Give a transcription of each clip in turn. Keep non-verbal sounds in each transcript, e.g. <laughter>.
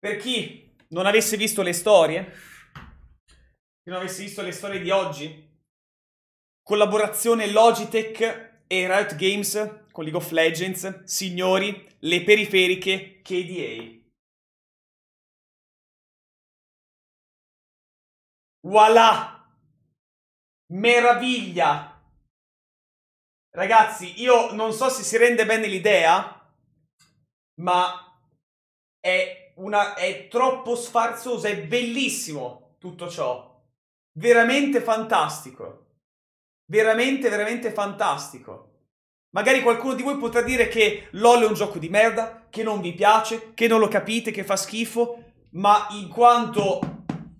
Per chi non avesse visto le storie, chi non avesse visto le storie di oggi, collaborazione Logitech e Riot Games con League of Legends, signori, le periferiche KDA. Voilà! Meraviglia! Ragazzi, io non so se si rende bene l'idea, ma è una, è troppo sfarzoso, è bellissimo tutto ciò. Veramente fantastico. Veramente, veramente fantastico. Magari qualcuno di voi potrà dire che LOL è un gioco di merda, che non vi piace, che non lo capite, che fa schifo, ma in quanto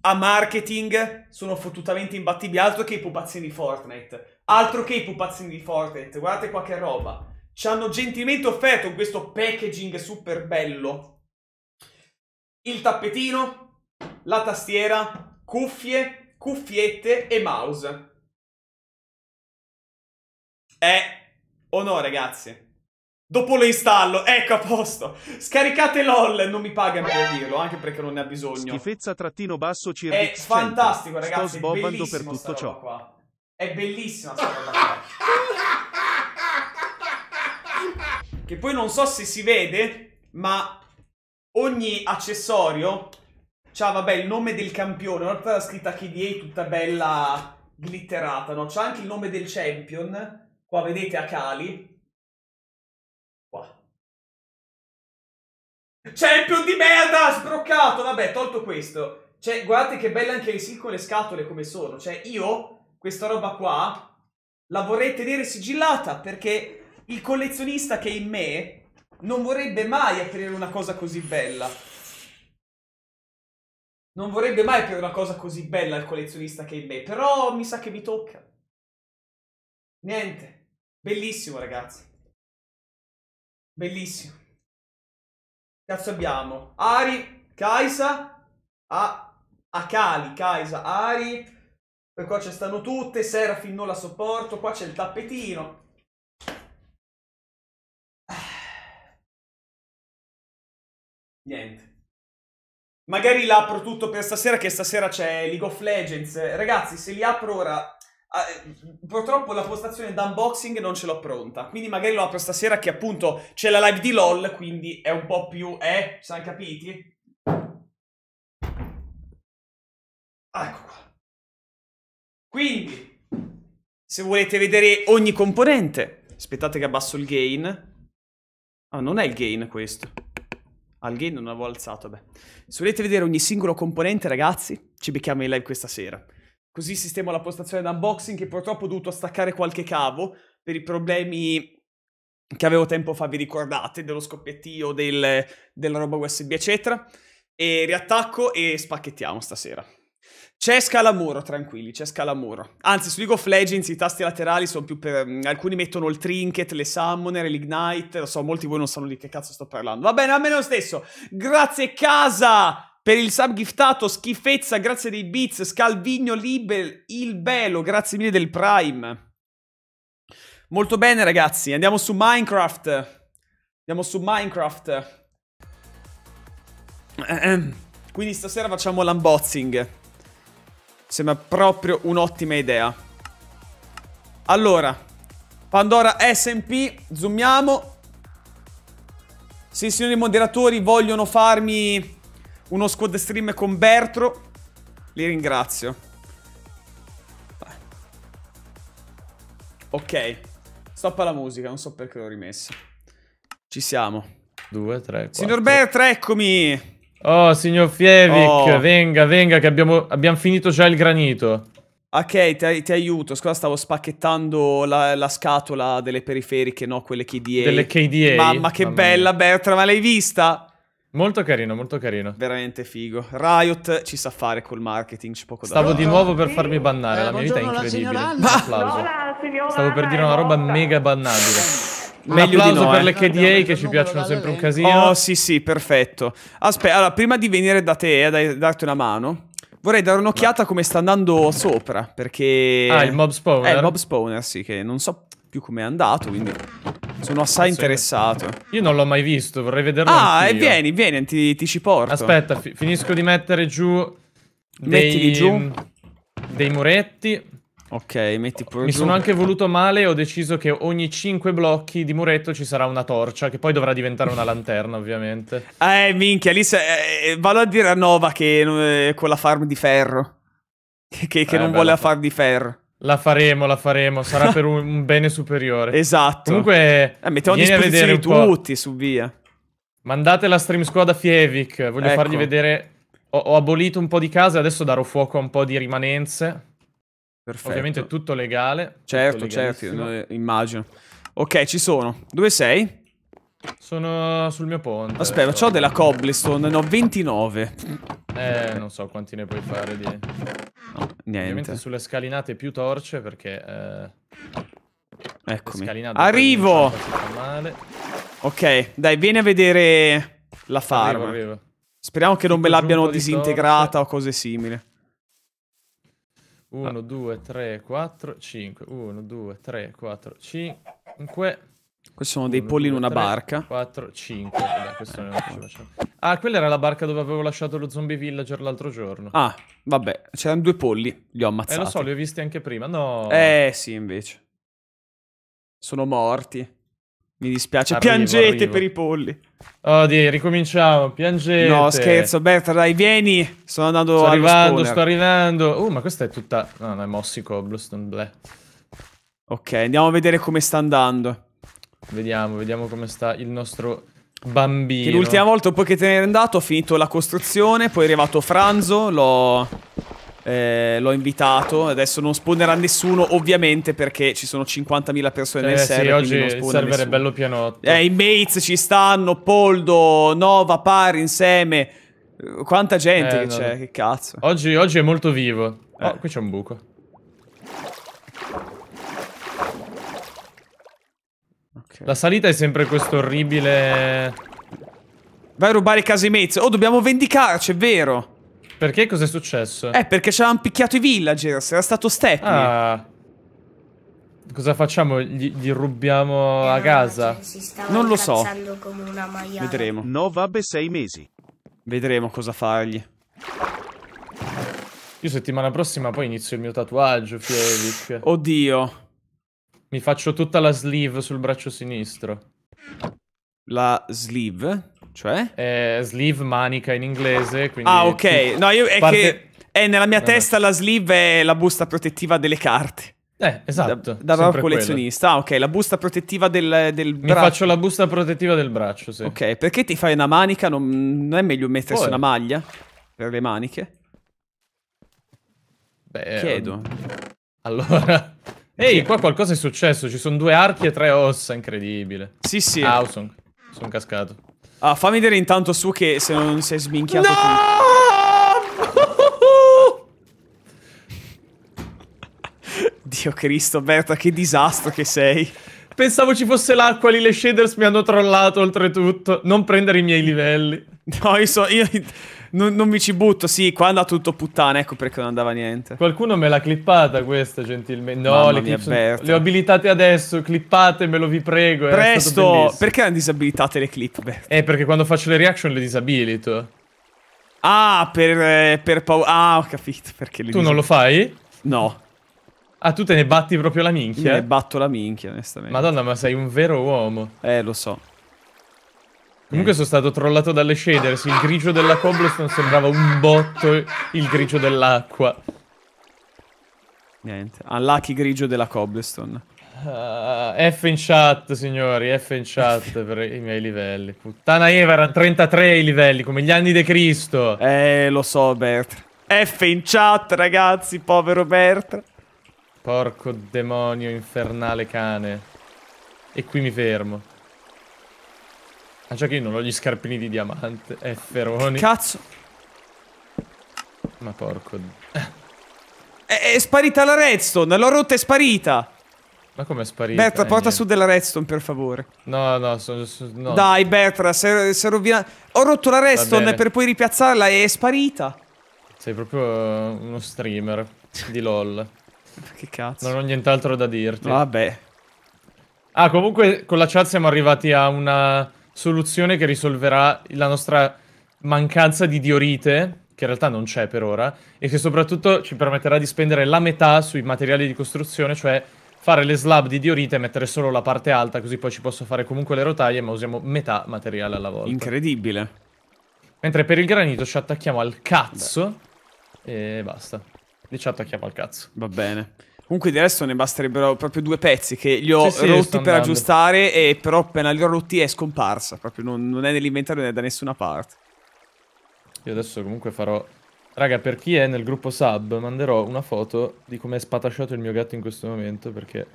a marketing sono fottutamente imbattibili, altro che i pupazzini di Fortnite, altro che i pupazzini di Fortnite, guardate qua che roba. Ci hanno gentilmente offerto questo packaging super bello, il tappetino, la tastiera, cuffie, cuffiette e mouse. Eh, o oh no ragazzi? Dopo lo installo, ecco a posto. Scaricate LOL, non mi pagano per dirlo, anche perché non ne ha bisogno. Schifezza trattino basso circa. È fantastico, ragazzi. Sto sbobbando per tutto ciò. Qua. È bellissima sta roba qua. che poi non so se si vede, ma Ogni accessorio c'ha, vabbè, il nome del campione, una volta la scritta KDA tutta bella glitterata, no? C'ha anche il nome del champion, qua vedete Akali. Qua. Champion di merda, sbroccato! Vabbè, tolto questo. Cioè, guardate che belle anche le singole scatole come sono. Cioè, io, questa roba qua, la vorrei tenere sigillata, perché il collezionista che è in me non vorrebbe mai aprire una cosa così bella. Non vorrebbe mai aprire una cosa così bella il collezionista che è in me, però mi sa che mi tocca. Niente, bellissimo ragazzi. Bellissimo. Cazzo abbiamo? Ari, Kaisa, a Akali, Kaisa, Ari. Per qua ci stanno tutte, Serafin non la sopporto, qua c'è il tappetino. niente. Magari l'apro tutto per stasera, che stasera c'è League of Legends. Ragazzi, se li apro ora... Ah, eh, purtroppo la postazione d'unboxing non ce l'ho pronta. Quindi magari lo apro stasera che appunto c'è la live di LOL, quindi è un po' più... Eh, siamo capiti? Ah, ecco qua. Quindi, se volete vedere ogni componente, aspettate che abbasso il gain. Ah, non è il gain questo. Al game non avevo alzato, beh. Se volete vedere ogni singolo componente, ragazzi, ci becchiamo in live questa sera. Così sistemo la postazione d'unboxing che purtroppo ho dovuto staccare qualche cavo per i problemi che avevo tempo fa, vi ricordate, dello scoppiettio, del, della roba USB, eccetera. E riattacco e spacchettiamo stasera. C'è scalamuro, tranquilli, c'è scalamuro. Anzi, su League of Legends i tasti laterali sono più per... Mm, alcuni mettono il trinket, le summoner, l'ignite, lo so, molti di voi non sanno di che cazzo sto parlando. Va bene, a me lo stesso. Grazie casa! per il sub giftato, schifezza, grazie dei beats, Scalvigno Libel, il bello, grazie mille del Prime. Molto bene ragazzi, andiamo su Minecraft. Andiamo su Minecraft. Ehm, quindi stasera facciamo l'unboxing. Sembra proprio un'ottima idea. Allora, Pandora SMP, zoomiamo. Se i signori moderatori vogliono farmi uno squad stream con Bertro, li ringrazio. Ok, stop alla musica, non so perché l'ho rimessa. Ci siamo. Due, tre, quattro. Signor Bertro, eccomi! Oh, signor Fievic, oh. venga, venga, che abbiamo, abbiamo, finito già il granito. Ok, ti, ti aiuto. Scusa, stavo spacchettando la, la, scatola delle periferiche, no? Quelle KDA. Delle KDA. Mamma, che Mamma bella, Bertra, ma l'hai vista? Molto carino, molto carino. Veramente figo. Riot ci sa fare col marketing, c'è poco da Stavo di nuovo per farmi bannare, eh, la mia vita è incredibile. Ma... Stavo per dire una roba mega bannabile meglio applauso no, per eh. le KDA che ci piacciono sempre un casino. Oh sì sì, perfetto. Aspetta, allora, prima di venire da te e darti una mano, vorrei dare un'occhiata come sta andando sopra, perché... Ah, il mob spawner? Eh, il mob spawner, sì, che non so più com'è andato, quindi sono assai interessato. Io non l'ho mai visto, vorrei vederlo Ah, e eh, vieni, vieni, ti, ti, ci porto. Aspetta, fi finisco di mettere giù... Dei... Mettili giù. Dei muretti. Ok, metti pure. Mi sono anche voluto male e ho deciso che ogni 5 blocchi di muretto ci sarà una torcia, che poi dovrà diventare una lanterna, <laughs> ovviamente. Eh, minchia, lì eh, vado a dire a Nova che eh, con la farm di ferro. Che, che eh, non beh, vuole la farm di ferro. La faremo, la faremo, sarà per un, un bene superiore. Esatto. Comunque, eh, mettiamo a disposizione a tutti su via. Mandate la stream squad a Fievic, voglio ecco. fargli vedere... Ho, ho abolito un po' di case, adesso darò fuoco a un po' di rimanenze. Perfetto. Ovviamente è tutto legale. Certo, tutto certo, certo immagino. Ok, ci sono. Dove sei? Sono sul mio ponte. Aspetta, ho ecco. della cobblestone, ne ho 29. Eh, non so quanti ne puoi fare di... No, niente. Ovviamente sulle scalinate più torce perché... Eh... Eccomi. Arrivo! Ok, dai, vieni a vedere la farm. Arrivo, arrivo. Speriamo che non me l'abbiano disintegrata o cose simili. 1, 2, 3, 4, 5. 1, 2, 3, 4, 5. Questi sono dei polli in una 3, barca. 4, 5. Vabbè, questo non ah, quella era la barca dove avevo lasciato lo zombie villager l'altro giorno. Ah, vabbè, c'erano due polli, li ho ammazzati. Eh, lo so, li ho visti anche prima, no. Eh, sì, invece. Sono morti. Mi dispiace. Arrivo, Piangete arrivo. per i polli. Oddio, ricominciamo. Piangete. No, scherzo. Berta, dai, vieni. Sono andando sto arrivando, sto arrivando. Oh, ma questa è tutta... No, no, è Mossi Cobblestone, bleh. Ok, andiamo a vedere come sta andando. Vediamo, vediamo come sta il nostro bambino. l'ultima volta poi che te ne eri andato ho finito la costruzione, poi è arrivato Franzo, l'ho... Eh, l'ho invitato, adesso non spawnerà nessuno, ovviamente, perché ci sono 50.000 persone eh, nel server. Sì, oggi il server è bello pianotto. Eh, i mates ci stanno, Poldo, Nova, Pari, insieme. Quanta gente eh, che no. c'è, che cazzo. Oggi, oggi, è molto vivo. Eh. Oh, qui c'è un buco. Okay. La salita è sempre questo orribile... Vai a rubare i casi mates. Oh, dobbiamo vendicarci, è vero. Perché cos'è successo? Eh, perché ci avevano picchiato i villagers, era stato Stepney. Ah. Cosa facciamo? Gli, gli rubiamo eh, a casa? Non lo so. Vedremo. No, vabbè, sei mesi. Vedremo cosa fargli. Io settimana prossima poi inizio il mio tatuaggio, Fielic. Oddio. Mi faccio tutta la sleeve sul braccio sinistro. La sleeve, cioè? Eh, sleeve manica in inglese, quindi... Ah, ok. No, io è parte... che... È nella mia eh, testa la sleeve è la busta protettiva delle carte. Eh, esatto. Da, da bravo collezionista. Ah, ok, la busta protettiva del, del braccio. Mi faccio la busta protettiva del braccio, sì. Ok, perché ti fai una manica? Non, non è meglio mettersi Poi. una maglia per le maniche? Beh, eh, Chiedo. Allora... <laughs> Ehi, qua qualcosa è successo. Ci sono due archi e tre ossa, incredibile. Sì, sì. Awesome. Sono cascato. Ah, fammi vedere intanto su che se non si è sminchiato no! Dio Cristo, Berta, che disastro che sei. Pensavo ci fosse l'acqua lì, le shaders mi hanno trollato oltretutto. Non prendere i miei livelli. No, io so... Io non, non, mi ci butto. Sì, qua andava tutto puttana, ecco perché non andava niente. Qualcuno me l'ha clippata questa, gentilmente. No, le, clip sono... le ho abilitate adesso. Clippatemelo, vi prego. Presto! Perché non disabilitate le clip? Bert? Eh, perché quando faccio le reaction le disabilito. Ah, per, eh, per paura. Ah, ho capito perché le Tu non lo fai? No. Ah, tu te ne batti proprio la minchia? Io ne batto la minchia, onestamente. Madonna, ma sei un vero uomo. Eh, lo so. Comunque sono stato trollato dalle shaders. Il grigio della cobblestone sembrava un botto il grigio dell'acqua. Niente. Unlucky grigio della cobblestone. Uh, F in chat, signori. F in chat per i miei livelli. Puttana Eva, erano 33 i livelli, come gli anni di Cristo. Eh, lo so, Bert. F in chat, ragazzi, povero Bert. Porco demonio infernale cane. E qui mi fermo. Ah, già che io non ho gli scarpini di diamante. Efferoni. Eh, cazzo. Ma porco... È, è sparita la redstone, l'ho rotta è sparita. Ma com'è sparita? Bertra, eh, porta niente. su della redstone, per favore. No, no, sono... so, no. Dai, Bertra, se, se rovina... Ho rotto la redstone per poi ripiazzarla e è sparita. Sei proprio uno streamer di LOL. <laughs> che cazzo. Non ho nient'altro da dirti. Vabbè. Ah, comunque con la chat siamo arrivati a una soluzione che risolverà la nostra mancanza di diorite, che in realtà non c'è per ora, e che soprattutto ci permetterà di spendere la metà sui materiali di costruzione, cioè fare le slab di diorite e mettere solo la parte alta, così poi ci posso fare comunque le rotaie, ma usiamo metà materiale alla volta. Incredibile. Mentre per il granito ci attacchiamo al cazzo Beh. e basta. E ci attacchiamo al cazzo. Va bene. Comunque di resto ne basterebbero proprio due pezzi che li ho sì, rotti per andando. aggiustare e però appena li ho rotti è scomparsa, proprio non, non è nell'inventario né da nessuna parte. Io adesso comunque farò... Raga, per chi è nel gruppo sub, manderò una foto di come è spatasciato il mio gatto in questo momento perché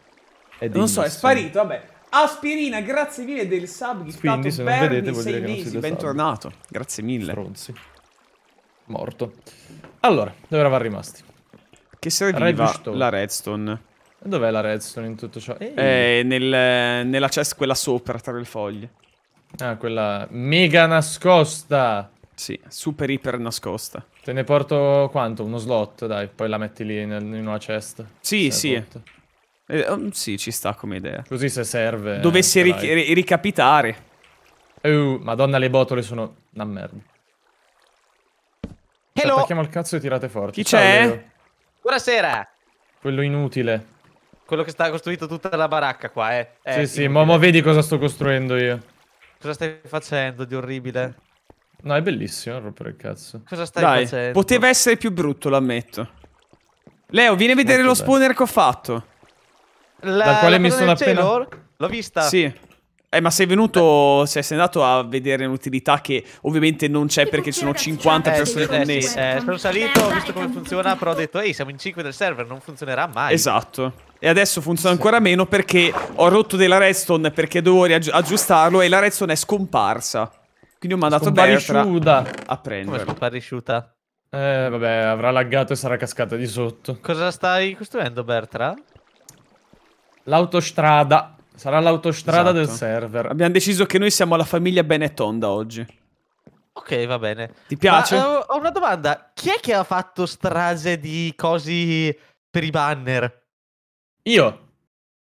è Non so, è sparito, vabbè. Aspirina, grazie mille del sub giftato Quindi, se non vedete, vuol dire mesi. che non siete bentornato. Sub. Grazie mille. Stronzi. Morto. Allora, dove eravamo rimasti? che serviva Redstone. la redstone. dov'è la redstone in tutto ciò? È eh, nel, nella chest quella sopra, tra le foglie. Ah, quella mega nascosta! Sì, super iper nascosta. Te ne porto quanto? Uno slot, dai, poi la metti lì in, in una chest. Sì, sì. Eh, um, sì, ci sta come idea. Così se serve... Dovesse ric ri ricapitare. Uh, madonna, le botole sono una merda. Cioè, Hello! Attacchiamo il cazzo e tirate forte. Chi c'è? Buonasera. Quello inutile. Quello che sta costruito tutta la baracca qua, eh. È sì, sì, ma, ma vedi cosa sto costruendo io. Cosa stai facendo di orribile? No, è bellissimo rompere il cazzo. Cosa stai Dai, facendo? Poteva essere più brutto, lo ammetto. Leo, vieni a vedere Molto lo ecco, spawner bello. che ho fatto. La, Dal quale mi sono appena... L'ho vista. Sì. Eh, ma sei venuto, Beh. sei andato a vedere un'utilità che ovviamente non c'è perché ci sono 50 persone connesse. Eh, sono salito, ho visto come funziona, però ho detto, ehi, siamo in 5 del server, non funzionerà mai. Esatto. E adesso funziona ancora meno perché ho rotto della redstone perché dovevo aggi aggiustarlo e la redstone è scomparsa. Quindi ho mandato Bertra a prendere. Come scomparisciuta? Eh, vabbè, avrà laggato e sarà cascata di sotto. Cosa stai costruendo, Bertra? L'autostrada. Sarà l'autostrada esatto. del server. Abbiamo deciso che noi siamo la famiglia Benetton da oggi. Ok, va bene. Ti piace? Ma, uh, ho una domanda. Chi è che ha fatto strage di cose per i banner? Io.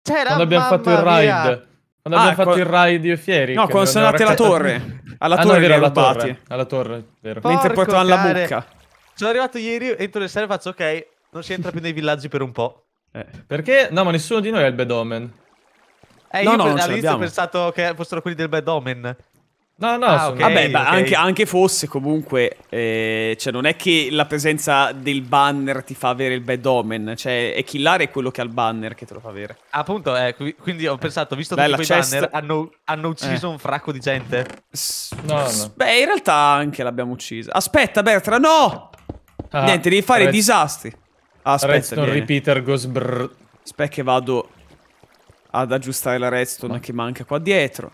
C'era, Quando abbiamo fatto il raid. Mia. Quando ah, abbiamo fatto il raid io fieri. No, quando sono andati alla <laughs> ah, torre. Alla torre ah, no, vero, alla torre. Alla torre, vero. Porco Mentre portavano la mucca. Sono arrivato ieri, entro le sere e faccio ok, non si entra più nei villaggi per un po'. Eh. Perché? No, ma nessuno di noi è il bedomen. Eh, no, io no, all'inizio ho pensato che fossero quelli del Bad Omen. No, no, ah, okay, vabbè, okay. Anche, anche, fosse comunque, eh, cioè non è che la presenza del banner ti fa avere il bad omen, cioè è killare quello che ha il banner che te lo fa avere. Appunto, eh, quindi ho eh, pensato, visto che quei chest... banner hanno, hanno ucciso eh. un fracco di gente. No, no. Beh, in realtà anche l'abbiamo ucciso. Aspetta, Bertra, no! Ah, Niente, devi fare Red... disastri. Aspetta, Redstone Repeater goes brrr. Aspetta che vado ad aggiustare la redstone che manca qua dietro.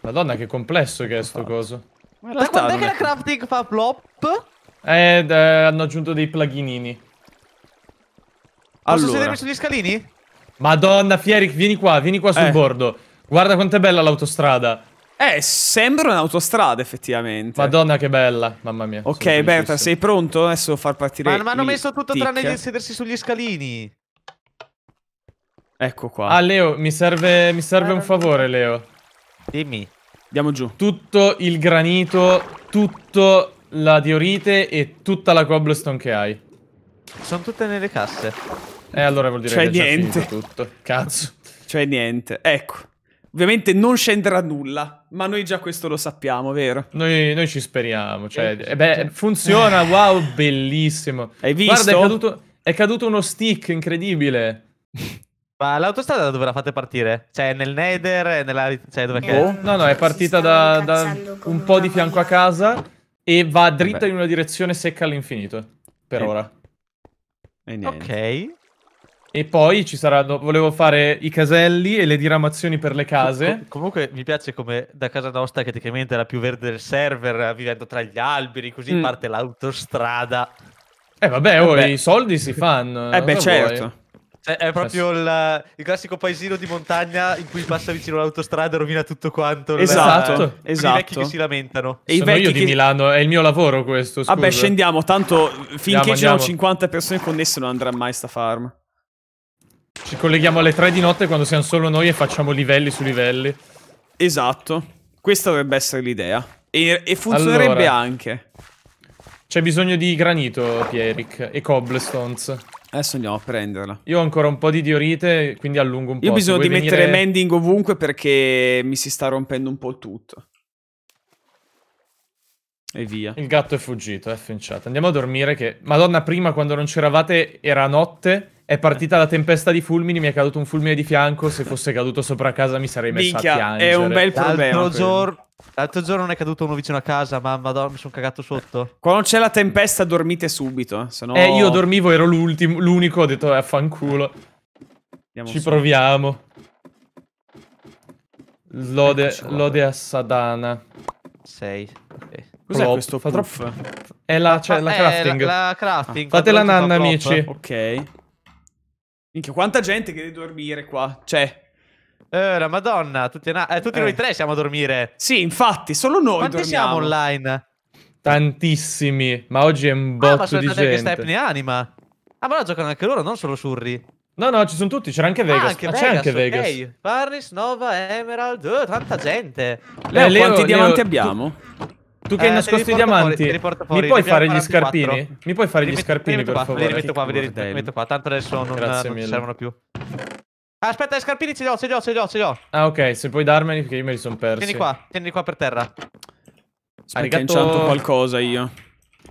Madonna, che complesso che è sto coso. Ma da quando è che la crafting fa flop? Eh, eh, hanno aggiunto dei pluginini. Allora. Posso sedermi sugli scalini? Madonna, Fieric, vieni qua, vieni qua sul eh. bordo. Guarda quant'è bella l'autostrada. Eh, sembra un'autostrada effettivamente. Madonna che bella, mamma mia. Ok, Berta, sei pronto? Adesso far partire Ma, ma hanno messo tutto tranne di sedersi sugli scalini. Ecco qua. Ah, Leo, mi serve, mi serve un favore, Leo. Dimmi. Andiamo giù. Tutto il granito, tutto la diorite e tutta la cobblestone che hai. Sono tutte nelle casse. Eh, allora vuol dire cioè, che niente. tutto. Cazzo. Cioè niente. Ecco. Ovviamente non scenderà nulla, ma noi già questo lo sappiamo, vero? Noi, noi ci speriamo. Cioè, eh, eh beh, cioè. funziona, wow, bellissimo. Hai visto? Guarda, è caduto, è caduto uno stick incredibile. <laughs> Ma l'autostrada dove la fate partire? Cioè nel Nether? Nella... Cioè dove eh, è? Oh. No, no, è partita da, da un po' di fianco a casa e va dritta Vabbè. in una direzione secca all'infinito, per e... ora. E niente. ok. E poi ci saranno, volevo fare i caselli e le diramazioni per le case. Com comunque mi piace come da casa nostra, che tecnicamente è la più verde del server, vivendo tra gli alberi, così mm. parte l'autostrada. Eh vabbè, vabbè. Oh, eh i soldi si fanno. Eh beh, certo. Vuoi. Cioè, è proprio il, il, classico paesino di montagna in cui passa vicino all'autostrada e rovina tutto quanto. Esatto, la... esatto. I vecchi che esatto. si lamentano. E Sono io che... di Milano, è il mio lavoro questo. Scusa. Vabbè, scendiamo, tanto finché ci sono 50 persone connesse non andrà mai sta farm. Ci colleghiamo alle 3 di notte quando siamo solo noi e facciamo livelli su livelli. Esatto, questa dovrebbe essere l'idea. E, e, funzionerebbe allora, anche. C'è bisogno di granito, Pieric, e cobblestones. Adesso andiamo a prenderla. Io ho ancora un po' di diorite, quindi allungo un po'. Io ho bisogno di venire... mettere mending ovunque perché mi si sta rompendo un po' tutto. E via. Il gatto è fuggito, è eh, finciato. Andiamo a dormire che... Madonna, prima quando non c'eravate era notte è partita la tempesta di fulmini, mi è caduto un fulmine di fianco. Se fosse caduto sopra casa mi sarei messo Minchia, a piangere. È un bel problema. L'altro, giorno, l'altro giorno ne è caduto uno vicino a casa, mamma mia, mi sono cagato sotto. Quando c'è la tempesta, dormite subito. Eh, Sennò... Eh, io dormivo, ero l'ultimo, l'unico, ho detto eh, affanculo. Andiamo Ci su. proviamo. Lode, lode a Sadana. Sei. Okay. Cos'è Plop, questo puff? Troppo... È la, cioè, la ah, eh, crafting. La, la crafting. Fate la nanna, amici. Ok. Minchia, quanta gente che deve dormire qua. Cioè... Eh, la madonna, tutti, eh, tutti eh. noi tre siamo a dormire. Sì, infatti, solo noi Quanti dormiamo. siamo online? Tantissimi, ma oggi è un ah, botto ah, ma di gente. che sta Epne Anima. Ah, ma la giocano anche loro, non solo Shurri. No, no, ci sono tutti, c'era anche Vegas. Ah, anche ah, Vegas, c'è anche okay. Vegas. Paris, Nova, Emerald, oh, tanta gente. Leo, Leo quanti Leo, diamanti abbiamo? Tu... Tu che hai eh, nascosto i diamanti, fuori, mi puoi fare gli scarpini? Mi puoi fare gli scarpini, per favore? Li rimetto qua, li metto qua, tanto adesso non, non mi servono più. Aspetta, gli scarpini ce li ho, ce li ho, ce li ho, ce li ho. Ah, ok, se puoi darmeli, perché io me li sono persi. Tieni qua, tieni qua per terra. Aspetta, Arigato... incianto qualcosa io.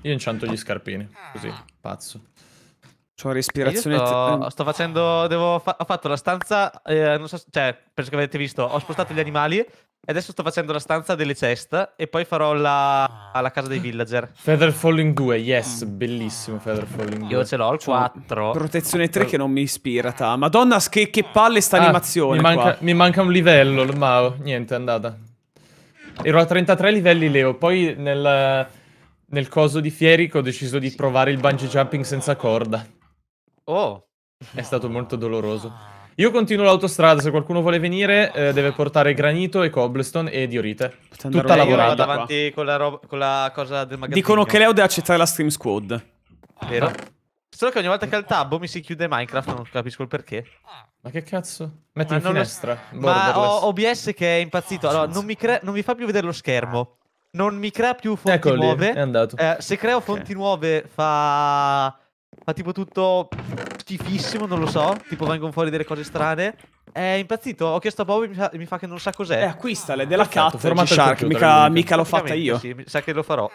Io incianto gli scarpini, così, pazzo. C'ho respirazione. Sto, eh. sto, facendo. Devo fa ho fatto la stanza. Eh, so, cioè, penso che avete visto. Ho spostato gli animali. E adesso sto facendo la stanza delle ceste e poi farò la, alla ah. casa dei villager. Feather Falling 2, yes, mm. bellissimo Feather Falling 2. Io ce l'ho al 4. Protezione 3 che non mi ispira, ta. Madonna, che, che palle sta ah, animazione mi manca, mi manca, un livello, ma niente, è andata. Ero a 33 livelli, Leo, poi nel, nel coso di Fierico ho deciso di provare il bungee jumping senza corda. Oh! È stato molto doloroso. Ah. Io continuo l'autostrada, se qualcuno vuole venire eh, deve portare granito e cobblestone e diorite. Tutta lavorata. Io davanti con la, con la, cosa del magazzino. Dicono che Leo deve accettare la stream squad. Vero. Solo che ogni volta che al tab mi si chiude Minecraft, non capisco il perché. Ma che cazzo? Metti ma in finestra. Lo... Boh, ma ho OBS che è impazzito. Ah, allora, non mi, non mi fa più vedere lo schermo. Non mi crea più fonti Eccoli, nuove. È andato. Eh, se creo fonti okay. nuove fa fa tipo tutto schifissimo, non lo so. Tipo vengono fuori delle cose strane. È impazzito. Ho chiesto a Bobby, mi fa, mi fa che non sa cos'è. Eh, acquistale, della Perfetto, cat, shark Mica, mica l'ho fatta io. Sì, sa che lo farò.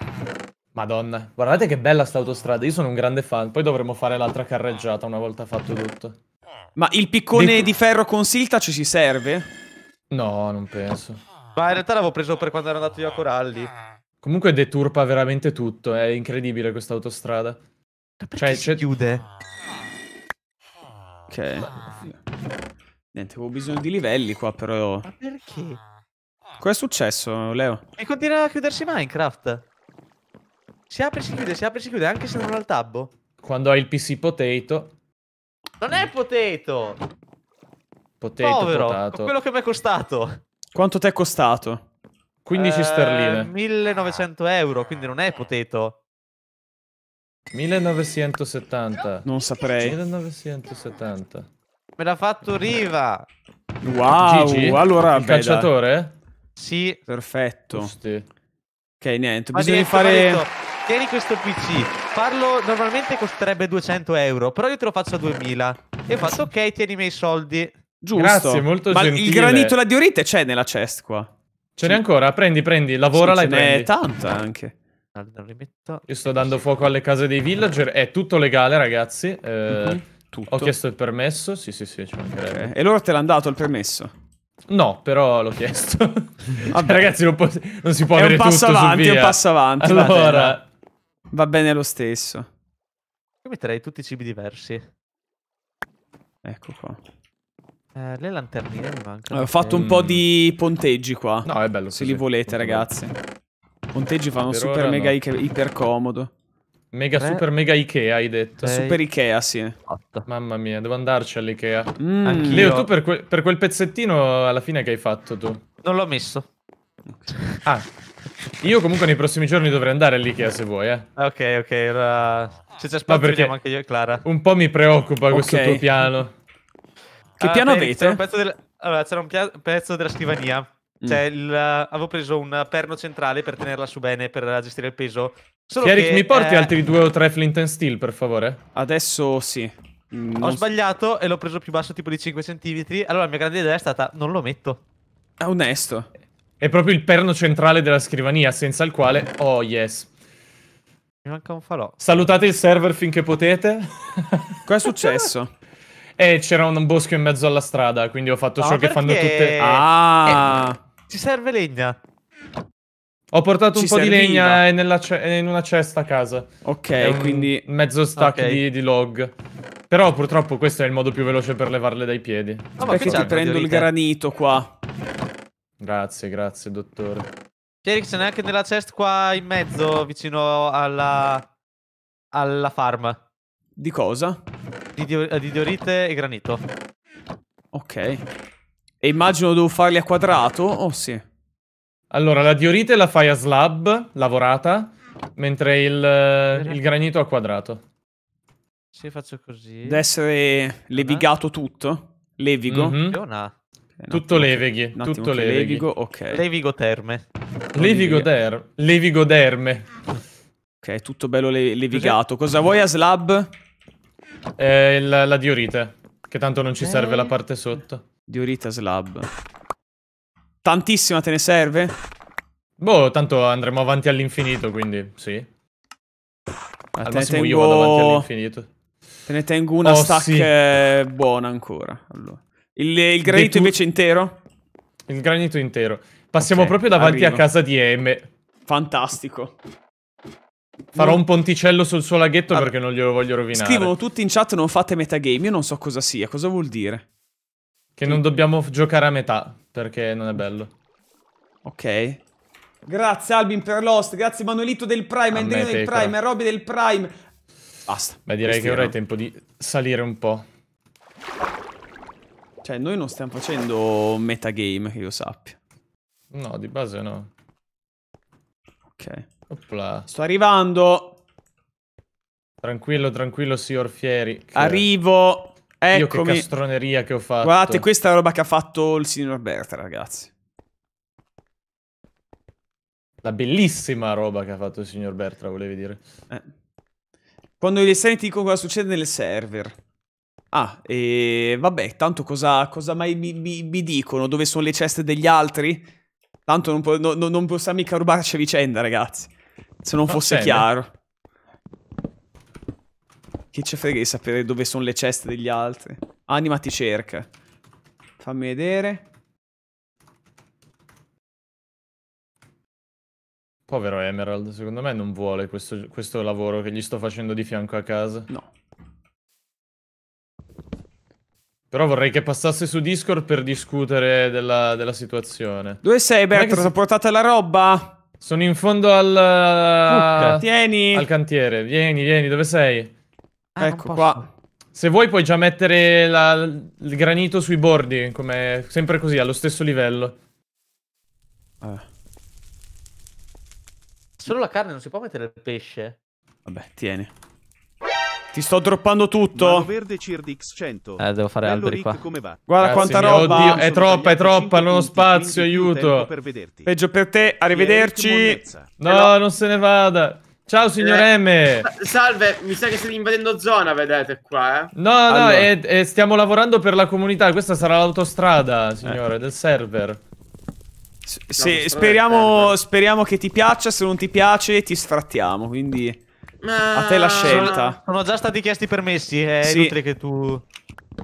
Madonna, guardate che bella sta autostrada, io sono un grande fan. Poi dovremmo fare l'altra carreggiata una volta fatto tutto. Ma il piccone De... di ferro con Silta ci si serve? No, non penso. Ma in realtà l'avevo preso per quando ero andato io a Coralli. Comunque deturpa veramente tutto, è incredibile questa autostrada. Cioè, si cioè chiude? Ah. Ok. Cioè, niente, avevo bisogno di livelli qua, però. Ma perché? Cosa è successo, Leo? E continua a chiudersi Minecraft. Si apre si chiude, si apre si chiude, anche se non ha il tabbo. Quando hai il PC potato. Non è potato! Potato, Povero, potato. quello che mi è costato. Quanto ti è costato? 15 eh, sterline. 1900 euro, quindi non è potato. 1970. Non saprei. 1970. Me l'ha fatto Riva. Wow, Gigi? allora... Il beh, calciatore? Dai. Sì. Perfetto. Osti. Ok, niente, Ma bisogna fare... Detto, Tieni questo PC, farlo normalmente costerebbe 200 euro, però io te lo faccio a 2000. E ho fatto ok, tieni i miei soldi. Giusto. Grazie, molto Ma gentile. il granito la diorite c'è nella chest qua. Ce n'è ancora? Prendi, prendi, lavorala sì, e prendi. Ce n'è tanta anche. Io sto dando fuoco alle case dei villager. È tutto legale, ragazzi. Eh, mhm. tutto. Ho chiesto il permesso. Sì, sì, sì. Okay. E loro te l'hanno dato il permesso? No, però l'ho chiesto. cioè, ragazzi, non, non, si può è avere tutto È un passo avanti, è un passo avanti. Allora... Va bene lo stesso. Io metterei tutti i cibi diversi. Ecco qua. Eh, le lanternine mi mancano. Ho fatto un mm. po' di ponteggi qua. No, è bello. Se li volete, ragazzi. Ponteggi fanno per super mega no. Ikea, iper comodo. Mega Tre. super mega Ikea hai detto. Sei. Super Ikea, sì. Otto. Mamma mia, devo andarci all'Ikea. Mm. Leo, tu per, que per, quel pezzettino alla fine che hai fatto tu? Non l'ho messo. <laughs> Ah. Io comunque nei prossimi giorni dovrei andare all'Ikea se vuoi, eh. Ok, ok, ora... Se c'è spazio perché anche io e Clara. Un po' mi preoccupa okay. questo tuo piano. Che ah, piano avete? C'era un del... allora, un pia... pezzo della scrivania Mm. Cioè, mm. il, avevo preso un perno centrale per tenerla su bene, per gestire il peso. Solo Eric, che, mi porti eh... altri due o tre Flint and Steel, per favore? Adesso sì. Mm, Ho sbagliato e l'ho preso più basso, tipo di 5 cm. Allora la mia grande idea è stata, non lo metto. È ah, onesto. È proprio il perno centrale della scrivania, senza il quale... Oh, yes. Mi manca un falò. Salutate il server finché potete. <laughs> Cosa è successo? eh, c'era un boschio in mezzo alla strada, quindi ho fatto no, ciò perché... che fanno tutte... Ah! Eh. Ci serve legna. Ho portato Ci un po' serviva. di legna eh, nella, eh, in una cesta a casa. Ok, un, quindi... Mezzo stack okay. di, di, log. Però purtroppo questo è il modo più veloce per levarle dai piedi. Ah, ma Perché ti prendo il granito qua. Grazie, grazie, dottore. Jerix, ce n'è anche nella chest qua in mezzo, vicino alla... alla farm. Di cosa? Di, di, di diorite e granito. Ok. E immagino devo farli a quadrato? Oh sì. Allora, la diorite la fai a slab, lavorata, mentre il, il granito a quadrato. Se faccio così... Deve essere levigato tutto? Levigo? Mm -hmm. Tutto leveghi, tutto leveghi. Levigo, ok. Levigo terme. Levigo, terme. levigo derme. Ok, tutto bello le levigato. Cosa vuoi a slab? Eh, la, la diorite, che tanto non ci eh. serve eh. la parte sotto. Diorita slab. Tantissima te ne serve? Boh, tanto andremo avanti all'infinito, quindi sì. Ma Al te massimo tengo... io vado avanti all'infinito. Te ne tengo una oh, stack sì. buona ancora. Allora. Il, il, granito tu... invece intero? Il granito intero. Passiamo okay, proprio davanti arrivo. a casa di M. Fantastico. Farò un ponticello sul suo laghetto ah, perché non glielo voglio rovinare. Scrivono tutti in chat non fate metagame, io non so cosa sia, cosa vuol dire? Che non dobbiamo giocare a metà, perché non è bello. Ok. Grazie Albin per l'host, grazie Manuelito del Prime, Andrino del Prime, Robby del Prime. Basta. Beh direi che ora è tempo di salire un po'. Cioè noi non stiamo facendo metagame, che io sappia. No, di base no. Ok. Opla. Sto arrivando. Tranquillo, tranquillo, signor Fieri. Che... Arrivo. Eccomi. Io che castroneria che ho fatto. Guardate, questa è la roba che ha fatto il signor Berta, ragazzi. La bellissima roba che ha fatto il signor Bertra, volevi dire. Eh. Quando esseri ti dicono cosa succede nelle server. Ah, e vabbè, tanto cosa, cosa mai mi, mi, mi, dicono? Dove sono le ceste degli altri? Tanto non, po no, non possiamo mica rubarci a vicenda, ragazzi. Se non fosse Fassende. chiaro. Chi ci frega di sapere dove sono le ceste degli altri? Anima ti cerca. Fammi vedere. Povero Emerald, secondo me non vuole questo, questo lavoro che gli sto facendo di fianco a casa. No. Però vorrei che passasse su Discord per discutere della, della situazione. Dove sei, Bertrand? Ti ho portato la roba? Sono in fondo al... Fucca. Eh, Tieni! Al cantiere. Vieni, vieni, dove sei? Ah, ecco qua. Se vuoi puoi già mettere la, il granito sui bordi, come sempre così, allo stesso livello. Eh. Solo la carne, non si può mettere il pesce? Vabbè, tieni. Ti sto droppando tutto. verde Cirdix 100. Eh, devo fare Bello alberi Rick, qua. Guarda Grazie quanta mia, roba. Oddio, è troppa, è troppa, non ho spazio, aiuto. Per Peggio per te, arrivederci. No, non se ne vada. Ciao signor eh, M. Salve, mi sa che state invadendo zona, vedete qua, eh. No, no, allora. e, e stiamo lavorando per la comunità. Questa sarà l'autostrada, signore, eh. del server. S se, speriamo, speriamo, che ti piaccia, se non ti piace ti sfrattiamo, quindi Ma... a te la scelta. Sono, già stati chiesti permessi, è sì. inutile che tu...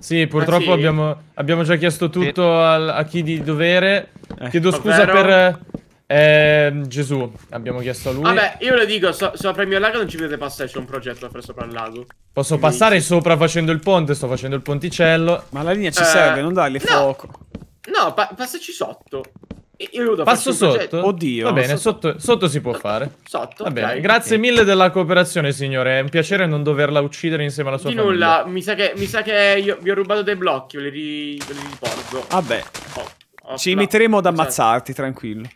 Sì, purtroppo ah, sì. Abbiamo, abbiamo, già chiesto tutto sì. a, a chi di dovere. Eh. Chiedo scusa Ovvero... per eh, Gesù, abbiamo chiesto a lui. Vabbè, io le dico, so, sopra il mio lago non ci vedete passare, c'è un progetto da fare sopra il lago. Posso Quindi... passare sopra facendo il ponte, sto facendo il ponticello. Ma la linea ci eh... serve, non dargli no. fuoco. No, pa passaci sotto. Io devo Passo sotto? Oddio. Va bene, sotto. Sotto, sotto, si può fare. Sotto. Va bene. Okay, Grazie okay. mille della cooperazione, signore. È un piacere non doverla uccidere insieme alla sua Di famiglia. nulla, mi sa che, mi sa che io, vi ho rubato dei blocchi, ve li, ri, ve li riporto. Vabbè. Oh, oh Ci limiteremo ad cioè, ammazzarti, tranquillo.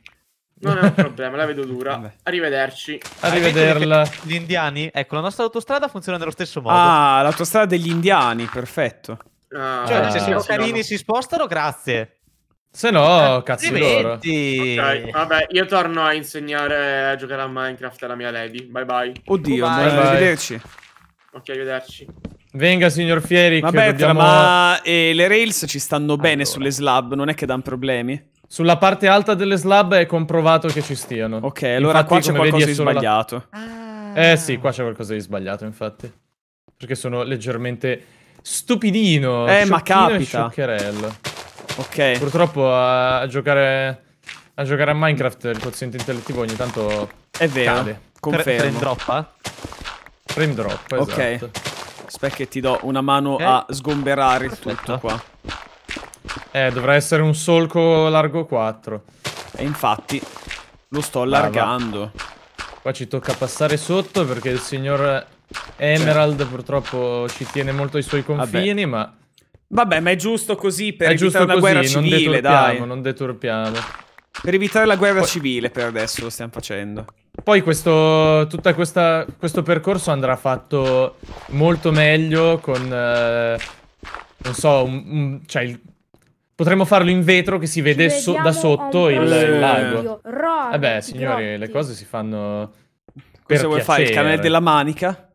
Non è un problema, la vedo dura. Vabbè. Arrivederci. Arrivederla. Ah, ecco gli indiani, ecco, la nostra autostrada funziona nello stesso modo. Ah, l'autostrada degli indiani, perfetto. Ah, cioè, ah, se sono carini no. si spostano, grazie. Se no, eh, cazzo loro. Ok, vabbè, io torno a insegnare a giocare a Minecraft alla mia lady. Bye bye. Oddio, bye bye. arrivederci. Ok, arrivederci. Venga, signor Fieri. Vabbè, dobbiamo... ma eh, le rails ci stanno allora. bene sulle slab, non è che danno problemi. Sulla parte alta delle slab è comprovato che ci stiano. Ok, allora infatti, qua c'è qualcosa di sbagliato. La... Ah. Eh sì, qua c'è qualcosa di sbagliato, infatti. Perché sono leggermente stupidino. Eh, ma capita. Ok. Purtroppo a, giocare a giocare a Minecraft il quoziente intellettivo ogni tanto È vero, cade. confermo. Frame droppa? Eh? Frame droppa, esatto. Ok. Aspetta che ti do una mano okay. Eh? a sgomberare il tutto qua. Eh, dovrà essere un solco largo 4. E infatti lo sto allargando. Ah, Qua ci tocca passare sotto perché il signor eh, cioè. Emerald purtroppo ci tiene molto ai suoi confini, Vabbè. ma... Vabbè, ma è giusto così per è evitare una così, guerra civile, non dai. Non deturpiamo. Per evitare la guerra Poi... civile per adesso lo stiamo facendo. Poi questo, tutta questa, questo percorso andrà fatto molto meglio con... Eh, non so, un, un, cioè il, Potremmo farlo in vetro che si vede so- da sotto il, il lago. Vabbè, signori, le cose si fanno. Cosa vuoi fare? Il canale della manica?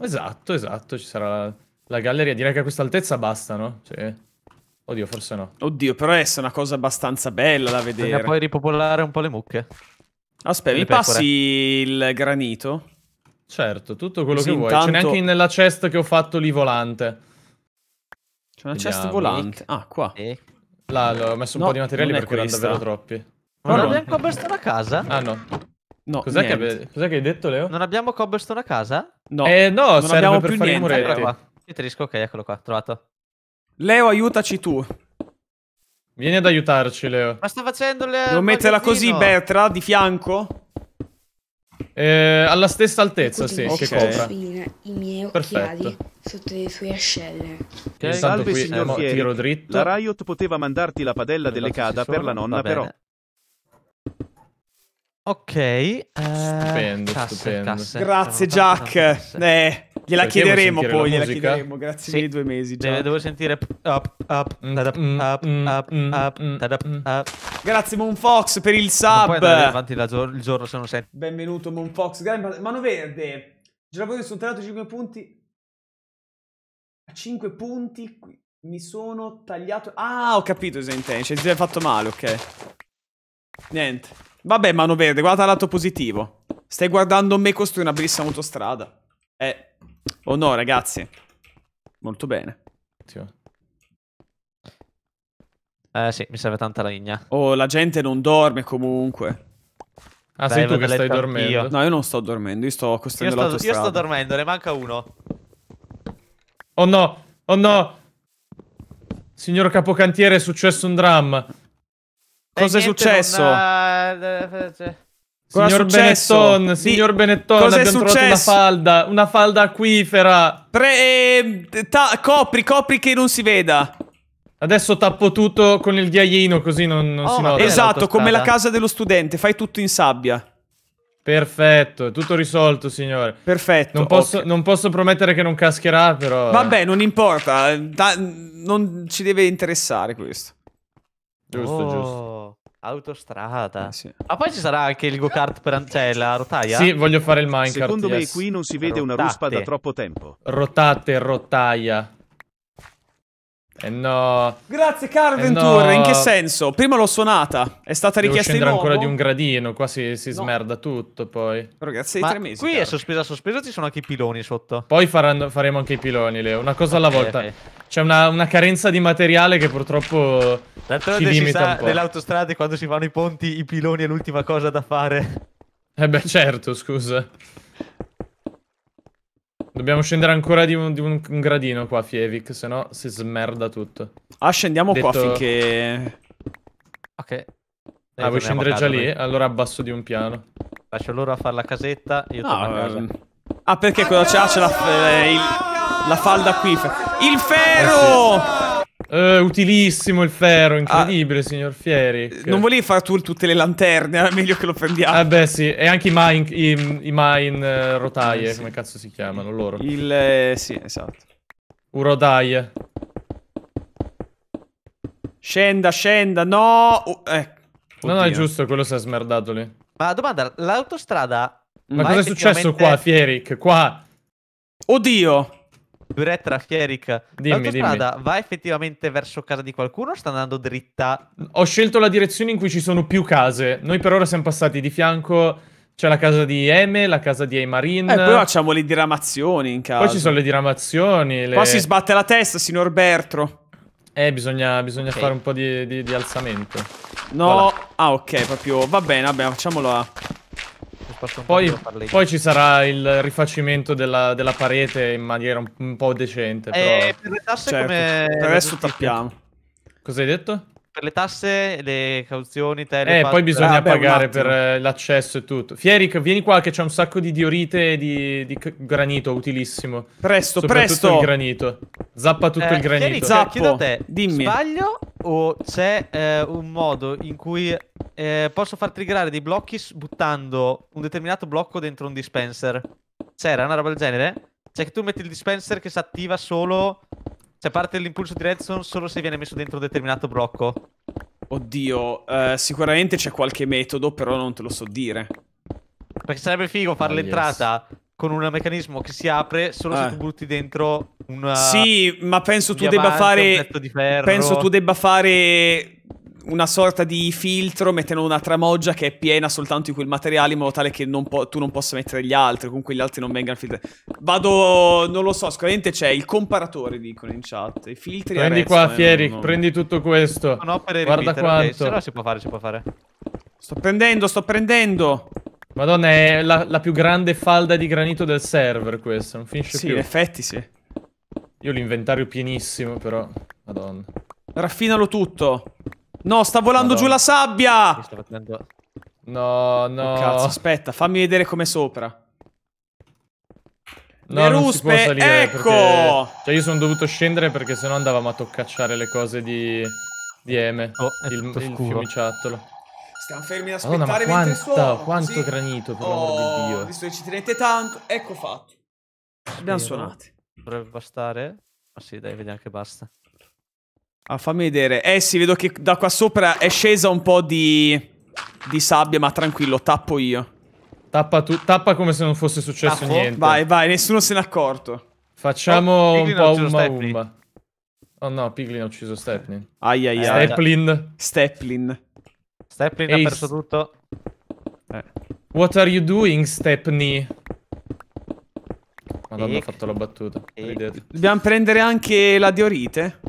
Esatto, esatto. Ci sarà la, la galleria. Direi che a questa altezza basta, no? Cioè... Oddio, forse no. Oddio, però è una cosa abbastanza bella da vedere. Bisogna poi ripopolare un po' le mucche. Aspetta, le mi passi il granito? Certo, tutto quello Così che vuoi. Intanto... C'è neanche nella chest che ho fatto lì volante. C'è una Vediamo. chest volante. Ah, qua. Eh. Là, ho messo un no, po' di materiali perché erano davvero troppi. Non, non abbiamo cobblestone a casa? Ah, no. No, cos'è, che, cos che, hai detto, Leo? Non abbiamo cobblestone a casa? No, eh, no non serve abbiamo per più fare niente. i muretti. Allora Trisco, ok, eccolo qua, trovato. Leo, aiutaci tu. Vieni ad aiutarci, Leo. Ma sta facendo le... Non metterla così, Bertra, di fianco? Eh, alla stessa altezza, sì, okay. che copra. I miei occhiali Perfetto. sotto le sue ascelle. Okay. Intanto Salve, qui no, tiro dritto. La Riot poteva mandarti la padella delle cada per la nonna, però. Ok, eh, stupendo, casse, stupendo. Casse, Grazie, Jack. Eh. Gliela cioè, chiederemo poi, gliela chiederemo, grazie sì. nei due mesi. Già. devo sentire... Up, up, up, grazie Monfox per il sub. avanti il giorno se non senti. Benvenuto Monfox, grande mano verde. che sono tagliato 5 punti. A 5 punti mi sono tagliato... Ah, ho capito cosa intendi, cioè, ti hai fatto male, ok. Niente. Vabbè, mano verde, guarda lato positivo. Stai guardando me costruire una bellissima autostrada. Eh... Oh no, ragazzi. Molto bene. Eh sì, mi serve tanta legna. Oh, la gente non dorme comunque. Ah, Dai, sei tu che stai dormendo? Io. No, io non sto dormendo, io sto costruendo io sto, io sto dormendo, ne manca uno. Oh no, oh no. Signor capocantiere, è successo un dramma. Eh, Cosa è successo? Non, uh, Cosa signor Benetton, di... signor Benetton, Cosa successo? trovato una falda, una falda acquifera. Pre... Ehm, ta... copri, copri che non si veda. Adesso tappo tutto con il ghiaiino così non, non oh, si nota. Esatto, come la casa dello studente, fai tutto in sabbia. Perfetto, è tutto risolto, signore. Perfetto. Non posso, okay. non posso, promettere che non cascherà, però. Eh. Vabbè, non importa. Eh, da, non ci deve interessare questo. Giusto, oh. giusto. Autostrada. Eh sì. ah, poi ci sarà anche il go-kart per Ancella, cioè, la rotaia? Sì, voglio fare il Minecraft. Secondo me qui non si vede rotate. una ruspa da troppo tempo. Rotate, rotaia. Eh no. Grazie Caro eh Ventura, no. in che senso? Prima l'ho suonata, è stata Devo richiesta Devo di nuovo. ancora di un gradino, qua si, si no. smerda tutto poi. Ragazzi, tre mesi. Qui caro. è sospesa sospesa, ci sono anche i piloni sotto. Poi faranno, faremo anche i piloni, Leo. Una cosa alla volta. Eh, C'è una, una, carenza di materiale che purtroppo D'altronde ci limita si sa, nelle autostrade quando si fanno i ponti, i piloni è l'ultima cosa da fare. Eh beh, certo, scusa. Dobbiamo scendere ancora di un, di un gradino qua, Fievik, se no si smerda tutto. Ah, scendiamo Detto... qua finché... Ok. Eh, ah, vuoi scendere già lì? Noi. Allora abbasso di un piano. Lascio loro a fare la casetta, io no, ehm, Ah, perché cosa c'è? C'è la, eh, la falda qui. Il ferro! Eh sì. Eh, utilissimo il ferro, incredibile, ah, signor Fieri. Eh, non volevi fare tu tutte le lanterne, era eh? <laughs> meglio che lo prendiamo. Eh beh sì, e anche i mine, i, i mine uh, rotaie, sì. come cazzo si chiamano loro? Il... Eh, sì, esatto. Urodaie. Scenda, scenda, no! Uh, eh. No, no, è giusto, quello si è smerdato lì. Ma domanda, l'autostrada... Ma, cosa è successo qua, Fieri? Che qua... Oddio! Duretta Fierica. Dimmi, L'autostrada dimmi. va effettivamente verso casa di qualcuno o sta andando dritta? Ho scelto la direzione in cui ci sono più case. Noi per ora siamo passati di fianco... C'è la casa di Eme, la casa di Aymarin. E eh, poi facciamo le diramazioni in casa. Poi ci sono le diramazioni. Le... Poi si sbatte la testa, signor Bertro. Eh, bisogna, bisogna okay. fare un po' di, di, di alzamento. No, voilà. ah ok, proprio, va bene, vabbè, facciamolo a... Poi, poi ci sarà il rifacimento della, della parete in maniera un, un po' decente. Eh, però... Eh, per le tasse certo. come... Per adesso tappiamo. Cos'hai detto? per le tasse, le cauzioni, te le Eh, poi bisogna ah, pagare beh, per l'accesso e tutto. Fieric, vieni qua che c'è un sacco di diorite e di, di granito utilissimo. Presto, presto. il granito. Zappa tutto eh, il granito. Fieric, Zappo. chiedo a te, dimmi. Sbaglio o c'è eh, un modo in cui eh, posso far triggerare dei blocchi buttando un determinato blocco dentro un dispenser? C'era una roba del genere? Cioè che tu metti il dispenser che si attiva solo cioè, parte l'impulso redstone solo se viene messo dentro un determinato blocco. Oddio, eh, sicuramente c'è qualche metodo, però non te lo so dire. Perché sarebbe figo fare oh, l'entrata yes. con un meccanismo che si apre solo eh. se ah. tu butti dentro una. Eh, sì, ma penso tu debba fare. Penso tu debba fare una sorta di filtro mettendo una tramoggia che è piena soltanto di quel materiale in modo tale che non po- tu non possa mettere gli altri, comunque gli altri non vengano filtrati. Vado, non lo so, sicuramente c'è il comparatore, dicono in chat. I filtri Prendi qua, eh, Fieri, non... prendi tutto questo. No, no per Guarda quanto. Eh, se si può fare, si può fare. Sto prendendo, sto prendendo. Madonna, è la, la più grande falda di granito del server questo, non finisce sì, più. Sì, in effetti sì. Io l'inventario pienissimo, però. Madonna. Raffinalo tutto. No, sta volando Madonna. giù la sabbia! Sto facendo... No, no. Cazzo, aspetta, fammi vedere come sopra. No, le ruspe, ecco! Perché... Cioè, io sono dovuto scendere perché sennò andavamo a toccacciare le cose di, di Eme, oh, il, il fiumiciattolo. Stiamo fermi ad aspettare Madonna, quanta, mentre suono. Quanto sì. granito, per oh, l'amor di oh, Dio. Visto che ci tenete tanto, ecco fatto. Abbiamo suonato. Dovrebbe bastare? Ma ah, sì, dai, vediamo che basta. Ah, fammi vedere. Eh sì, vedo che da qua sopra è scesa un po' di, di sabbia, ma tranquillo, tappo io. Tappa, tu, tappa come se non fosse successo Tappo? niente. Vai, vai, nessuno se n'è accorto. Facciamo oh, un po' umma umma. Oh no, Piglin ha ucciso Steplin. Ai ai ai. Steplin. Steplin. Steplin ha perso tutto. Eh. What are you doing, Stepney? Madonna, e... ho fatto la battuta. Dobbiamo prendere anche la diorite?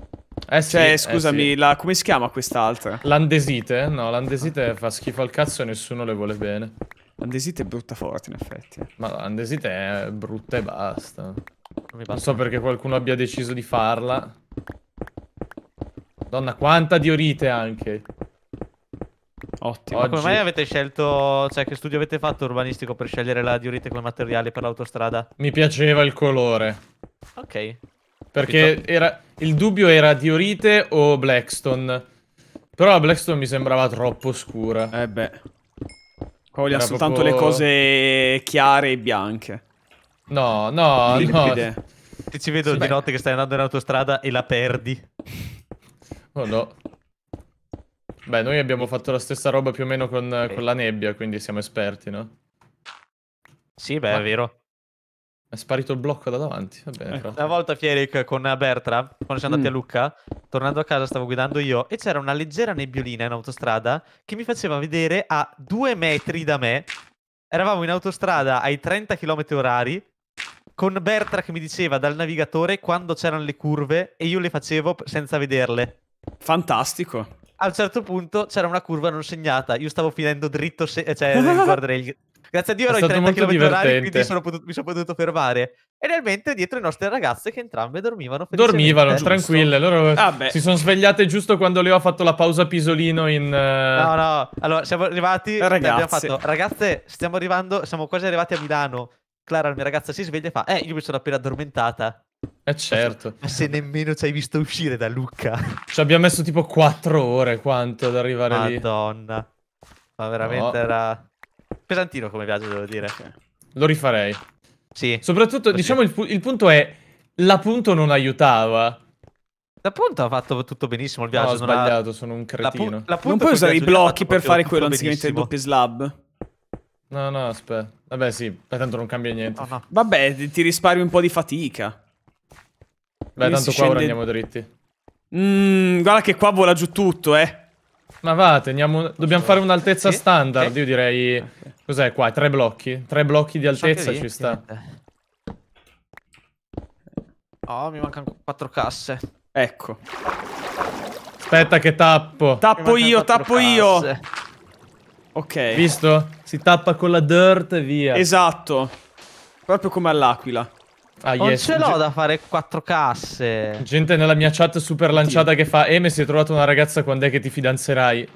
Eh sì, cioè, eh scusami, eh sì. la, come si chiama quest'altra? L'andesite? No, l'andesite fa schifo al cazzo e nessuno le vuole bene. L'andesite è brutta forte, in effetti. Eh. Ma l'andesite è brutta e basta. Non, non so perché qualcuno abbia deciso di farla. Donna, quanta diorite anche. Ottimo. Oggi... come mai avete scelto, cioè che studio avete fatto urbanistico per scegliere la diorite come materiale per l'autostrada? Mi piaceva il colore. Ok. Perché era, il dubbio era Diorite o Blackstone. Però la Blackstone mi sembrava troppo scura. Eh beh. Qua vogliamo soltanto proprio... le cose chiare e bianche. No, no, Limpide. no. Ti ci vedo sì, di beh. notte che stai andando in autostrada e la perdi. Oh no. Beh, noi abbiamo fatto la stessa roba più o meno con, con la nebbia, quindi siamo esperti, no? Sì, beh, Ma... è vero. È sparito il blocco da davanti. Va bene. Eh. Una volta, Fieric, con Bertra, quando siamo andati mm. a Lucca, tornando a casa stavo guidando io e c'era una leggera nebbiolina in autostrada che mi faceva vedere a due metri da me. Eravamo in autostrada ai 30 km orari con Bertra che mi diceva dal navigatore quando c'erano le curve e io le facevo senza vederle. Fantastico. A un certo punto c'era una curva non segnata, io stavo finendo dritto, se- cioè <laughs> il Grazie a Dio ero in 30 km divertente. quindi sono potuto, mi sono potuto fermare. E nel mentre dietro le nostre ragazze che entrambe dormivano Dormivano, tranquille. Loro ah, si sono svegliate giusto quando Leo ha fatto la pausa pisolino in... Uh... No, no, allora siamo arrivati... Cioè, ragazze. Fatto, ragazze, stiamo arrivando, siamo quasi arrivati a Milano. Clara, la mia ragazza, si sveglia e fa Eh, io mi sono appena addormentata. Eh certo. Ma se nemmeno ci hai visto uscire da Lucca. Ci abbiamo messo tipo quattro ore quanto ad arrivare Madonna. lì. Madonna. Ma veramente no. era pesantino come viaggio, devo dire. Lo rifarei. Sì. Soprattutto, Così. diciamo, il, pu il, punto è, la punto non aiutava. La punto ha fatto tutto benissimo il viaggio. No, ho sbagliato, ha... sono un cretino. La la non puoi usare i blocchi per fare quello anziché mettere il doppio slab. No, no, aspetta. Vabbè, sì, tanto non cambia niente. No, no. Vabbè, ti risparmi un po' di fatica. Beh, tanto qua scende... ora andiamo dritti. Mmm, guarda che qua vola giù tutto, eh. Ma va, teniamo... Dobbiamo fare un'altezza eh? standard, eh? io direi... Okay. Cos'è qua? Tre blocchi? Tre blocchi di altezza ci sta. Oh, mi mancano quattro casse. Ecco. Aspetta che tappo. Tappo io, tappo casse. io. Ok. Visto? Si tappa con la dirt e via. Esatto. Proprio come all'aquila. Ah, yes. non ce l'ho da fare quattro casse. Gente nella mia chat super lanciata sì. che fa Eme eh, si è trovata una ragazza quando è che ti fidanzerai.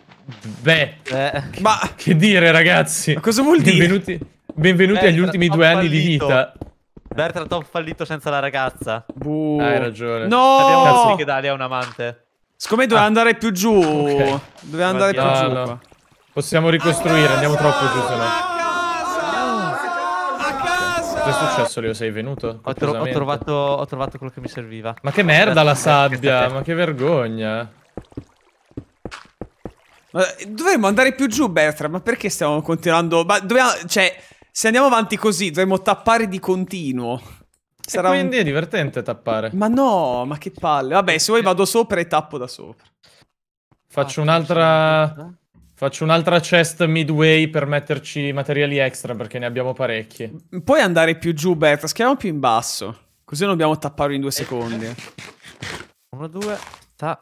Beh, eh. ma che dire ragazzi? Ma cosa vuol dire? Benvenuti, benvenuti Bertrand agli ultimi due fallito. anni di vita. Bertrand ho fallito senza la ragazza. Buh. Hai ragione. No! Abbiamo cazzo che Dalia è un amante. Siccome doveva ah. andare più giù. Okay. Doveva andare più giù. No. Possiamo ricostruire, andiamo troppo giù se no. A A casa! casa! Cosa è successo, Leo? Sei venuto? Ho, tro ho, trovato, ho, trovato, quello che mi serviva. Ma che merda la sabbia! Ma che vergogna! Eh, dovremmo andare più giù, Bertram, ma perché stiamo continuando? Ma dobbiamo, cioè, se andiamo avanti così, dovremmo tappare di continuo. Sarà e quindi un... è divertente tappare. Ma no, ma che palle. Vabbè, se vuoi vado sopra e tappo da sopra. Faccio ah, un'altra... Faccio un'altra chest midway per metterci materiali extra perché ne abbiamo parecchi. Puoi andare più giù, Berta, schiamo più in basso. Così non dobbiamo tapparlo in due secondi. Uno, due, ta.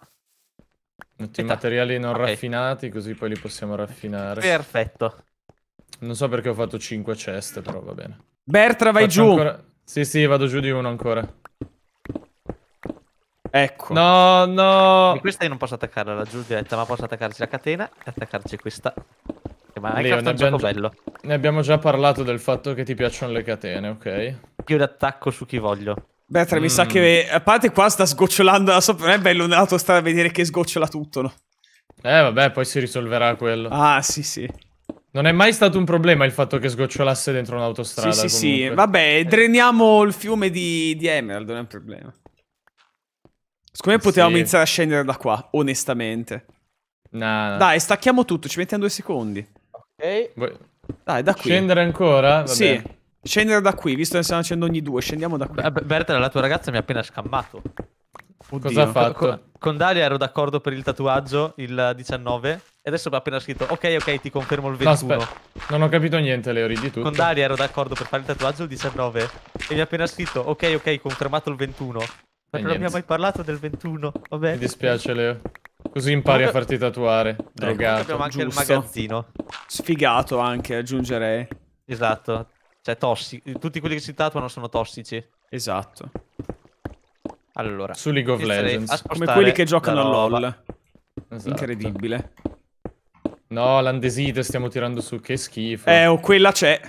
Metti materiali non okay. raffinati così poi li possiamo raffinare. Perfetto. Non so perché ho fatto 5 ceste, però va bene. Bertra, vai Faccio giù! Ancora... Sì, sì, vado giù di uno ancora. Ecco. No, no! Di questa io non posso attaccarla laggiù diretta, ma posso attaccarci la catena e attaccarci questa. Che ma Leo, ne abbiamo... bello. Ne abbiamo già parlato del fatto che ti piacciono le catene, ok? Io le attacco su chi voglio. Bertra, mm. mi sa mm. che a parte qua sta sgocciolando la sopra. Non è bello nell'autostrada vedere che sgocciola tutto, no? Eh, vabbè, poi si risolverà quello. Ah, sì, sì. Non è mai stato un problema il fatto che sgocciolasse dentro un'autostrada. Sì, sì, comunque. sì. Vabbè, dreniamo il fiume di, di Emerald, non è un problema. Secondo me potevamo sì. iniziare a scendere da qua, onestamente. No, no. Dai, stacchiamo tutto, ci mettiamo due secondi. Ok. Dai, da qui. Scendere ancora? Vabbè. Sì. Scendere da qui, visto che stiamo facendo ogni due, scendiamo da qui. Beh, la tua ragazza mi ha appena scammato. Oddio. Cosa ha fatto? Con, con Dalia ero d'accordo per il tatuaggio il 19 e adesso mi ha appena scritto ok ok ti confermo il 21. No, non ho capito niente Leo, ridi tutto. Con Dalia ero d'accordo per fare il tatuaggio il 19 e mi ha appena scritto ok ok confermato il 21. Ma eh non abbiamo mai parlato del 21, vabbè. Mi dispiace Leo. Così impari Comunque... a farti tatuare, drogato. abbiamo anche Giusto. il magazzino. Sfigato anche, aggiungerei. Esatto, cioè, tossici. Tutti quelli che si tatuano sono tossici. Esatto. Allora. Su League of Legends. Come quelli che giocano a LOL. Esatto. Incredibile. No, l'andesite stiamo tirando su, che schifo. Eh, oh, quella c'è.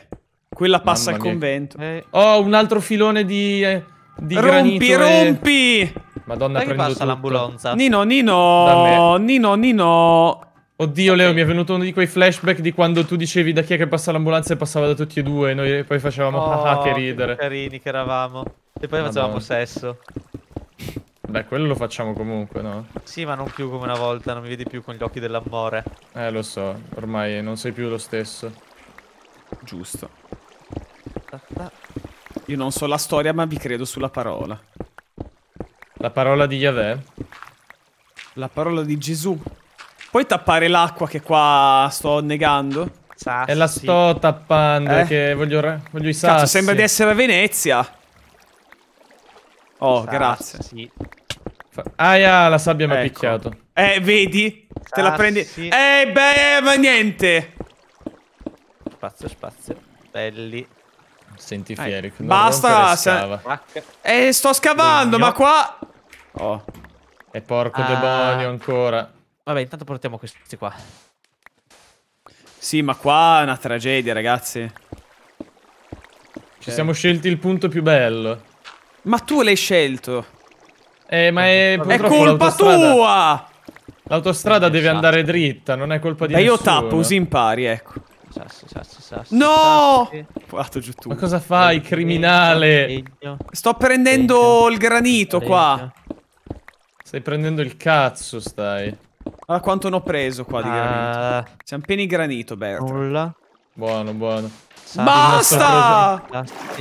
Quella passa al convento. Eh. Oh, un altro filone di... Eh, di rompi, eh. rompi! E... Madonna, Dai prendo passa l'ambulanza. Nino, Nino, Nino, Nino. Oddio, Leo, mi è venuto uno di quei flashback di quando tu dicevi da chi è che passa l'ambulanza e passava da tutti e due. E noi poi facevamo oh, che ridere. Che carini che eravamo. E poi Madonna. facevamo sesso. Beh, quello lo facciamo comunque, no? Sì, ma non più come una volta, non mi vedi più con gli occhi dell'amore. Eh, lo so, ormai non sei più lo stesso. Giusto. Io non so la storia, ma vi credo sulla parola. La parola di Yahweh? La parola di Gesù. Puoi tappare l'acqua che qua sto negando? Sassi. E la sto tappando eh? che voglio, voglio i sassi. Cazzo, sembra di essere a Venezia. Oh, sassi. grazie. Aia, la sabbia ecco. mi ha ecco. picchiato. Eh, vedi? Sassi. Te la prendi. Eh, beh, ma niente. Spazio, spazio. Belli. Senti fieri. Eh, basta. Se... Eh, sto scavando, Legno. ma qua... Oh. E porco ah. demonio ancora. Vabbè, intanto portiamo questi qua. Sì, ma qua è una tragedia, ragazzi. Ci okay. siamo scelti il punto più bello. Ma tu l'hai scelto. Eh, ma è, è colpa tua! L'autostrada eh, deve andare dritta, non è colpa di Beh, nessuno. io tappo, usi impari, ecco. Sasso, sasso, sasso. No! Porto giù tu. Ma cosa fai, eh, criminale? Sto prendendo il granito qua. Stai prendendo il cazzo, stai. Allora ah, quanto ne ho preso qua di granito? Ah. Siamo appena in granito, Berta. Nulla. Buono, buono. Sa, Basta!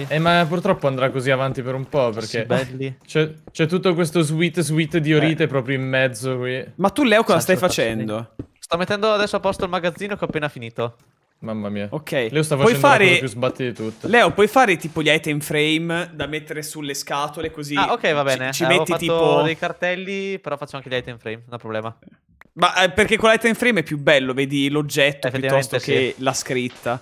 Eh, ma purtroppo andrà così avanti per un po', perché c'è tutto questo sweet sweet di orite eh. proprio in mezzo qui. Ma tu, Leo, cosa Sa, stai facendo? Sto mettendo adesso a posto il magazzino che ho appena finito. Mamma mia. Ok. Leo sta puoi fare... più sbatti di tutto. Leo, puoi fare tipo gli item frame da mettere sulle scatole così. Ah, ok, va bene. Ci, ci eh, metti tipo dei cartelli, però faccio anche gli item frame, non ho problema. Ma eh, perché con l'item frame è più bello, vedi l'oggetto piuttosto sì. che la scritta.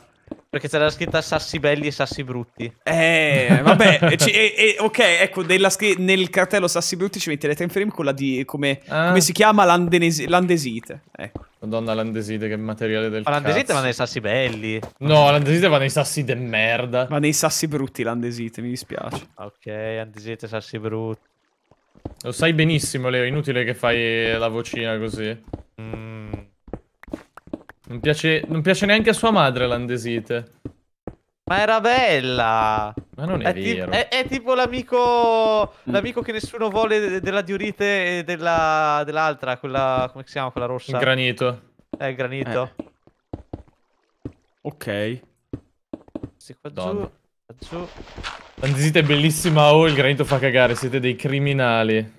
Perché c'era scritta sassi belli e sassi brutti. Eh, vabbè. <laughs> c- e, e, ok, ecco, scri- nel cartello sassi brutti ci metti le frame con la D, come, ah. come si chiama, L'andenesi- l'andesite. Ecco. Madonna, l'andesite, che materiale del ma l'andesite va nei sassi belli. No, l'andesite va nei sassi de merda. Va nei sassi brutti l'andesite, mi dispiace. Ok, andesite, sassi brutti. Lo sai benissimo, Leo, inutile che fai la vocina così. Mmm. Non piace, non piace neanche a sua madre l'andesite. Ma era bella! Ma non è, è vero. È, è, tipo l'amico. L'amico che nessuno vuole della diurite e della, dell'altra, quella. come si chiama quella rossa? Il granito. Eh, il granito. Eh. Ok. Sì, qua Don. giù. Qua giù. L'andesite è bellissima, oh, il granito fa cagare, siete dei criminali.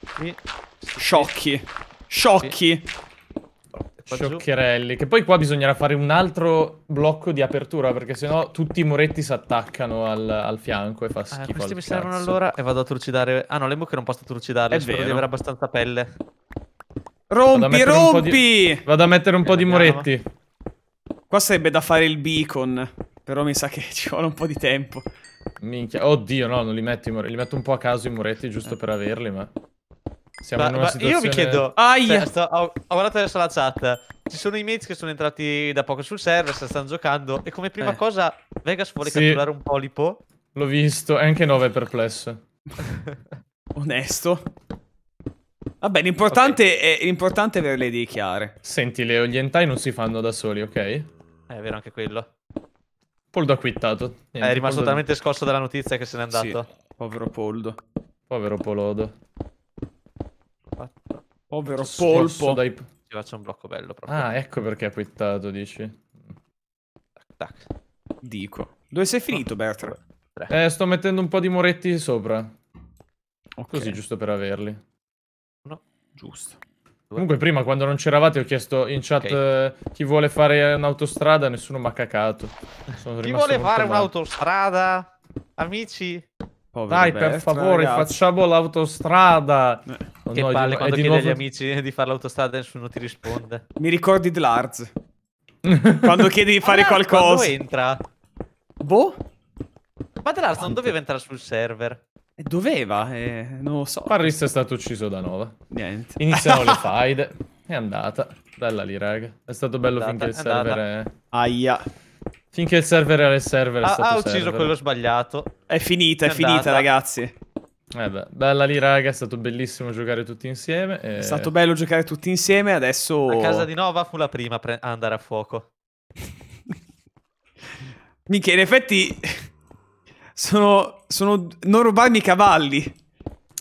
Sì. Sciocchi. Sciocchi. Sì. Scioccherelli. Che poi qua bisognerà fare un altro blocco di apertura, perché sennò tutti i muretti si attaccano al, al fianco e fa ah, schifo. Ah, questi mi servono allora e vado a trucidare. Ah no, le che non posso trucidarle, È spero vero. di avere abbastanza pelle. Rompi, vado rompi! Di... Vado a mettere un e po' di muretti. Qua sarebbe da fare il beacon, però mi sa che <laughs> ci vuole un po' di tempo. Minchia, oddio no, non li metto i muretti, li metto un po' a caso i muretti giusto eh. per averli, ma... Siamo ma, in una ma situazione... Io vi chiedo, Aia. Certo, cioè, ho, ho, guardato adesso la chat, ci sono i mates che sono entrati da poco sul server, stanno giocando e come prima eh. cosa Vegas vuole sì. catturare un polipo. L'ho visto, e anche 9 perplesso. <laughs> Onesto. Vabbè, l'importante, okay. è, è avere le idee chiare. Senti, Leo, gli hentai non si fanno da soli, ok? È vero anche quello. Poldo ha quittato. Niente, è rimasto Poldo... talmente scosso dalla notizia che se n'è andato. Sì. Povero Poldo. Povero Polodo. Povero polpo. Dai... Ti faccio un blocco bello proprio. Ah, ecco perché ha quittato, dici. Tac, tac. Dico. Dove sei finito, Bertrand? Eh, sto mettendo un po' di moretti sopra. Okay. Così, giusto per averli. No, giusto. Comunque prima quando non c'eravate ho chiesto in chat okay. uh, chi vuole fare un'autostrada, nessuno mi ha cacato. <laughs> chi vuole fare un'autostrada? Amici, Povero Dai, Bertra, per favore, ragazzi. facciamo l'autostrada. Eh. Oh, che no, palle, quando chiede nuovo... agli amici di fare l'autostrada e nessuno ti risponde. <laughs> Mi ricordi di Lars. <laughs> quando chiedi di fare ah, qualcosa. Quando entra? Boh? Ma The Lars non doveva entrare sul server. Eh, doveva, eh, non lo so. Parris è stato ucciso da Nova. Niente. Iniziano le <laughs> faide. È andata. Bella lì, raga. È stato bello andata, finché il server è... Aia. Finché il server era il server. Ha, ha ucciso server. quello sbagliato. È finita, è, è finita, ragazzi. Eh beh, bella lì, raga, è stato bellissimo giocare tutti insieme. E... È stato bello giocare tutti insieme. Adesso. A casa di Nova fu la prima a andare a fuoco. <laughs> Minchia, in effetti. Sono, sono. Non rubarmi i cavalli.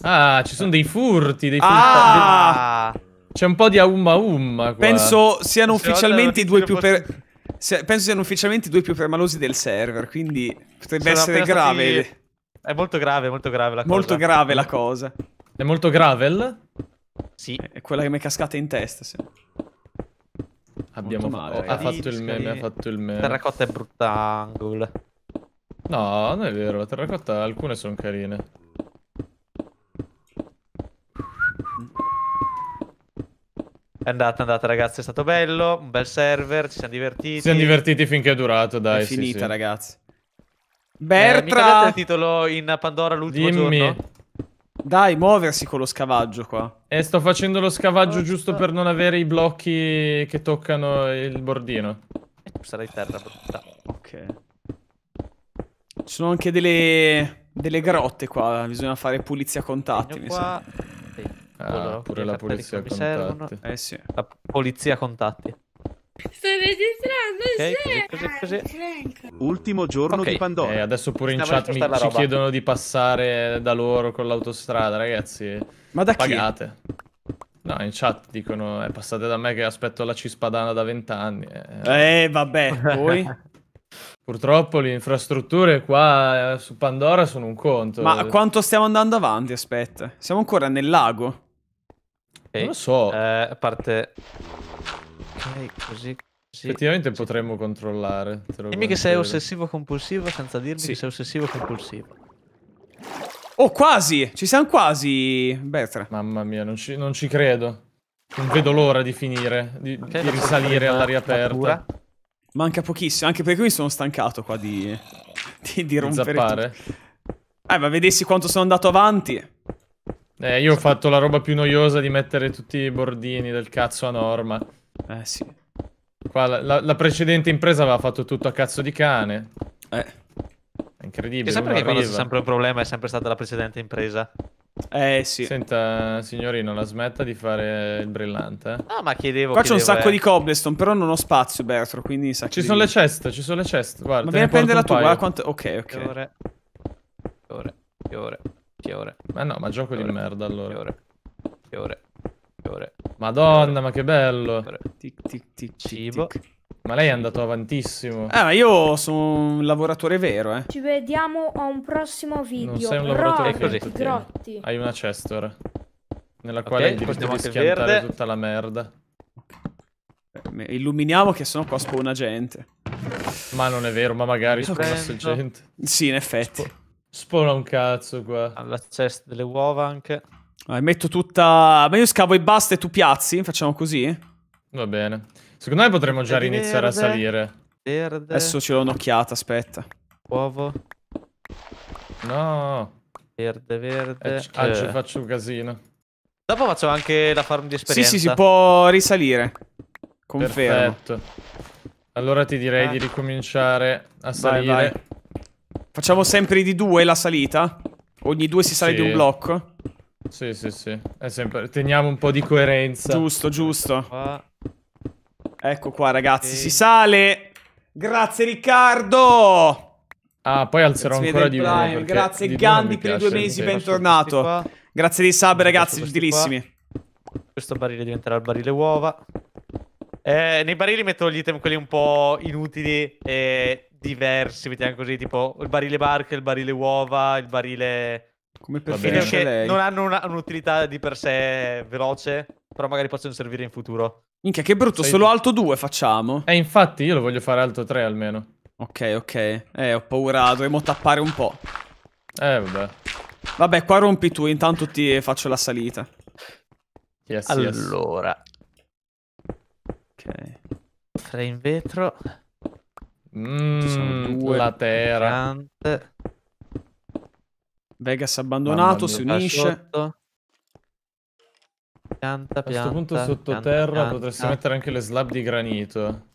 Ah, ci sono dei furti. Dei ah! Furta... Ah! C'è un po' di aumma umma. Qua. Penso siano cioè, ufficialmente i due più. Per... Se, penso siano ufficialmente i due più permalosi del server, quindi potrebbe Sono essere grave. Stati... È molto grave, molto grave la cosa. Molto grave la cosa. È molto gravel? Sì. È quella che mi è cascata in testa, sì. Abbiamo male, ha fatto il meme, ha fatto il meme. Terracotta è brutta angle. No, non è vero, la terracotta alcune sono carine. È andata, è andata, ragazzi, è stato bello. Un bel server, ci siamo divertiti. Ci siamo divertiti finché è durato, dai. È finita, sì, ragazzi. Bertra! Eh, il titolo in Pandora l'ultimo Dimmi. giorno? Dai, muoversi con lo scavaggio qua. E eh, sto facendo lo scavaggio oh, giusto sta... per non avere i blocchi che toccano il bordino. E eh, tu sarai terra brutta. Ok. Ci sono anche delle... delle grotte qua, bisogna fare pulizia contatti. Mi qua pure ah, la polizia contatti. Eh sì. La polizia contatti. Sto registrando, okay, così, così. Ah, Ultimo giorno okay. di Pandora. Eh, adesso pure in Stavo chat mi, ci chiedono di passare da loro con l'autostrada, ragazzi. Ma da Pagate. chi? No, in chat dicono, è eh, passate da me che aspetto la cispadana da vent'anni. Eh. eh, eh vabbè, poi... <laughs> Purtroppo le infrastrutture qua eh, su Pandora sono un conto. Ma quanto stiamo andando avanti, aspetta? Siamo ancora nel lago. Non lo so. Eh, a parte... Ok, così... Sì, Effettivamente potremmo controllare. Dimmi che sei ossessivo compulsivo senza dirmi sì. che sei ossessivo compulsivo. Oh, quasi! Ci siamo quasi, Betra. Mamma mia, non ci, non ci credo. Non vedo l'ora di finire, di, okay, di risalire all'aria aperta. Manca pochissimo, anche perché io sono stancato qua di, di, di rompere. Zappare. Tutto. Eh, ma vedessi quanto sono andato avanti. Eh, io ho fatto la roba più noiosa di mettere tutti i bordini del cazzo a norma. Eh, sì. Qua la, la, la precedente impresa aveva fatto tutto a cazzo di cane. Eh. È incredibile. Che sempre che quello è sempre un problema è sempre stata la precedente impresa. Eh sì. Senta, signorino, la smetta di fare il brillante. Eh? Ah, ma chiedevo. Qua c'è un sacco eh. di cobblestone, però non ho spazio, Bertro. Quindi Sacco Ci sono le ceste, ci sono le ceste. Guarda, ma viene a prendere la tua. Guarda quanto... Ok, ok. ore. ore. ore. Che ore? Ma no, ma gioco di merda allora. Che ore? Che ore? Che ore? Madonna, ma che bello! Tic tic tic cibo. Ma lei è andato avantissimo. Ah, ma io sono un lavoratore vero, eh. Ci vediamo a un prossimo video. Non sei un lavoratore Rock, così. Grotti. Hai una chest ora. Nella quale okay, hai diritto schiantare verde. tutta la merda. Illuminiamo che sennò qua spawna gente. Ma non è vero, ma magari spawnasse gente. Sì, in effetti. Sp Spona un cazzo qua. Alla cesta delle uova anche. Vai, metto tutta... Ma io scavo e basta e tu piazzi, facciamo così? Va bene. Secondo me potremmo già verde, a salire. Verde. Adesso ce l'ho un'occhiata, aspetta. Uovo. No. Verde, verde. Eh, ah, ci eh. faccio un casino. Dopo faccio anche la farm di esperienza. Sì, sì, si può risalire. Confermo. Perfetto. Allora ti direi ah. di ricominciare a salire. Vai, vai. Facciamo sempre di due la salita? Ogni due si sale sì. di un blocco? Sì, sì, sì. Sempre... Teniamo un po' di coerenza. Giusto, giusto. Qua. Ecco qua, ragazzi. E... Si sale. Grazie, Riccardo. Ah, poi alzerò Grazie ancora di Prime. uno. Grazie, di Gandhi, per i due mesi. Bentornato. Grazie di sub, ragazzi. Utilissimi. Questo barile diventerà il barile uova. Eh, nei barili metto gli item quelli un po' inutili e diversi, mettiamo così, tipo il barile barca, il barile uova, il barile... Come per Vabbè, che lei. non hanno una, un'utilità di per sé veloce, però magari possono servire in futuro. Minchia, che brutto, Sei... solo alto 2 facciamo. Eh, infatti, io lo voglio fare alto 3 almeno. Ok, ok. Eh, ho paura, dovremmo tappare un po'. Eh, vabbè. Vabbè, qua rompi tu, intanto ti faccio la salita. Yes, allora. Yes. Ok. Frame vetro. Mmm, sono mm, due. La terra. Piante. Vegas abbandonato, mia, si unisce. Pianta, pianta, A questo punto sottoterra potresti pianta. mettere anche le slab di granito.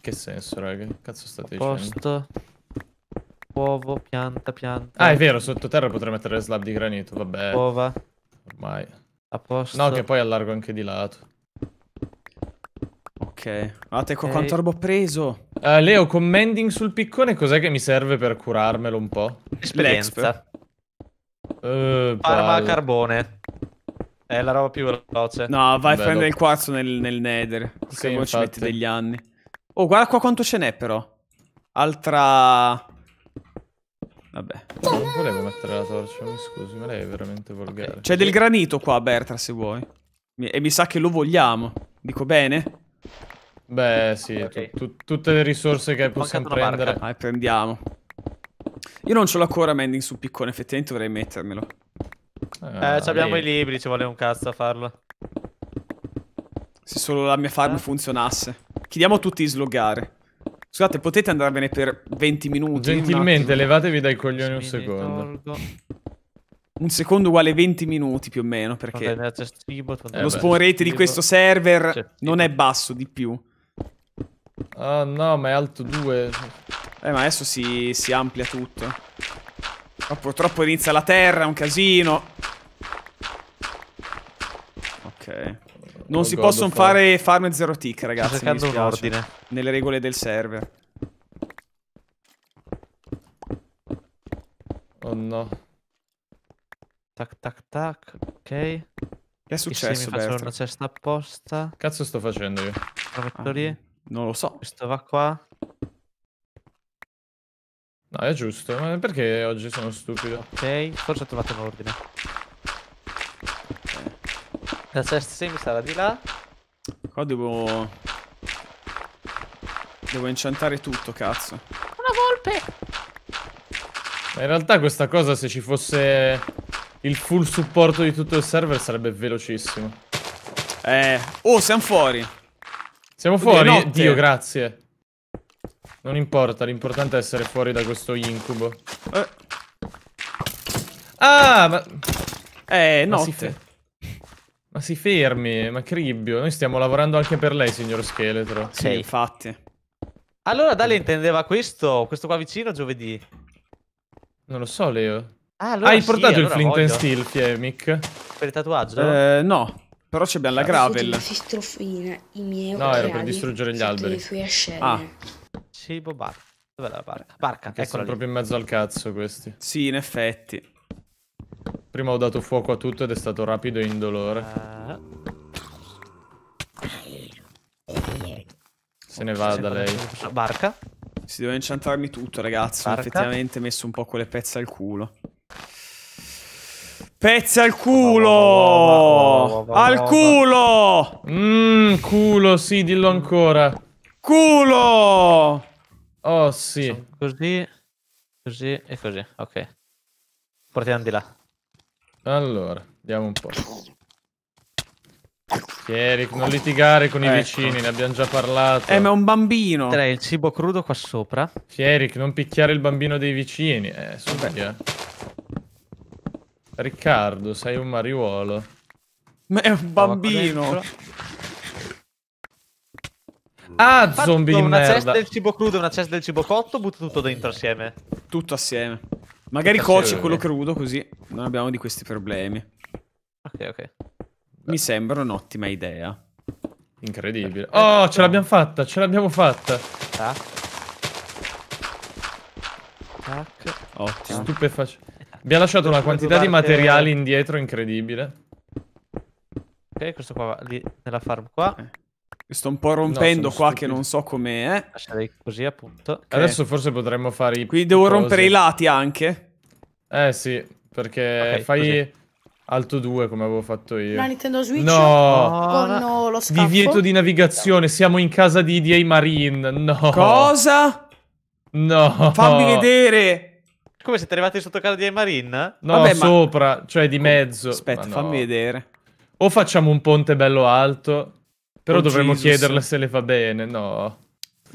Che senso, raga? Che cazzo state Posto. dicendo? Uovo, pianta, pianta. Ah, è vero, sottoterra potrei mettere le slab di granito, vabbè. Uova. Ormai. A posto. No, che poi allargo anche di lato. Ok. Ateco, ah, okay. quanto roba ho preso? Uh, Leo, mending sul piccone, cos'è che mi serve per curarmelo un po'? Esperienza. Uh, eh, Parma a carbone. È la roba più veloce. No, vai a prendere il quarzo nel, nel nether. Sì, poi ci metti degli anni. Oh, guarda qua quanto ce n'è però. Altra... Vabbè. non volevo mettere la torcia, mi scusi, ma lei è veramente volgare. C'è del granito qua, Bertra, se vuoi. E mi sa che lo vogliamo. Dico bene? Beh, sì, okay. tu, tu, tutte le risorse che possiamo prendere. Dai, prendiamo. Io non ce l'ho ancora mending su piccone, effettivamente dovrei mettermelo. Eh, eh abbiamo i libri, ci vuole un cazzo a farlo. Se solo la mia farm eh. funzionasse. Chiediamo a tutti di sloggare. Scusate, potete andarvene per 20 minuti? Gentilmente, levatevi dai coglioni un secondo un secondo uguale 20 minuti più o meno, perché eh, lo spawn rate di questo server non è basso di più. Ah no, ma è alto 2. Eh, ma adesso si, si amplia tutto. Ma purtroppo inizia la terra, è un casino. Ok. Non oh, si possono fare farm zero tick, ragazzi. Sto cercando un ordine. Nelle regole del server. Oh no. Tac tac tac, ok. Che è successo? Perché mi faccio una cesta apposta. Cazzo sto facendo io? metto ah, lì. Non lo so. Questo va qua. No, è giusto. Ma perché oggi sono stupido? Ok, forse ho trovato un ordine. La cesta sì, mi sarà di là. Qua devo... Devo incentrare tutto, cazzo. Una volpe! Ma in realtà questa cosa se ci fosse il full supporto di tutto il server sarebbe velocissimo. Eh, oh, siamo fuori. Siamo fuori? Oddio, Dio, grazie. Non importa, l'importante è essere fuori da questo incubo. Eh. Ah, ma... Eh, no. Ma, ma si fermi, ma cribbio. Noi stiamo lavorando anche per lei, signor Scheletro. Sì, sì. infatti. Allora Dale intendeva questo, questo qua vicino giovedì. Non lo so, Leo. Ah, allora Hai sì, portato allora il Flint voglio. and Steel, Fiemic? Per il tatuaggio? Eh, no, però abbiamo la gravel. Si strofina i miei No, era per distruggere gli alberi. Le sue ascelle. Ah. Cibo barca. Dov'è la barca? Barca, che sono lì. proprio in mezzo al cazzo questi. Sì, in effetti. Prima ho dato fuoco a tutto ed è stato rapido e indolore. Uh... Se ne va da lei. Barca. Si deve incentrarmi tutto, ragazzi. Barca. Ho effettivamente messo un po' quelle pezze al culo. Pezzi al culo! Al culo! Mmm, culo, sì, dillo ancora. Culo! Oh, sì. Così, così e così, ok. Portiamo di là. Allora, vediamo un po'. Eric, non litigare con ecco. i vicini, ne abbiamo già parlato. Eh, ma è un bambino. Metterei il cibo crudo qua sopra. Eric, non picchiare il bambino dei vicini. Eh, subito, eh. Riccardo, sei un mariuolo. Ma è un bambino. Ah, zombie di una merda. Una cesta del cibo crudo e una cesta del cibo cotto, butto tutto dentro assieme. Tutto assieme. Magari tutto coci quello crudo, così non abbiamo di questi problemi. Ok, ok. Mi sembra un'ottima idea. Incredibile. Oh, ce l'abbiamo fatta, ce l'abbiamo fatta. Tac. Tac. Ottimo. Stupefacente. Abbiamo lasciato una quantità di materiali indietro incredibile. Ok, questo qua va lì nella farm qua. Mi sto un po' rompendo no, qua stupido. che non so com'è. è. Eh. così appunto. Okay. Adesso forse potremmo fare i... Qui devo cose. rompere i lati anche? Eh sì, perché okay, fai così. alto 2 come avevo fatto io. La Nintendo Switch? No! Con no. lo scafo? Divieto di navigazione, siamo in casa di EDA Marine, no! Cosa? No! Fammi vedere! come siete arrivati sotto casa di Aymarin? No, Vabbè, sopra, ma... cioè di mezzo. Aspetta, no. fammi vedere. O facciamo un ponte bello alto, però oh, dovremmo Jesus. chiederle se le fa bene, no.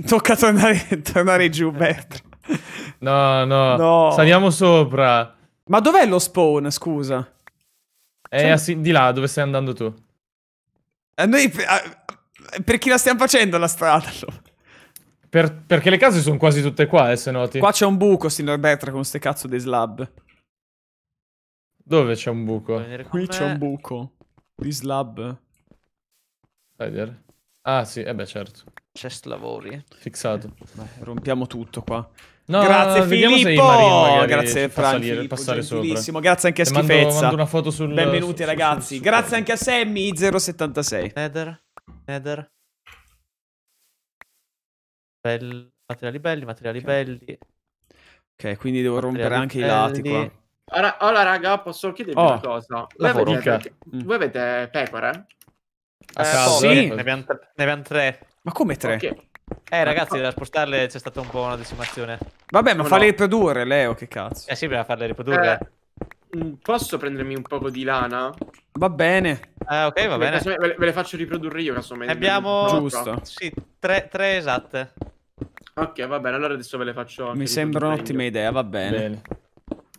Tocca tornare, <laughs> tornare giù, Bertra. no, no, no. Saliamo sopra. Ma dov'è lo spawn, scusa? È eh, cioè... di là, dove stai andando tu. Eh, noi... Per, eh, per chi la stiamo facendo la strada, allora? Per, perché le case sono quasi tutte qua, eh, se noti. Qua c'è un buco, signor Betra, con ste cazzo di slab. Dove c'è un buco? Qui c'è un buco. Di slab. Spider? Ah, sì, eh beh, certo. Chest lavori. Fixato. Beh, rompiamo tutto qua. No, grazie Filippo, Marino, grazie Fran, salire, passare grazie anche a Te Schifezza. Mando, mando una foto sul, Benvenuti su, ragazzi, su, su, grazie anche a Sammy 076. Nether, Nether. Bell... Materiali belli, materiali okay. belli. Ok, quindi devo materiali rompere anche belli. i lati qua. Ora, ora, raga, posso chiedervi oh, una cosa? Voi avete, mm. voi avete pecore? A eh, caso, sì, eh. ne abbiamo, tre, ne abbiamo, tre. Ma come tre? Okay. Eh ragazzi, da spostarle c'è stata un po' una decimazione. Vabbè, ma no, farle riprodurre, Leo, che cazzo. Eh sì, bisogna farle riprodurre. Eh, mm, posso prendermi un poco di lana? Va bene. Eh, ok, va bene. Ve le, faccio riprodurre io, casomai. Ne abbiamo... Giusto. Sì, tre, tre esatte. Ok, va bene, allora adesso ve le faccio anche. Mi sembra un'ottima idea, va bene. bene.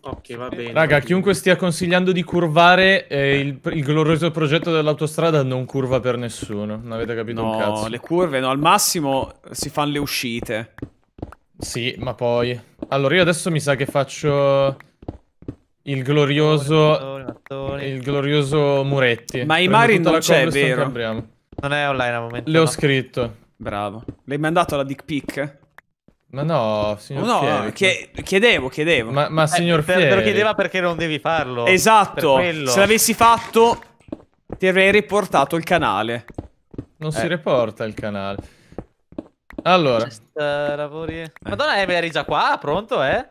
Ok, va bene. Raga, chiunque stia consigliando di curvare, eh, il, il, glorioso progetto dell'autostrada non curva per nessuno. Non avete capito no, un cazzo. No, le curve no, al massimo si fanno le uscite. Sì, ma poi... Allora, io adesso mi sa che faccio il glorioso... Il glorioso Muretti. Ma i mari non c'è, vero? Non è online al momento. Le ho no. scritto. Bravo. L'hai mandato la dick pic? Ma no, signor no, Fieri. Chie- chiedevo, chiedevo. Ma, ma eh, signor eh, per, Fieri... Te lo chiedeva perché non devi farlo. Esatto. Se l'avessi fatto, ti avrei riportato il canale. Non eh. si riporta il canale. Allora. Eh, lavori... Eh. Madonna, eh, me già qua? Pronto, eh?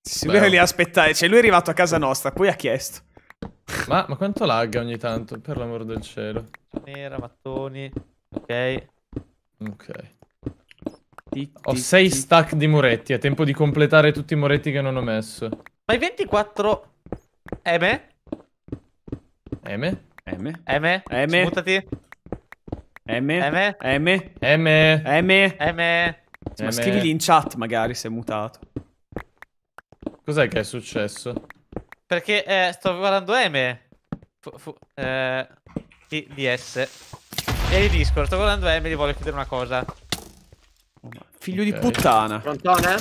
Sì, lui li oh. aspettare. Cioè, lui è arrivato a casa nostra, poi ha chiesto. Ma, ma quanto lagga ogni tanto, per l'amor del cielo. Nera, mattoni. Ok. Ok ho 6 stack di muretti, è tempo di completare tutti i muretti che non ho messo. Ma i 24... Eme? Eme? Eme? Eme? M? Smutati. Eme? Eme? Eme? Eme? M? M? Ma scrivili in chat magari se è mutato. Cos'è che è successo? Perché eh, sto guardando Eme. Fu, fu, eh, di, E di Discord, sto guardando Eme, gli voglio chiedere una cosa. Figlio okay. di puttana. Frontone?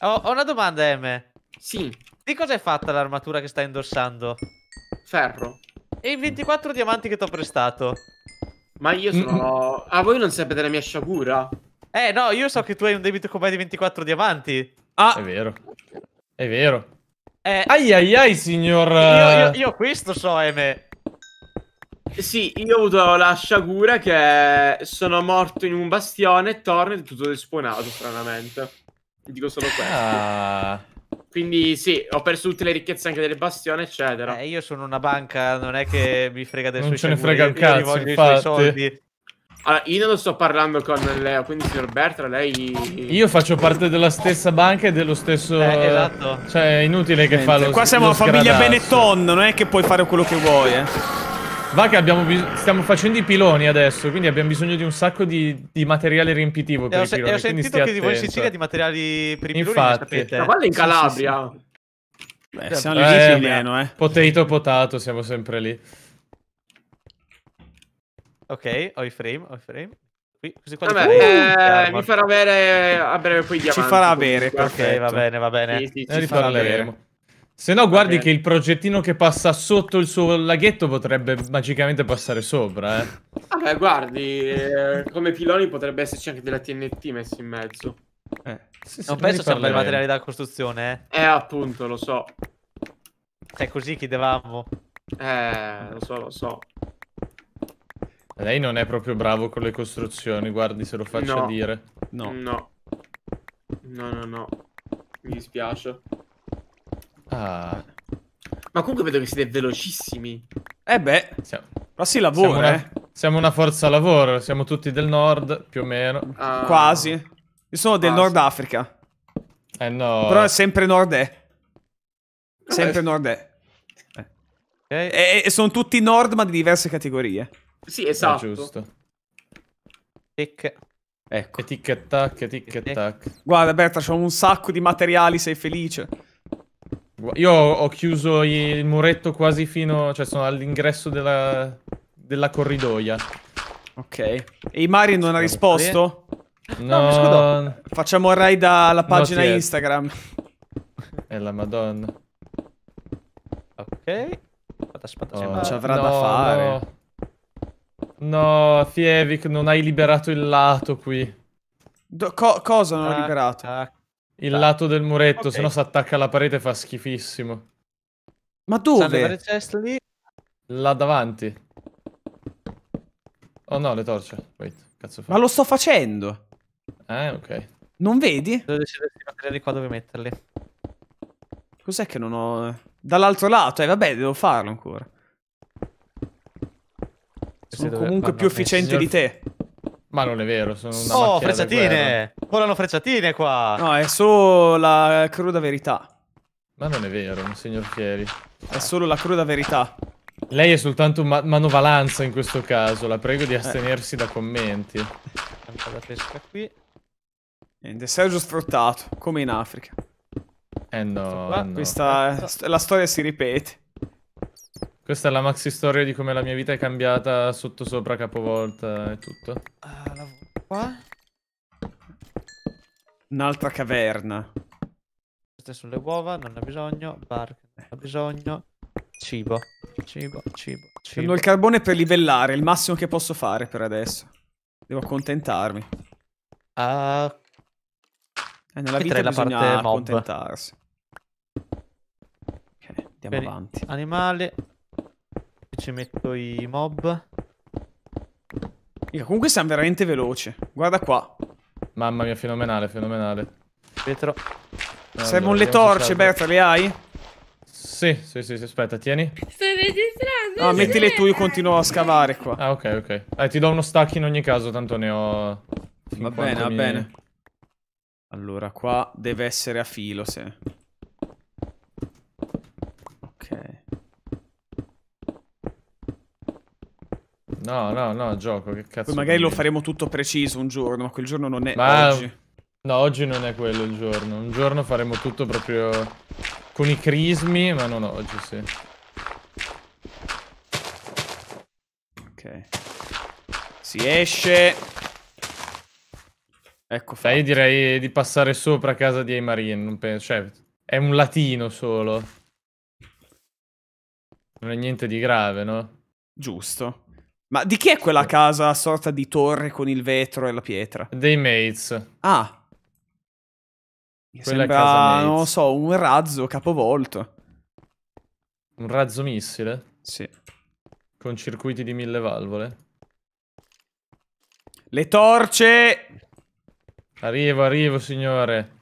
Ho, ho una domanda, M. Sì. Di cosa è fatta l'armatura che stai indossando? Ferro. E i 24 diamanti che ti ho prestato? Ma io sono... Ah, voi non sapete la mia sciagura? Eh, no, io so che tu hai un debito con me di 24 diamanti. Ah! È vero. È vero. Eh... Ai ai ai, signor... Io, io, eh. io questo so, Eme. Eh sì, io ho avuto la sciagura che sono morto in un bastione e torno ed è tutto despawnato, stranamente. Dico solo questo. Ah. Quindi sì, ho perso tutte le ricchezze anche del bastione, eccetera. Eh, io sono una banca, non è che mi frega del non ce ne frega un cazzo, infatti. I suoi soldi. Allora, io non sto parlando con Leo, quindi signor Bertra, lei... Io faccio parte della stessa banca e dello stesso... Eh, esatto. Cioè, è inutile che Senti, fa lo Qua siamo lo famiglia Benetton, non è che puoi fare quello che vuoi, eh. Va che abbiamo Stiamo facendo i piloni adesso, quindi abbiamo bisogno di un sacco di, di materiale riempitivo. E per ho, se- piloni, ho sentito che di voi in Sicilia di materiali per i piloni Infatti. sapete. La valle in Calabria. Sì, sì, sì. Beh, eh, siamo eh, lì vicino, eh. Potato potato, siamo sempre lì. Ok, ho i frame, ho i frame. Qui, così qua vabbè, eh, mi farà avere eh, a breve poi qui Ci farà avere, perfetto. Ok, va bene, va bene. Sì, sì, eh, ci, ci farà avere. Se no, guardi okay. che il progettino che passa sotto il suo laghetto potrebbe magicamente passare sopra, eh. Vabbè, eh, guardi, eh, come piloni potrebbe esserci anche della TNT messa in mezzo. Eh, sì, non penso siamo dei materiali da costruzione, eh. Eh, appunto, lo so. È così chiedevamo. Eh, lo so, lo so. Lei non è proprio bravo con le costruzioni, guardi se lo faccio no. dire. No. No. No, no, no. Mi dispiace. Ah. Ma comunque vedo che siete velocissimi. Eh beh, siamo... ma si lavora, siamo una... eh. Siamo una forza lavoro, siamo tutti del nord, più o meno. Ah. Quasi. Io sono del Nord Africa. Eh no. Però è sempre nord-est. Sempre nord-est. Eh, e, sono tutti nord, ma di diverse categorie. Sì, ah, esatto. Ah, giusto. Tic. Ecco. E tic tac, tic tac. Guarda, Berta, c'ho un sacco di materiali, sei felice. Io ho chiuso il muretto quasi fino... Cioè, sono all'ingresso della... della corridoia. Ok. E Mari non ha risposto? No, no Facciamo raid alla pagina no, Instagram. È la madonna. Ok. Aspetta, aspetta. Oh, ci avrà no, da fare. No. no, Fievic, non hai liberato il lato qui. Do co cosa non ah, ho liberato? Ah, il da. lato del muretto, okay. se no si attacca alla parete fa schifissimo. Ma dove? Lì. Là davanti. Oh no, le torce. Wait, cazzo fa. Ma lo sto facendo. Eh, ok. Non vedi? Devo decidere di materiali qua dove metterli. Cos'è che non ho... Eh, dall'altro lato, eh vabbè, devo farlo ancora. Sono comunque più efficiente di te. Ma non è vero, sono una Oh, frecciatine! Volano frecciatine qua! No, è solo la cruda verità. Ma non è vero, signor Fieri. È solo la cruda verità. Lei è soltanto ma manovalanza in questo caso, la prego di astenersi eh. da commenti. La pesca qui. Niente, Sergio sfruttato, come in Africa. Eh no, no. Questa, la storia si ripete. Questa è la maxi storia di come la mia vita è cambiata sotto sopra capovolta e tutto. Ah, la qua. Un'altra caverna. Queste sono le uova, non ne ha bisogno. Bark, non ha bisogno. Cibo, cibo, cibo, cibo. Prendo il carbone per livellare, il massimo che posso fare per adesso. Devo accontentarmi. Ah. Uh... Eh, nella vita la bisogna parte mob. Ok, andiamo Bene. avanti. Animale, ci metto i mob. Io comunque siamo veramente veloci. Guarda qua. Mamma mia, fenomenale, fenomenale. Pietro. No, Servono le torce, Berta, le hai? Sì, sì, sì, sì, aspetta, tieni. Sto registrando. No, sì. mettile tu, io continuo a scavare qua. Ah, ok, ok. Eh, ti do uno stack in ogni caso, tanto ne ho... Va bene, va bene. Allora, qua deve essere a filo, se... Ok. No, no, no, gioco, che cazzo. Poi magari lo faremo tutto preciso un giorno, ma quel giorno non è ma... oggi. No, oggi non è quello il giorno. Un giorno faremo tutto proprio con i crismi, ma non oggi, sì. Ok. Si esce. Ecco, fatto. Dai, io direi di passare sopra a casa di Aymarin, non penso, cioè, è un latino solo. Non è niente di grave, no? Giusto. Ma di chi è quella casa, sorta di torre con il vetro e la pietra? Dei Mates. Ah. quella sembra, casa non lo so, un razzo capovolto. Un razzo missile? Sì. Con circuiti di mille valvole? Le torce! Arrivo, arrivo, signore.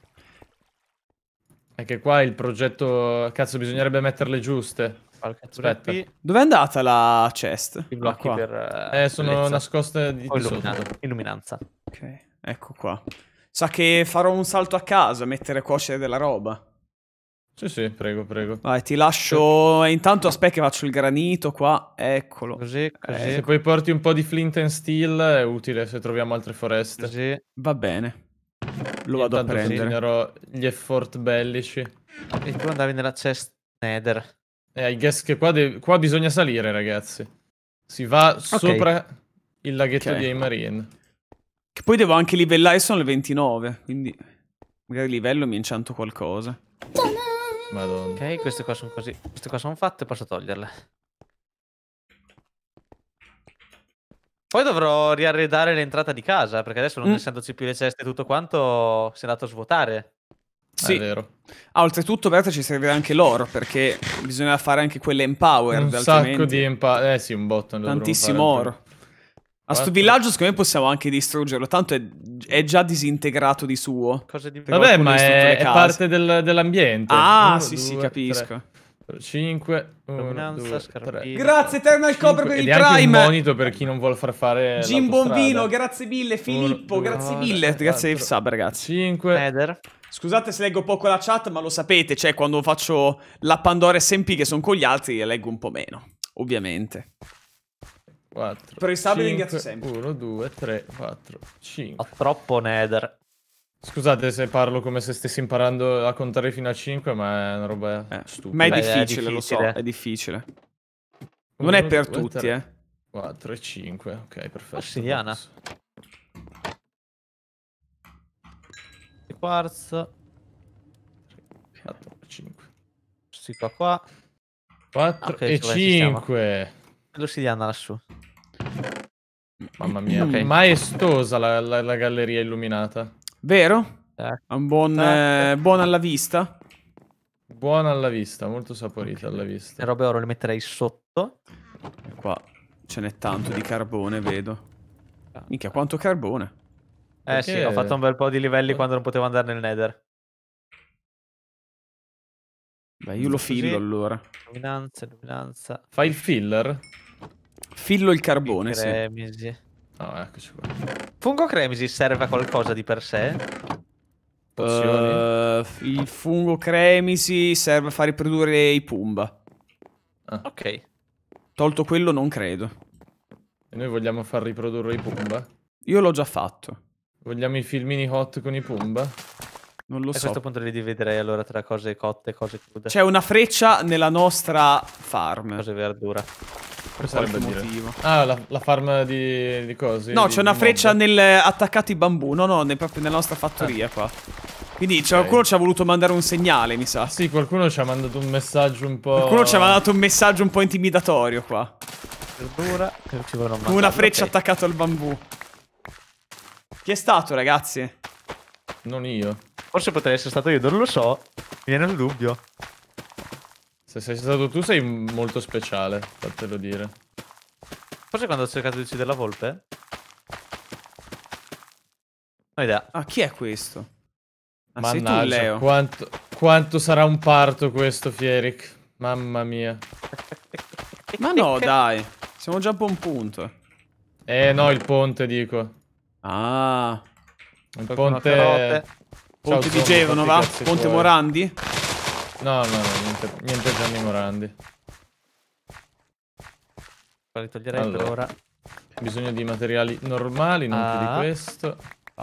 Anche qua il progetto... Cazzo, bisognerebbe metterle giuste. Aspetta. è andata la chest? I blocchi ah, per... Eh, eh sono bellezza. nascoste di, di Illuminanza. Ok, ecco qua. Sa che farò un salto a casa, mettere cuocere della roba. Sì, sì, prego, prego. Vai, ti lascio... Sì. Intanto aspetta che faccio il granito qua. Eccolo. Così, eh, così. Eh, se poi porti un po' di flint and steel è utile se troviamo altre foreste. Così. Va bene. Lo vado a prendere. Intanto gli effort bellici. E tu andavi nella chest nether. Eh, I guess che qua, de- qua bisogna salire, ragazzi. Si va okay. sopra il laghetto okay. di Aymarien. Che poi devo anche livellare, sono le 29, quindi magari livello mi incianto qualcosa. Madonna. Ok, queste qua sono così. Queste qua sono fatte, posso toglierle. Poi dovrò riarredare l'entrata di casa, perché adesso non mm. essendoci più le ceste e tutto quanto, si è andato a svuotare. Sì. È vero. Ah, oltretutto, Berta, ci servirà anche l'oro, perché bisogna fare anche quelle empower. Un sacco di empower. Eh sì, un botto. Tantissimo oro. A sto villaggio, secondo me, possiamo anche distruggerlo. Tanto è, è già disintegrato di suo. Cosa Vabbè, ma è, è parte del, dell'ambiente. Ah, Uno, sì, due, sì, capisco. Tre. 5 1, 2, Grazie Eternal Cobra per il Prime. un monito per chi non vuole far fare Jim Bombino, grazie mille Filippo, 1, grazie mille, 4, grazie il sub ragazzi. 5 Nether. Scusate se leggo poco la chat, ma lo sapete, cioè quando faccio la Pandora SMP che sono con gli altri, leggo un po' meno, ovviamente. 4 Per il sub ringrazio sempre. 1 2 3 4 5. Ho troppo Nether. Scusate se parlo come se stessi imparando a contare fino a 5, ma è una roba eh, eh stupida. Ma è, Beh, difficile, è difficile, lo so, è difficile. Non è per tutti, eh. 4 e 5, ok, perfetto. Ossidiana. Quartz. 4 e 5. Si qua qua. 4 okay, e 5. L'ossidiana lassù. Mamma mia, okay. maestosa la, la, la galleria illuminata. Vero? Ecco. Un buon, ecco. eh, buon alla vista. Buona alla vista, molto saporita okay. alla vista. Le robe oro le metterei sotto. E qua ce n'è tanto di carbone, vedo. Ah. Minchia, quanto carbone. Eh Perché... sì, ho fatto un bel po' di livelli quando non potevo andare nel nether. Beh, io lo fillo allora. Luminanza, luminanza. Fai il filler? Fillo il carbone, Filtre, sì. No, eccoci qua. Fungo Cremisi serve a qualcosa di per sé? Uh, il fungo cremisi serve a far riprodurre i Pumba. Ah. Ok. Tolto quello, non credo. E noi vogliamo far riprodurre i Pumba? Io l'ho già fatto. Vogliamo i filmini hot con i Pumba? Non lo a so. A questo punto li dividerei allora tra cose cotte e cose crude. C'è una freccia nella nostra farm. Cose verdura. Sarebbe qualche motivo. Ah, la, la, farm di, di cose. No, c'è una freccia nel, attaccato i bambù. No, no, ne, proprio nella nostra fattoria eh. qua. Quindi okay. qualcuno ci ha voluto mandare un segnale, mi sa. Sì, qualcuno ci ha mandato un messaggio un po'. Qualcuno ci ha mandato un messaggio un po' intimidatorio qua. Verdura. Una freccia okay. attaccata al bambù. Chi è stato, ragazzi? Non io. Forse potrei essere stato io, non lo so. Mi viene il dubbio. Se sei stato tu sei molto speciale, fatelo dire. Forse quando ho cercato di uccidere la volpe? Non ho idea. Ah, chi è questo? Ah, Mannaggia, tu, Leo. Quanto, quanto sarà un parto questo, Fieric. Mamma mia. <laughs> Ma no, dai. Siamo già a buon punto. Eh no, il ponte, dico. Ah. Il ponte... Ponte Ciao, di Gevono, va? Ponte tuoi. Morandi? No, no, no, niente, niente Gianni Morandi. Li toglierei allora, per ora. Bisogno di materiali normali, non ah. più di ah. questo.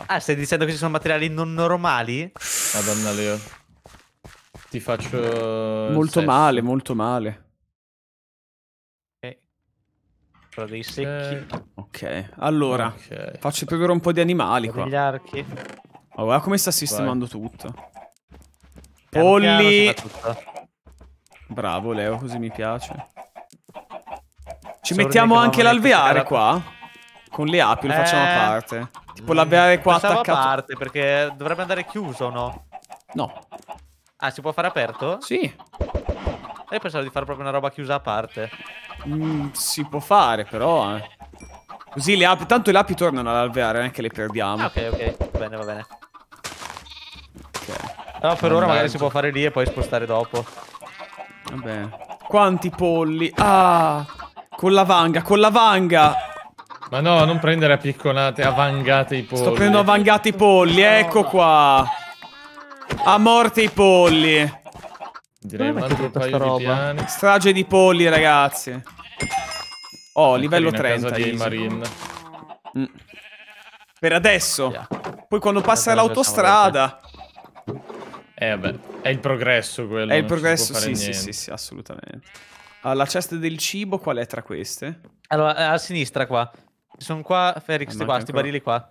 Ah, stai dicendo che ci sono materiali non normali? Madonna Leo. Ti faccio... Molto male, molto male. Ok. Però dei secchi. Ok, allora. Okay. Faccio provare un po' di animali qua. Gli archi. Oh, guarda come sta sistemando Vai. tutto. Polli. Bravo Leo, così mi piace. Ci Sorry mettiamo anche l'alveare qua? Con le api lo facciamo a eh, parte. Tipo l'alveare qua Pensavo attaccato. a parte perché dovrebbe andare chiuso, no? No. Ah, si può fare aperto? Sì. E pensavo di fare proprio una roba chiusa a parte. Mm, si può fare, però. Eh. Così le api. Tanto le api tornano all'alveare, non è che le perdiamo. Ah, ok, ok. Va bene, va bene. No, per ora magari si può fare lì e poi spostare dopo. Vabbè. Quanti polli. Ah! Con la vanga, con la vanga! Ma no, non prendere a picconate, a vangate i polli. Sto prendendo a vangate i polli, ecco qua. A morte i polli. Direi un altro paio roba? piani. Strage di polli, ragazzi. Oh, livello 30. Casa di Marine. Mm. Per adesso. Yeah. Poi quando passa l'autostrada. Eh vabbè, è il progresso quello. È il progresso, sì, sì, sì, sì, assolutamente. Ah, la cesta del cibo qual è tra queste? Allora, eh, a sinistra qua. Sono qua, Ferix, questi questi barili qua.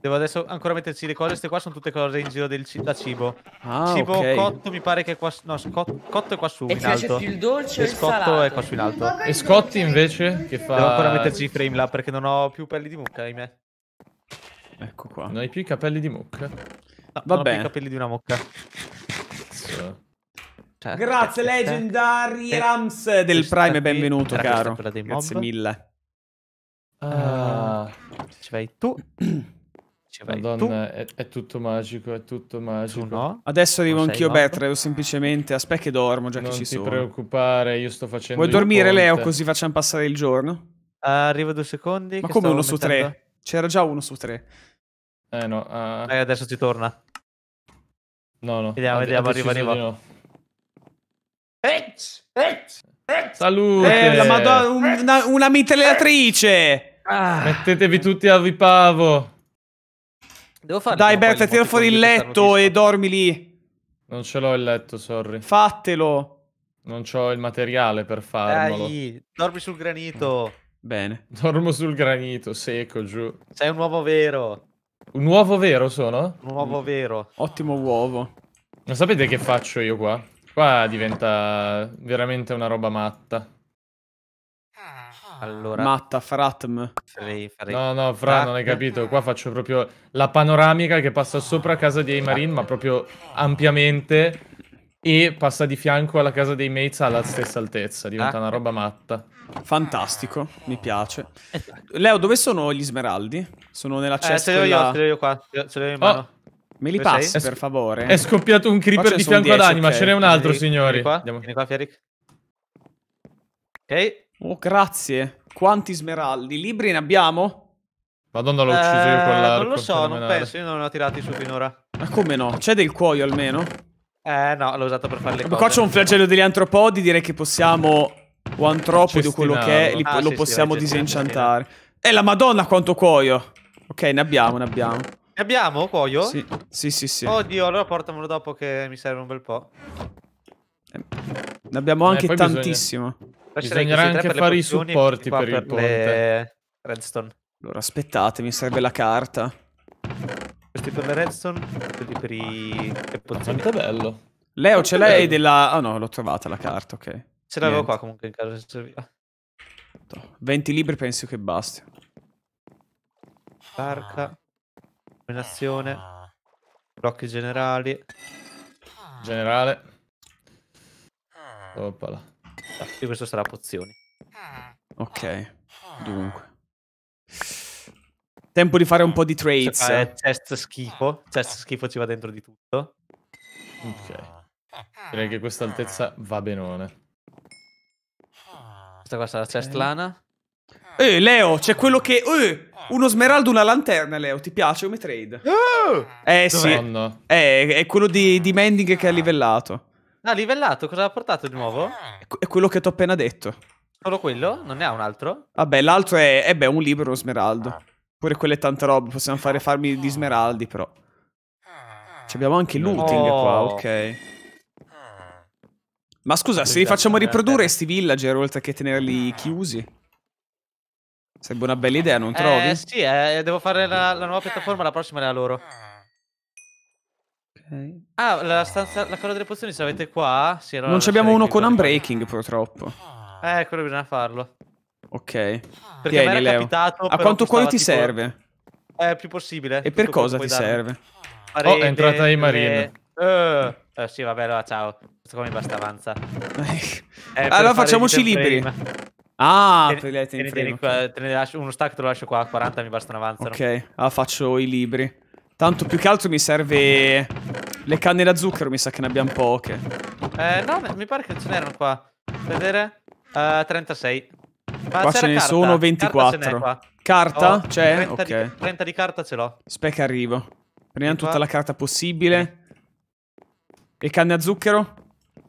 Devo adesso ancora metterci le cose. Queste qua sono tutte cose in giro del da cibo. Ah, cibo okay. cotto mi pare che è qua. No, cotto è qua su. E in alto. più il dolce e il scotto salato. è qua su in alto. E Scotti invece che fa. Devo ancora metterci i frame là perché non ho più pelli di mucca, ahimè. Ecco qua. Non hai più i capelli di mucca. No, va bene. i capelli di una mocca. Cioè, Grazie eh, eh, Legendary eh, Rams eh, del Prime, benvenuto caro. Grazie mille. Uh, ci vai tu. Madonna, tu. È, è, tutto magico, è tutto magico. No? Adesso arrivo anch'io, Betre, semplicemente aspetta che dormo già non che ci sono. Non ti preoccupare, io sto facendo Vuoi dormire ponte. Leo così facciamo passare il giorno? Uh, arrivo due secondi. Ma come uno mettendo... su tre? C'era già uno su tre. Eh no. Uh... Eh, adesso ti torna. No, no. Vediamo, Ad vediamo, arriva, arriva. No. Eh, eh, eh. Salute! Eh, madonna, una, una mitragliatrice! Ah. Mettetevi ah. tutti a ripavo. Devo fare Dai, Berta, tira fuori il letto e dormi lì. Non ce l'ho il letto, sorry. Fatelo. Non ho il materiale per farlo. Dai, dormi sul granito. Bene. Dormo sul granito, secco giù. Sei un uomo vero. Un uovo vero sono? Un uovo vero. Ottimo uovo. Ma sapete che faccio io qua? Qua diventa veramente una roba matta. Allora... Matta, fratm. Farei, farei. No, no, Fra, Fra, non hai capito. Qua faccio proprio la panoramica che passa sopra casa di Aymarin, ma proprio ampiamente, e passa di fianco alla casa dei mates alla stessa altezza. Diventa ah. una roba matta. Fantastico, mi piace. Esatto. Leo, dove sono gli smeraldi? Sono nella cesta. Eh, ce li ho io, ce li ho io qua. Ce li ho in oh, mano. Oh. Me li passi, sei? per favore. È scoppiato un creeper di fianco ad anima. Okay. Ce n'è un altro, vieni, signori. Vieni qua, Andiamo. vieni qua, Fieric. Ok. Oh, grazie. Quanti smeraldi? Libri ne abbiamo? Madonna, l'ho ucciso io con eh, l'arco. Non lo so, non penso. Io non ne ho tirati su finora. Ma come no? C'è del cuoio almeno? Eh, no, l'ho usato per fare le Ma cose. Qua c'è un flagello degli antropodi. Direi che possiamo o troppo di quello che è, li, ah, lo possiamo disenchantare. Eh, la madonna quanto cuoio! Ok, ne abbiamo, ne abbiamo. Ne abbiamo, cuoio? Sì, sì, sì. sì. Oddio, allora portamelo dopo che mi serve un bel po'. ne abbiamo eh, anche eh, tantissimo. Bisogna... Bisognerà anche fare i supporti per, per il ponte. Le... Redstone. Allora, aspettate, mi serve la carta. Questi per le redstone, questi per i... Quanto è bello. Leo, ce l'hai della... Ah oh, no, l'ho trovata la carta, ok. Ce l'avevo qua comunque in caso se serviva. 20 certo. libri penso che basti. Barca. Ah. Dominazione. Ah. Blocchi generali. Generale. Ah. Oppala. Sì, questo sarà pozioni. Ok. Dunque. Tempo di fare un po' di cioè, trades. Cioè, eh, chest schifo. Chest schifo ci va dentro di tutto. Ok. Direi che questa altezza va benone. Questa qua sarà okay. lana. Ah. Eh, Leo, c'è quello che... Ah. Eh, uno smeraldo, una lanterna, Leo. Ti piace come trade? Oh! Eh, sì. Madonna. Eh, è quello di, di Mending che ha livellato. Ah, livellato? Cosa ha portato di nuovo? È quello che ti ho appena detto. Solo quello? Non ne ha un altro? Vabbè, l'altro è, eh beh, un libro, uno smeraldo. Pure quelle tante robe, possiamo fare farmi di smeraldi, però. Ci abbiamo anche looting oh. qua, ok. Ma scusa, se li facciamo riprodurre sti villager oltre che tenerli eh. chiusi? Sarebbe una bella idea, non eh, trovi? Sì, eh, devo fare la, la, nuova piattaforma, la prossima è la loro. Okay. Ah, la stanza, la cosa delle pozioni, se avete qua... Sì, allora non ci abbiamo uno con unbreaking, purtroppo. Eh, quello bisogna farlo. Ok. Perché Tieni, mi Leo. capitato... A quanto cuore ti tipo, serve? Eh, più possibile. E per cosa ti serve? oh, è entrata in marine. Eh, Le... Eh, eh, sì, vabbè, allora ciao. Questo qua mi basta avanza. <laughs> Eh, allora facciamoci liberi. Frame. Ah, te, uno stack te lo lascio qua, 40 mi bastano avanzano. Ok, allora faccio i libri. Tanto più che altro mi serve le canne da zucchero, mi sa che ne abbiamo poche. Eh, no, mi pare che ce n'erano qua. Vedere? Uh, eh, 36. Ma qua ce ne carta. sono 24. Carta, carta? c'è? 30, okay. 30, di, carta ce l'ho. Spec arrivo. Prendiamo tutta la carta possibile. E canne a zucchero?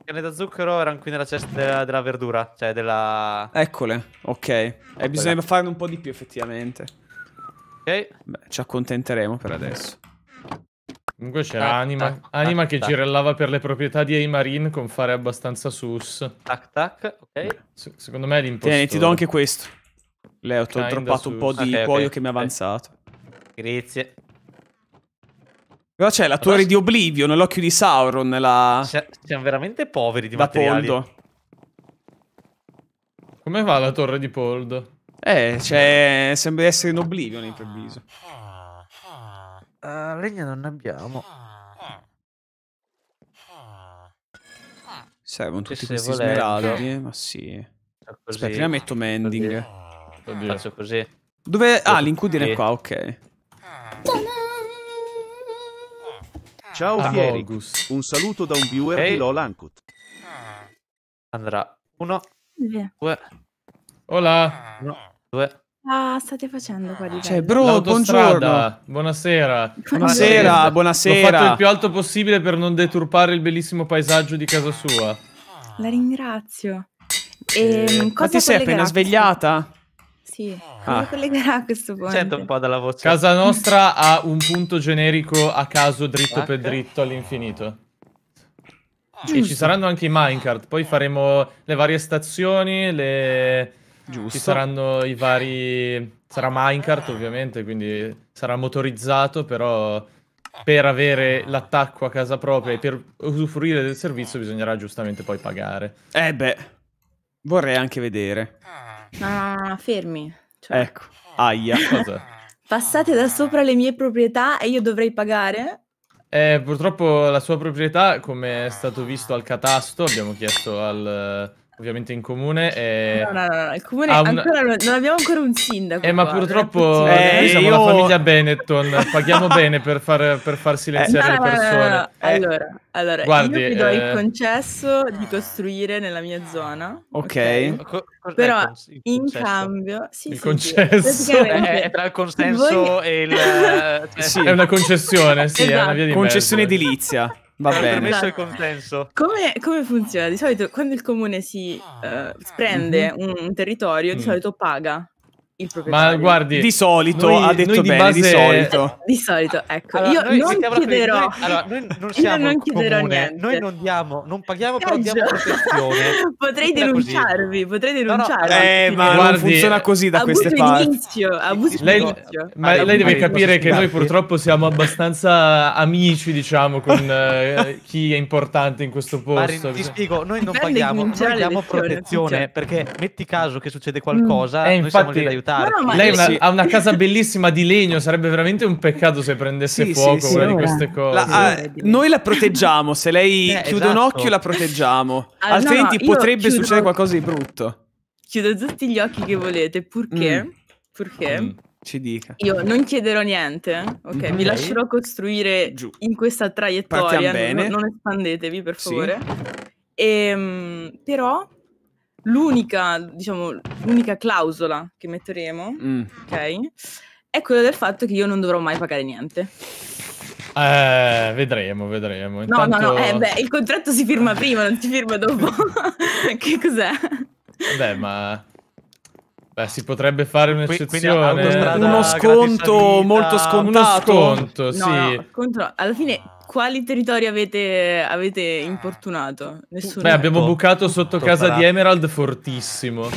canne da zucchero erano qui nella cesta della, della, verdura, cioè della... Eccole, ok. E eh, bisogna farne un po' di più effettivamente. Ok. Beh, ci accontenteremo per adesso. Comunque c'era Anima, tac, Anima tac, che tac. girellava per le proprietà di Aymarin con fare abbastanza sus. Tac tac, ok. Se secondo me è l'impostore. Tieni, ti do anche questo. Leo, ti ho droppato sus. un po' di okay, cuoio okay. che mi ha avanzato. Grazie. Però c'è la torre Adesso... di Oblivion, l'occhio di Sauron, la... Siamo veramente poveri di da materiali. Poldo. Come va la torre di Poldo? Eh, cioè, sembra essere in Oblivion all'improvviso. Uh, legna non abbiamo. Servono tutti questi volete. smeraldi, eh, ma sì. Aspetta, prima metto mending. Così. Faccio così. Dove... Ah, l'incudine è qua, ok. Tana! Ciao ah, Fieri, un saluto da un viewer Ehi. di LOL Ancut. Andrà, uno, Via. due, Hola. uno, due. Ah, state facendo qua di Cioè, bro, buongiorno. L'autostrada. Buonasera. Buonasera, Ho fatto il più alto possibile per non deturpare il bellissimo paesaggio di casa sua. La ringrazio. E, eh, Ehm, cosa Ma ti sei appena collegarà? svegliata? sì. Ah. Come collegherà a questo punto? Certo, Sento un po' dalla voce. Casa nostra ha un punto generico a caso dritto H. per dritto all'infinito. Ah. E ci saranno anche i minecart, poi ah. faremo le varie stazioni, le... Giusto. Ci saranno i vari... Sarà minecart ovviamente, quindi sarà motorizzato, però per avere l'attacco a casa propria e per usufruire del servizio bisognerà giustamente poi pagare. Eh beh... Vorrei anche vedere. Ah, fermi. Cioè... Ecco, aia. <laughs> Passate da sopra le mie proprietà e io dovrei pagare? Eh, purtroppo la sua proprietà, come è stato visto al catasto, abbiamo chiesto al ovviamente in comune. E... Eh, no, no, no, il comune un... ancora non, abbiamo ancora un sindaco. Eh, ma purtroppo eh, noi siamo io... la famiglia Benetton, paghiamo bene per far, per far silenziare eh, le persone. Eh. Allora, allora Guardi, io ti do il eh, concesso di costruire nella mia zona. Ok. okay? Co- Però in cambio... Sì, il sì, concesso. È eh, tra il consenso voi... e il... <laughs> Cioè, sì. È una concessione, sì, esatto. è una esatto. via di Concessione mezzo. edilizia. Va bene. Permesso consenso. Come, come, funziona? Di solito quando il comune si uh, prende un, mhm. un territorio, mm. di solito paga il proprietario. Ma guardi, di solito noi, ha detto bene, base... di solito. Di solito, ecco. Allora, io non chiederò. Noi, allora, noi <laughs> non siamo non chiederò comune, niente. Noi non diamo, non paghiamo, però diamo protezione. <laughs> potrei denunciarvi, così. potrei denunciarvi. No, no. Eh, eh, ma guardi, non funziona così da queste parti. Inizio, abuso lei, inizio. Ma allora, lei deve capire che noi purtroppo siamo abbastanza amici, diciamo, con <laughs> eh, chi è importante in questo posto. Mari, ti cioè, spiego, noi non paghiamo, noi diamo protezione, cioè. perché metti caso che succede mm. qualcosa, eh, noi siamo lì ad aiutare autarchi. No, Lei una, sì. ha una casa bellissima di legno, sarebbe veramente un peccato se prendesse sì, fuoco sì, una di queste cose. La, uh, noi la proteggiamo, se lei eh, chiude esatto. un occhio la proteggiamo, ah, altrimenti no, potrebbe chiudo... succedere qualcosa di brutto. Chiudo tutti gli occhi che volete, purché, mm. purché mm. ci dica. Io non chiederò niente, ok? Mm-hmm. okay. Mi lascerò costruire Giù. in questa traiettoria, non, non, espandetevi per favore. E, ehm, però L'unica, diciamo, l'unica clausola che metteremo, mm. ok, è quella del fatto che io non dovrò mai pagare niente. Eh, vedremo, vedremo. Intanto... No, no, no, eh, beh, il contratto si firma prima, non si firma dopo. <laughs> che cos'è? Beh, ma... Beh, si potrebbe fare un'eccezione. Uno sconto molto scontato. Uno sconto, sì. No, no, alla fine quali territori avete, avete eh, importunato? Nessuno. Beh, abbiamo ecco, bucato sotto casa parato. di Emerald fortissimo. <laughs>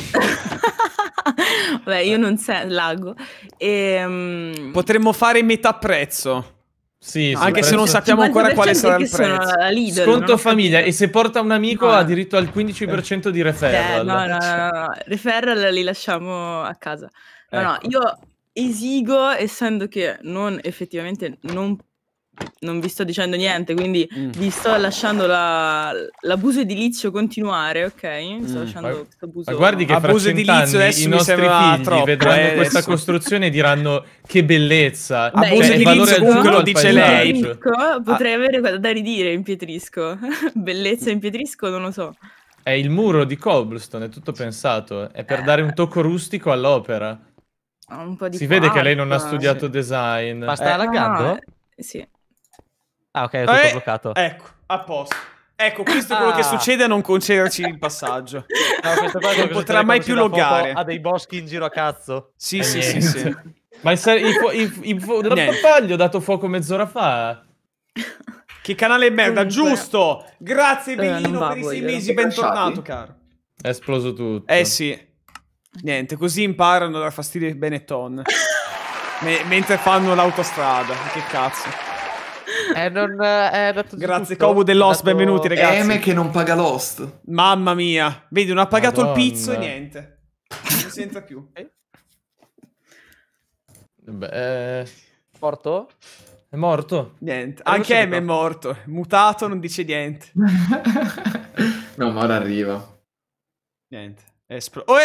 Vabbè, io non so, lago. Ehm... Potremmo fare metà prezzo. Sì, no, anche se non sappiamo ancora quale sarà il prezzo. Lidl, Sconto famiglia e se porta un amico no. Ah. ha diritto al 15% di referral. Eh, no, no, no, no, referral li lasciamo a casa. No, ecco. no, io esigo, essendo che non effettivamente non non vi sto dicendo niente, quindi mm. vi sto lasciando la, l'abuso edilizio continuare, ok? Vi mm. sto mm. lasciando questo abuso. Ma guardi che abuso edilizio adesso i nostri figli troppo, eh, vedranno eh, questa adesso. costruzione e diranno che bellezza. Beh, abuso cioè, edilizio comunque lo dice lei. Pietrisco, ah. potrei ah. avere da ridire in Pietrisco. <laughs> bellezza in Pietrisco, non lo so. È il muro di cobblestone, è tutto pensato. È per eh. dare un tocco rustico all'opera. si qua, vede che lei non ha studiato sì. design. Ma sta eh, laggando? Eh, sì. Ah, ok, è tutto eh, bloccato. Ecco, a posto. Ecco, questo è quello ah. che succede a non concederci il passaggio. <laughs> No, non potrà mai più loggare. Ha dei boschi in giro a cazzo. Sì, eh, sì, sì, sì, <laughs> Ma il, il, il, il, gli ho dato fuoco mezz'ora fa. Che canale merda, giusto! Grazie, eh, Benino, per i sei mesi. Bentornato, caro. È esploso tutto. Eh sì. Niente, così imparano a da fastidio Benetton. <laughs> mentre fanno l'autostrada. Che cazzo eh, non, eh, Grazie tutto. Covo dell'host, dato... benvenuti ragazzi. Eme che non paga l'host. Mamma mia. Vedi, non ha pagato Madonna. il pizzo e niente. Non si entra più. Eh? Beh, morto? È morto. Niente. Anche M è morto. Mutato, non dice niente. <laughs> no, ma ora arriva. Niente. Espl- oh,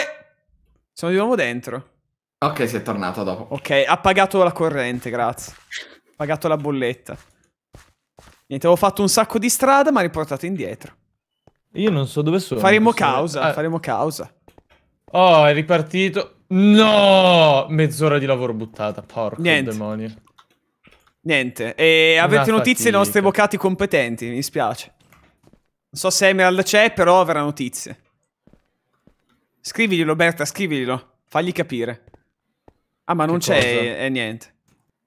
Sono di nuovo dentro. Ok, si è tornato dopo. Ok, ha pagato la corrente, grazie. Ha pagato la bolletta. Niente, avevo fatto un sacco di strada, ma riportato indietro. Io non so dove sono. Faremo causa, eh. faremo causa. Oh, è ripartito. No! Mezz'ora di lavoro buttata, porco Niente. demonio. Niente, e avete Una notizie dei nostri avvocati competenti, mi spiace. Non so se Emerald c'è, però avrà notizie. Scriviglielo, Berta, scriviglielo. Fagli capire. Ah, ma non c'è, è, è eh, niente.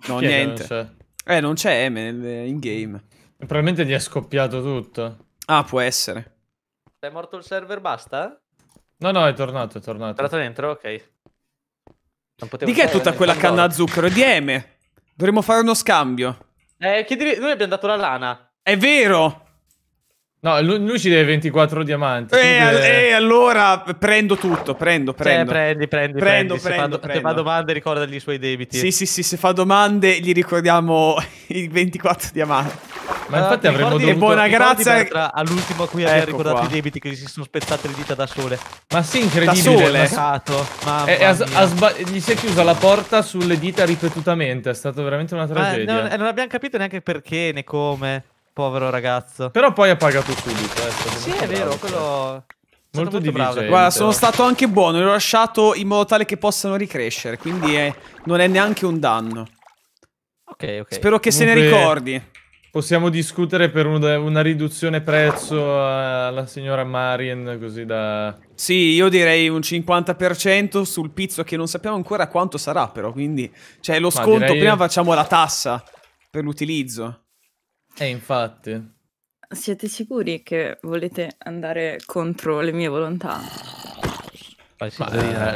No, Chi niente. Non eh, non c'è Emerald in game. Probabilmente gli è scoppiato tutto. Ah, può essere. È morto il server, basta? No, no, è tornato, è tornato. È tornato dentro? Ok. Di che è tutta quella canna a zucchero? Di M. Dovremmo fare uno scambio. Eh, chiedi... Noi abbiamo dato la lana. È vero! No, lui ci deve 24 diamanti. E eh, deve... eh, allora prendo tutto, prendo, cioè, prendo. Cioè, prendi, prendi, prendo, prendi. Se, prendo, fa, prendo. se fa domande ricorda gli suoi debiti. Sì, sì, sì, se fa domande gli ricordiamo <laughs> i 24 diamanti. Ma infatti eh, avremmo dovuto... E buona grazia... All'ultimo a cui ecco avevi ricordato qua. i debiti che gli si sono spezzate le dita da sole. Ma sì, incredibile. Da sole? Mamma eh, e, mia. A, a gli si è chiusa la porta sulle dita ripetutamente, è stata veramente una tragedia. Ma non, non abbiamo capito neanche perché né come. Povero ragazzo. Però poi ha pagato subito. Eh, sì, è vero, bravo. Cioè. quello... Molto, molto bravo. Guarda, sono stato anche buono, l'ho lasciato in modo tale che possano ricrescere, quindi è... non è neanche un danno. Ok, ok. Spero che Comunque... se ne ricordi. Possiamo discutere per una, una riduzione prezzo alla signora Marian così da... Sì, io direi un 50% sul pizzo che non sappiamo ancora quanto sarà però, quindi... Cioè lo sconto direi... prima facciamo la tassa per l'utilizzo. E eh, infatti. Siete sicuri che volete andare contro le mie volontà? Ma,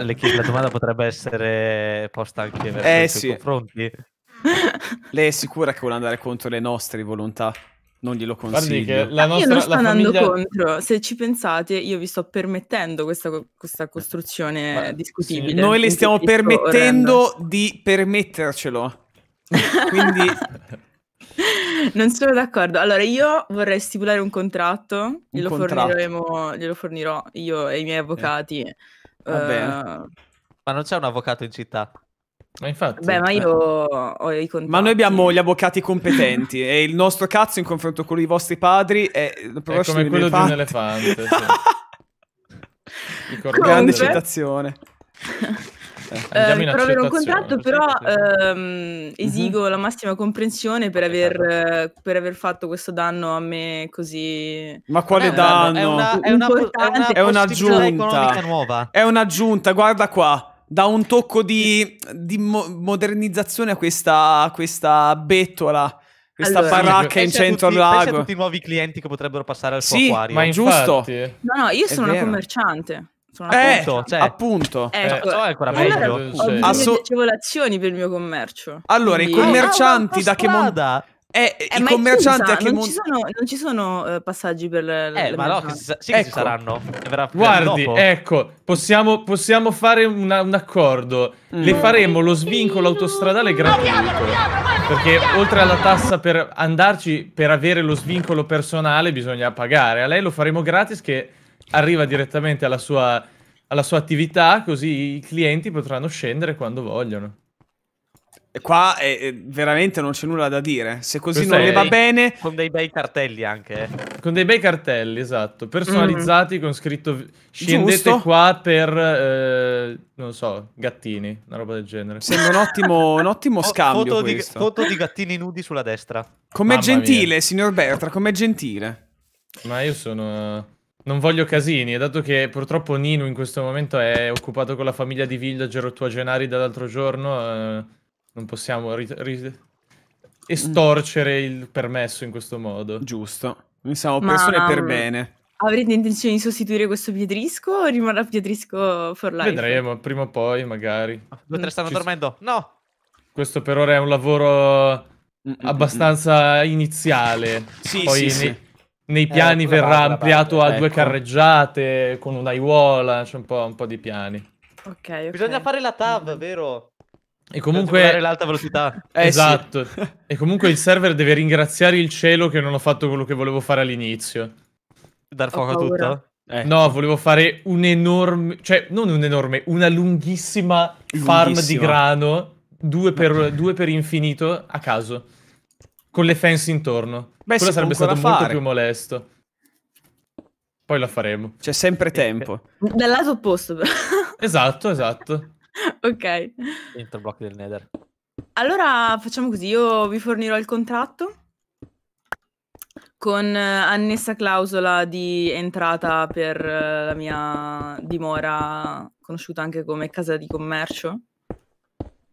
eh. eh la domanda potrebbe essere posta anche verso eh, i sì. confronti. <laughs> Lei è sicura che vuole andare contro le nostre volontà? Non glielo consiglio. la nostra, ah, io non sto andando famiglia... contro. Se ci pensate, io vi sto permettendo questa, questa costruzione Ma, discutibile. Sì. Noi le stiamo permettendo orrendo. di permettercelo. <laughs> Quindi <laughs> Non sono d'accordo. Allora, io vorrei stipulare un contratto, glielo, un contratto. glielo fornirò io e i miei avvocati. Eh. Uh... Ma non c'è un avvocato in città? Ma infatti, Beh, ma eh. io ho i contatti. Ma noi abbiamo gli avvocati competenti e il nostro cazzo in confronto con i vostri padri è, è come quello di un elefante. Sì. <laughs> Grande citazione. <laughs> eh, per avere un contratto, però ehm, mhm. esigo uh-huh. la massima comprensione per aver, eh, per aver, fatto questo danno a me così. Ma quale eh, danno? È, una, è, una, è, un'aggiunta. È un'aggiunta, guarda qua Da un tocco di, di mo- modernizzazione a questa, questa bettola. Questa allora, baracca in centro tutti, al lago. tutti i nuovi clienti che potrebbero passare al sì, suo acquario. Ma è giusto. No, no, io sono una commerciante. Sono eh, cioè, appunto. Eh, eh è ancora meglio. Allora, cioè. Assu- agevolazioni per il mio commercio. Allora, quindi... i commercianti eh, da che mondo... Eh, eh, I eh, commercianti a che mondo... Non ci sono, uh, passaggi per... Le, eh, ma no, che sa- sì ecco. ci saranno. Guardi, ecco, possiamo, possiamo fare una, un accordo. Mm. Le faremo lo svincolo autostradale gratuito. Perché oltre alla tassa per andarci, per avere lo svincolo personale bisogna pagare. A lei lo faremo gratis che arriva direttamente alla sua, alla sua attività, così i clienti potranno scendere quando vogliono. E Qua è, eh, è- eh, veramente non c'è nulla da dire. Se così Questo non le va bene, Con dei bei cartelli anche. Eh. Con dei bei cartelli, esatto, personalizzati con scritto mm. scendete Giusto. qua per, eh, non so, gattini, una roba del genere. sembra un ottimo, un ottimo scambio foto, di, foto di gattini nudi sulla destra. Com'è Mamma mia. gentile, signor Bertra, com'è gentile. Ma io sono... Non voglio casini, dato che purtroppo Nino in questo momento è occupato con la famiglia di villager ottuagenari dall'altro giorno, eh, non possiamo estorcere il permesso in questo modo. Giusto, noi siamo persone Ma, per um, bene. Avrete intenzione di sostituire questo Pietrisco o rimarrà Pietrisco for life? Vedremo, prima o poi magari. Ah, Due stanno Ci... dormendo? No! Questo per ora è un lavoro mm, mm, mm, abbastanza iniziale. sì, poi sì, ne... sì nei eh, piani eh, verrà ampliato parte, a ecco. due carreggiate con un'aiuola, c'è un, un po', di piani. Ok, okay. Bisogna fare la tab, vero? E comunque... Bisogna l'alta velocità. <laughs> Eh, esatto. Sì. e comunque il server deve ringraziare il cielo che non ho fatto quello che volevo fare all'inizio. Dar fuoco a tutto? Eh. No, volevo fare un enorme... Cioè, non un enorme, una lunghissima, lunghissima. farm di grano, due per, due per infinito, a caso con le fence intorno. Beh, Quello sarebbe stato molto più molesto. Poi la faremo. C'è sempre eh, tempo. Eh, dal lato opposto, però. <laughs> Esatto, esatto. ok. Interblock del Nether. Allora facciamo così, io vi fornirò il contratto con eh, annessa clausola di entrata per la mia dimora, conosciuta anche come casa di commercio.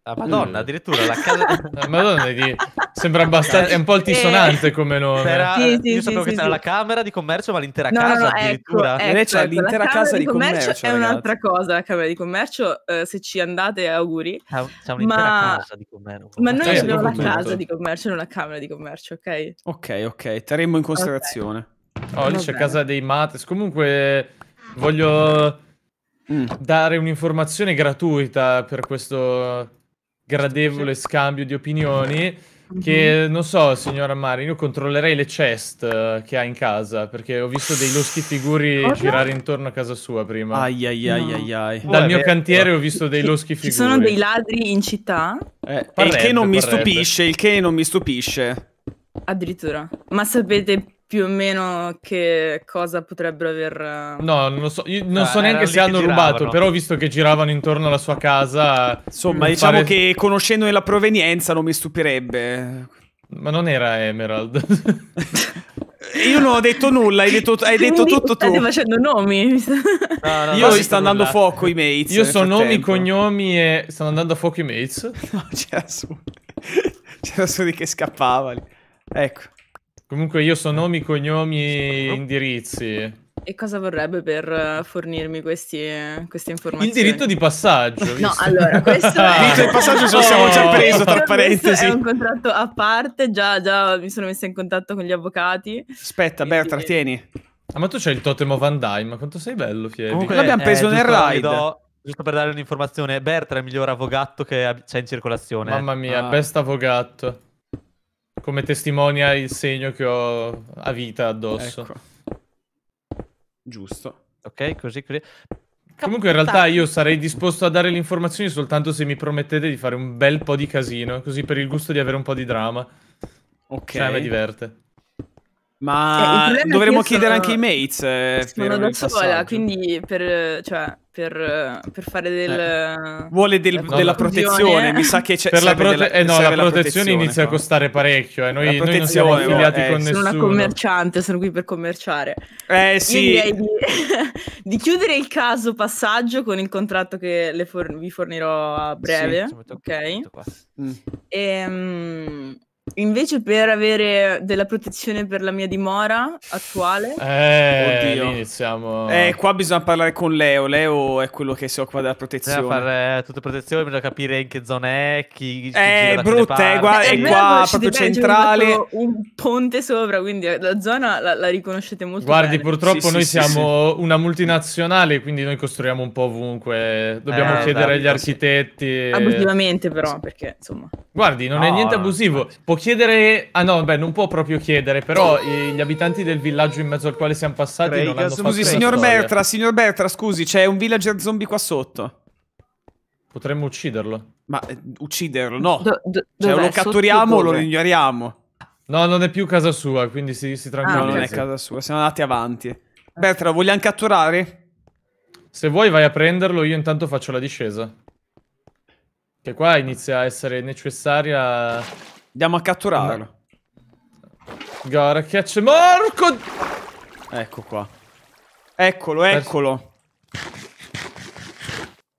La ah, Madonna, mm. addirittura la casa... <laughs> Eh, Madonna, di... sembra abbastanza... è un po' altisonante eh. come nome. Era... Sì, sì, Io sapevo sì, che c'era la Camera di Commercio, ma l'intera no, casa no, ecco, addirittura. Ecco, Invece ecco, l'intera Casa di Commercio, commercio è un'altra cosa, la Camera di Commercio, eh, se ci andate auguri. C'è, un'intera ma... casa di commercio. Ma noi cioè, abbiamo la Casa di Commercio, non la Camera di Commercio, ok? Ok, ok, terremo in considerazione. Okay. Oh, lì c'è Casa dei Mates. Comunque voglio... Mm. Dare un'informazione gratuita per questo gradevole scambio di opinioni. Mhm. Che non so, signora Mari, io controllerei le chest eh, che ha in casa perché ho visto dei loschi figuri Cosa? girare intorno a casa sua prima. Ai ai ai, no. ai, ai. Dal mio eh, cantiere ho visto dei loschi figuri. Ci sono dei ladri in città? Eh, parrebbe, il che non parrebbe. mi stupisce, il che non mi stupisce. Addirittura. Ma sapete più o meno che cosa potrebbero aver... Ehm, no, non so, non ah, so neanche se hanno giravano. rubato, però visto che giravano intorno alla sua casa... Insomma, mm, diciamo che conoscendone la provenienza non mi stupirebbe. Ma non era Emerald. Io non ho detto nulla, hai detto, hai detto tutto state tu. State facendo nomi. No, no, Io no, sta andando a fuoco i mates. Io so nomi, cognomi e stanno andando a fuoco i mates. <laughs> No, c'era su. C'era su di che scappava lì. Ecco. Comunque io so eh, nomi, cognomi indirizzi. E cosa vorrebbe per eh, fornirmi questi, eh, queste informazioni? Il diritto di passaggio. Visto? No, allora, questo <laughs> è... Ah. Il diritto di passaggio ce lo siamo già preso, tra parentesi. È un <laughs> contratto a parte, già, già mi sono messa in contatto con gli avvocati. Aspetta, quindi... Bertra, tieni. Ah, ma tu c'hai il totemo Van Dyne, ma quanto sei bello, Fieri. Comunque l'abbiamo preso eh, nel ride. Do... Giusto per dare un'informazione, Bertra è il miglior avvocato che c'è in circolazione. Mamma mia, ah. best avvocato. Come testimonia il segno che ho a vita addosso. Ecco. Giusto. Ok, così così. Comunque in realtà io sarei disposto a dare le informazioni soltanto se mi promettete di fare un bel po' di casino, così per il gusto di avere un po' di drama. Ok. Cioè, mi diverte. Ma eh, dovremmo chiedere sono... anche i mates. Eh, sono da sola, quindi per... Cioè per, per fare del... Eh. Vuole del, no, della protezione, mi sa che c'è... Per la, prote- della, eh, no, la protezione, protezione inizia no. a costare parecchio, eh. noi, noi, non siamo affiliati eh, con sono eh, nessuno. Sono una commerciante, sono qui per commerciare. Eh sì. Io direi di, <laughs> di chiudere il caso passaggio con il contratto che for- vi fornirò a breve, sì, ok? Mm. E, um, Invece per avere della protezione per la mia dimora attuale... Eh, Oddio. iniziamo... Eh, qua bisogna parlare con Leo. Leo è quello che si occupa della protezione. Bisogna fare eh, tutte protezioni, bisogna capire in che zona è, chi... Eh, eh, è. È brutta, eh, guarda, è qua proprio centrale. Un ponte sopra, quindi la zona la, la riconoscete molto Guardi, bene. purtroppo sì, noi sì, siamo sì. una multinazionale, quindi noi costruiamo un po' ovunque. Dobbiamo eh, chiedere agli architetti... Abusivamente però, perché insomma... Guardi, non no, è niente abusivo. No chiedere... Ah no, beh, non può proprio chiedere, però gli abitanti del villaggio in mezzo al quale siamo passati Craig, non hanno fatto Scusi, signor storia. Bertra, signor Bertra, scusi, c'è un villager zombie qua sotto. Potremmo ucciderlo. Ma eh, ucciderlo, no. Do- do- cioè, lo catturiamo o lo ignoriamo. No, non è più casa sua, quindi si, si tranquillizzi. Ah, no, non è casa sua, siamo andati avanti. Bertra, vogliamo catturare? Se vuoi vai a prenderlo, io intanto faccio la discesa. Che qua inizia a essere necessaria Andiamo a catturarlo. Gara catch Morco! Ecco qua. Eccolo, eccolo.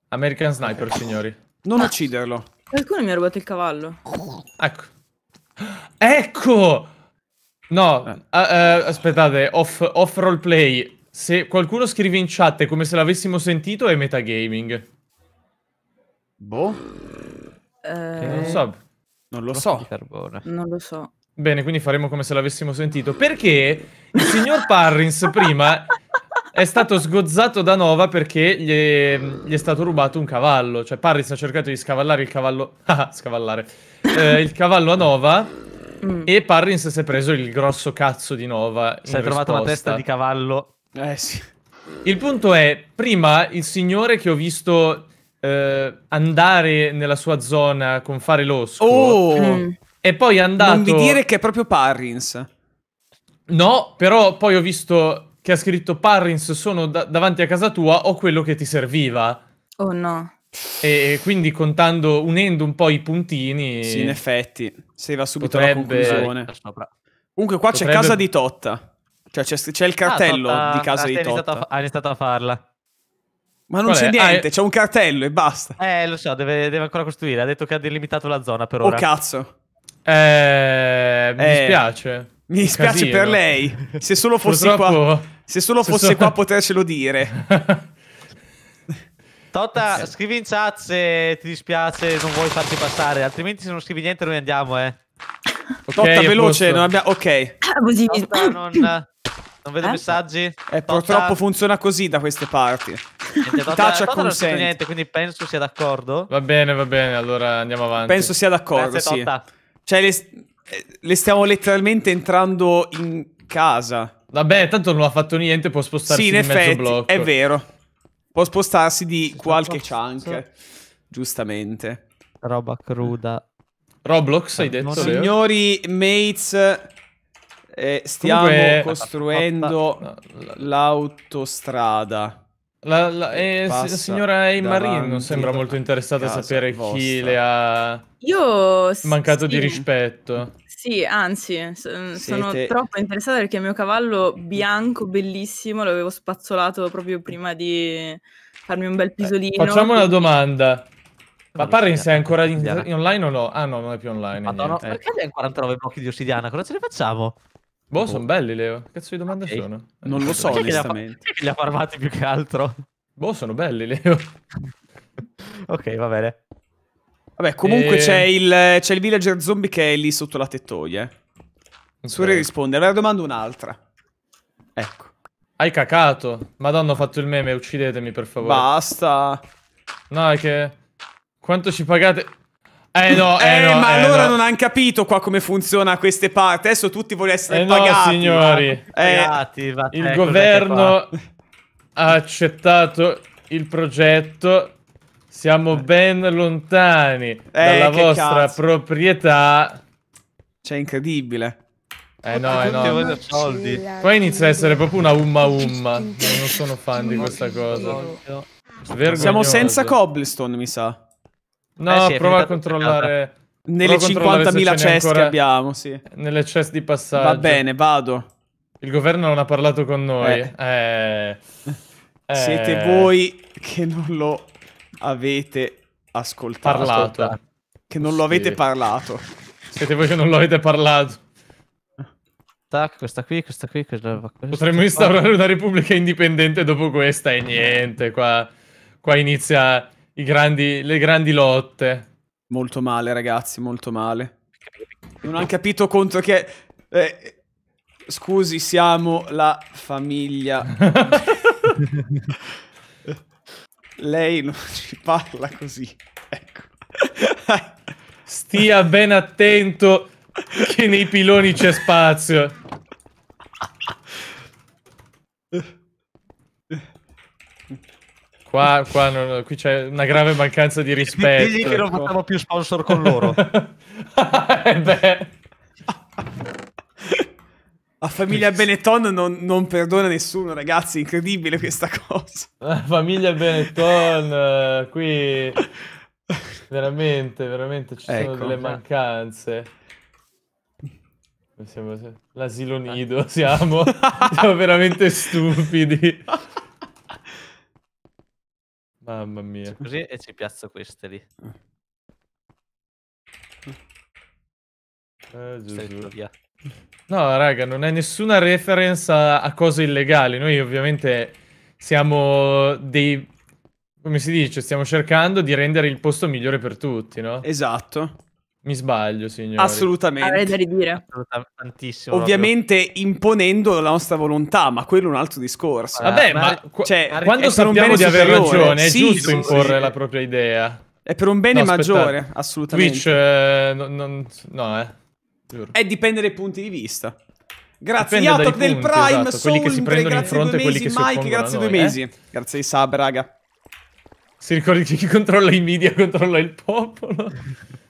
American Sniper, signori. Non ucciderlo. Qualcuno mi ha rubato il cavallo. Ecco. Ecco! No, eh. uh, aspettate, off, off roleplay. Se qualcuno scrive in chat come se l'avessimo sentito è metagaming. Boh. Eh... Non so. Non lo so. Non lo so. Bene, quindi faremo come se l'avessimo sentito. Perché il signor Parrins prima è stato sgozzato da Nova perché gli è, gli è, stato rubato un cavallo. Cioè, Parrins ha cercato di scavallare il cavallo. <laughs> Ah, scavallare. Eh, il cavallo a Nova. Mm. E Parrins si è preso il grosso cazzo di Nova. Si è trovato la testa di cavallo. Eh sì. Il punto è, prima il signore che ho visto eh, andare nella sua zona con fare l'osco. Oh! Mm. E poi è andato... Non mi dire che è proprio Parrins. No, però poi ho visto che ha scritto Parrins sono da davanti a casa tua, ho quello che ti serviva. Oh no. E quindi contando, unendo un po' i puntini... Sì, in effetti, Se va subito potrebbe... alla conclusione. Comunque qua potrebbe... c'è casa di Totta. Cioè c'è, il ah, cartello ah, di casa di Totta. Ha iniziato a farla. Ma non c'è niente, ah, c'è un cartello e basta. Eh, lo so, deve, deve ancora costruire. Ha detto che ha delimitato la zona per oh, ora. Oh cazzo. Eh, mi eh, dispiace. Mi dispiace per lei. Se solo <laughs> fossi qua, se solo se fosse so... qua potercelo dire. <laughs> Tota, eh. scrivi in chat se ti dispiace, non vuoi farti passare, altrimenti se non scrivi niente noi andiamo, eh. Tota, okay, Totta veloce, Non abbiamo... Ok. Abusivismo. Tota non... Non vedo eh? messaggi. Eh, tota- purtroppo funziona così da queste parti. Taccia tota- tota consente. Niente, quindi penso sia d'accordo. Va bene, va bene, allora andiamo avanti. Penso sia d'accordo, sì. Cioè, le, eh, le, stiamo letteralmente entrando in casa. Vabbè, tanto non ha fatto niente, può spostarsi sì, in, in effetti, blocco. è vero. Può spostarsi di si qualche chunk, giustamente. Roba cruda. Roblox hai detto, Signori Mates... Eh, stiamo Comunque... costruendo l'autostrada. La, la, eh, la, signora Eimarin sembra molto interessata a sapere vostra. chi le ha Io, mancato sì. di rispetto. Sì, anzi, mm, Siete... sono troppo interessata perché il mio cavallo bianco, bellissimo, l'avevo spazzolato proprio prima di farmi un bel eh, pisolino. facciamo una domanda. Ma Parrins è eh, ancora in, in, online o no? Ah no, non è più online. Madonna, perché eh. hai 49 blocchi di ossidiana? Cosa ce ne facciamo? Boh, sono boh. belli, Leo. Che cazzo di domande okay. sono? Non lo so, onestamente. Perché li ha farmati più che altro? Boh, sono belli, Leo. <laughs> ok, va bene. Vabbè, comunque e... Eh. c'è, il, c'è il, villager zombie che è lì sotto la tettoia. Eh. Okay. Suri risponde. Allora domando un'altra. Ecco. Hai cacato. Madonna, ho fatto il meme, uccidetemi per favore. Basta. No, è che... Quanto ci pagate... Eh no, eh, eh no, ma eh allora no. non hanno capito qua come funziona queste parti. Adesso tutti vogliono essere eh pagati. No, signori. Eh, pagati, va, il ecco governo ha accettato il progetto. Siamo eh. ben lontani eh, dalla vostra cazzo. proprietà. Cioè, incredibile. Eh no, eh no. Soldi. Poi inizia a essere proprio una umma umma. Non sono fan di questa cosa. Siamo senza cobblestone, mi sa. Eh no, eh sì, prova a controllare... Nelle 50.000 chest che abbiamo, sì. Nelle chest di passaggio. Va bene, vado. Il governo non ha parlato con noi. Eh. Eh. eh. Siete voi che non lo avete ascoltato. Parlato. Che non sì. lo avete parlato. Siete voi che non lo avete parlato. Tac, questa qui, questa qui, questa, questa. Potremmo instaurare una repubblica indipendente dopo questa e niente, qua, qua inizia grandi, le grandi lotte. Molto male, ragazzi, molto male. Non hanno capito conto che... Eh, scusi, siamo la famiglia. <laughs> Lei non ci parla così. Ecco. Stia ben attento che nei piloni c'è spazio. Qua, qua non, qui c'è una grave mancanza di rispetto. Digli che non facciamo più sponsor con loro. <laughs> eh beh. La famiglia Benetton non, non, perdona nessuno, ragazzi. Incredibile questa cosa. La famiglia Benetton, <laughs> qui veramente, veramente ci ecco, sono delle mancanze. l'asilo ah. nido siamo, <laughs> siamo veramente stupidi. Mamma mia. Così e ci piazzo queste lì. Eh, Gesù. Via. No, raga, non è nessuna reference a, a cose illegali. Noi ovviamente siamo dei... Come si dice? Stiamo cercando di rendere il posto migliore per tutti, no? Esatto. Mi sbaglio, signore. Assolutamente. Avrei da ridire. Tantissimo. Ovviamente proprio. imponendo la nostra volontà, ma quello è un altro discorso. Vabbè, ma, ma cioè, quando sappiamo di aver ragione, sì, è giusto sì, imporre sì. la propria idea. È per un bene no, maggiore, assolutamente. Twitch, eh, non, non, no, eh. Giuro. È dipende dai punti di vista. Grazie Dipende Yatok del punti, Prime, esatto. Soul, che si prendono grazie in fronte e mesi, Mike, grazie a due mesi. Eh? Grazie ai sub, raga. Si ricordi che chi controlla i media controlla il popolo. <laughs>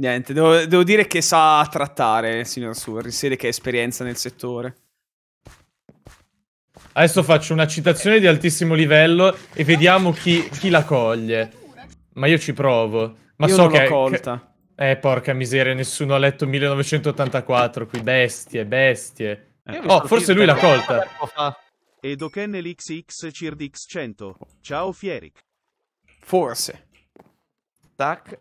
Niente, devo, devo, dire che sa trattare il signor Surri, si vede che ha esperienza nel settore. Adesso faccio una citazione di altissimo livello e vediamo chi, chi la coglie. Ma io ci provo. Ma io so che... L'ho colta. Che... Eh, porca miseria, nessuno ha letto 1984 qui. Bestie, bestie. Eh. Oh, forse lui l'ha colta. Edoken LXX Cirdix 100. Ciao Fieric. Forse. Tac.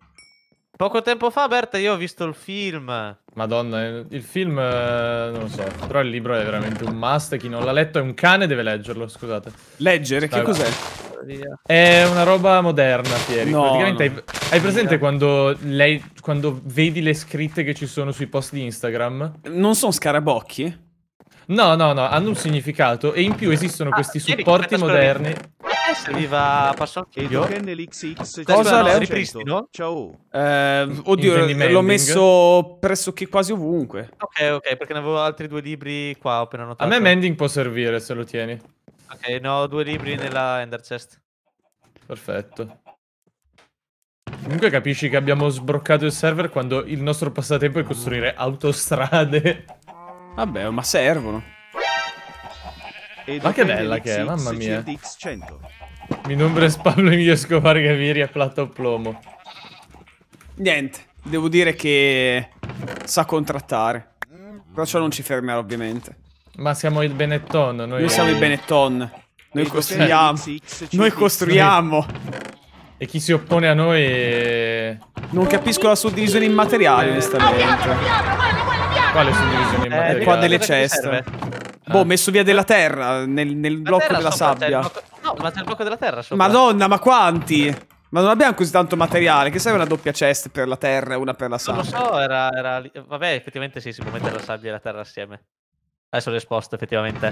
Poco tempo fa, Berta, io ho visto il film. Madonna, il film eh, non lo so, però il libro è veramente un must. Chi non l'ha letto è un cane, deve leggerlo, scusate. Leggere? Stai che cos'è? È una roba moderna, Pieri. No, Praticamente no. Hai, hai, presente quando, lei, quando vedi le scritte che ci sono sui post di Instagram? Non sono scarabocchi? No, no, no, hanno un significato e in più esistono ah, questi supporti moderni. Aspetta, Viva passaggio. Cosa Leo? Ripristino? Ciao. Eh, oddio, l'ho messo pressoché quasi ovunque. Ok, ok, perché ne avevo altri due libri qua, ho appena notato. A me Mending può servire se lo tieni. Ok, no, due libri nella Ender Chest. Perfetto. Comunque capisci che abbiamo sbroccato il server quando il nostro passatempo è costruire autostrade. Vabbè, ma servono. Ma che bella che è, mamma mia. 100. Mi nombre es Pablo Emilio Escobar Gaviria Plato Plomo. Niente, devo dire che sa contrattare. Però ciò non ci fermerà ovviamente. Ma siamo il Benetton, noi... noi siamo il Benetton. Noi ecco, costruiamo. Noi costruiamo. E chi si oppone a noi Non capisco la suddivisione in materiali, onestamente. Quale suddivisione in eh, materiali? Eh, qua delle ceste. Boh, ho messo via della terra, nel, nel blocco della sabbia. Ma c'è il blocco della terra sopra. Madonna, ma quanti? Ma non abbiamo così tanto materiale. Che serve una doppia chest per la terra e una per la sabbia? Non lo so, era, era Vabbè, effettivamente sì, si può mettere la sabbia e la terra assieme. Adesso l'ho esposto, effettivamente.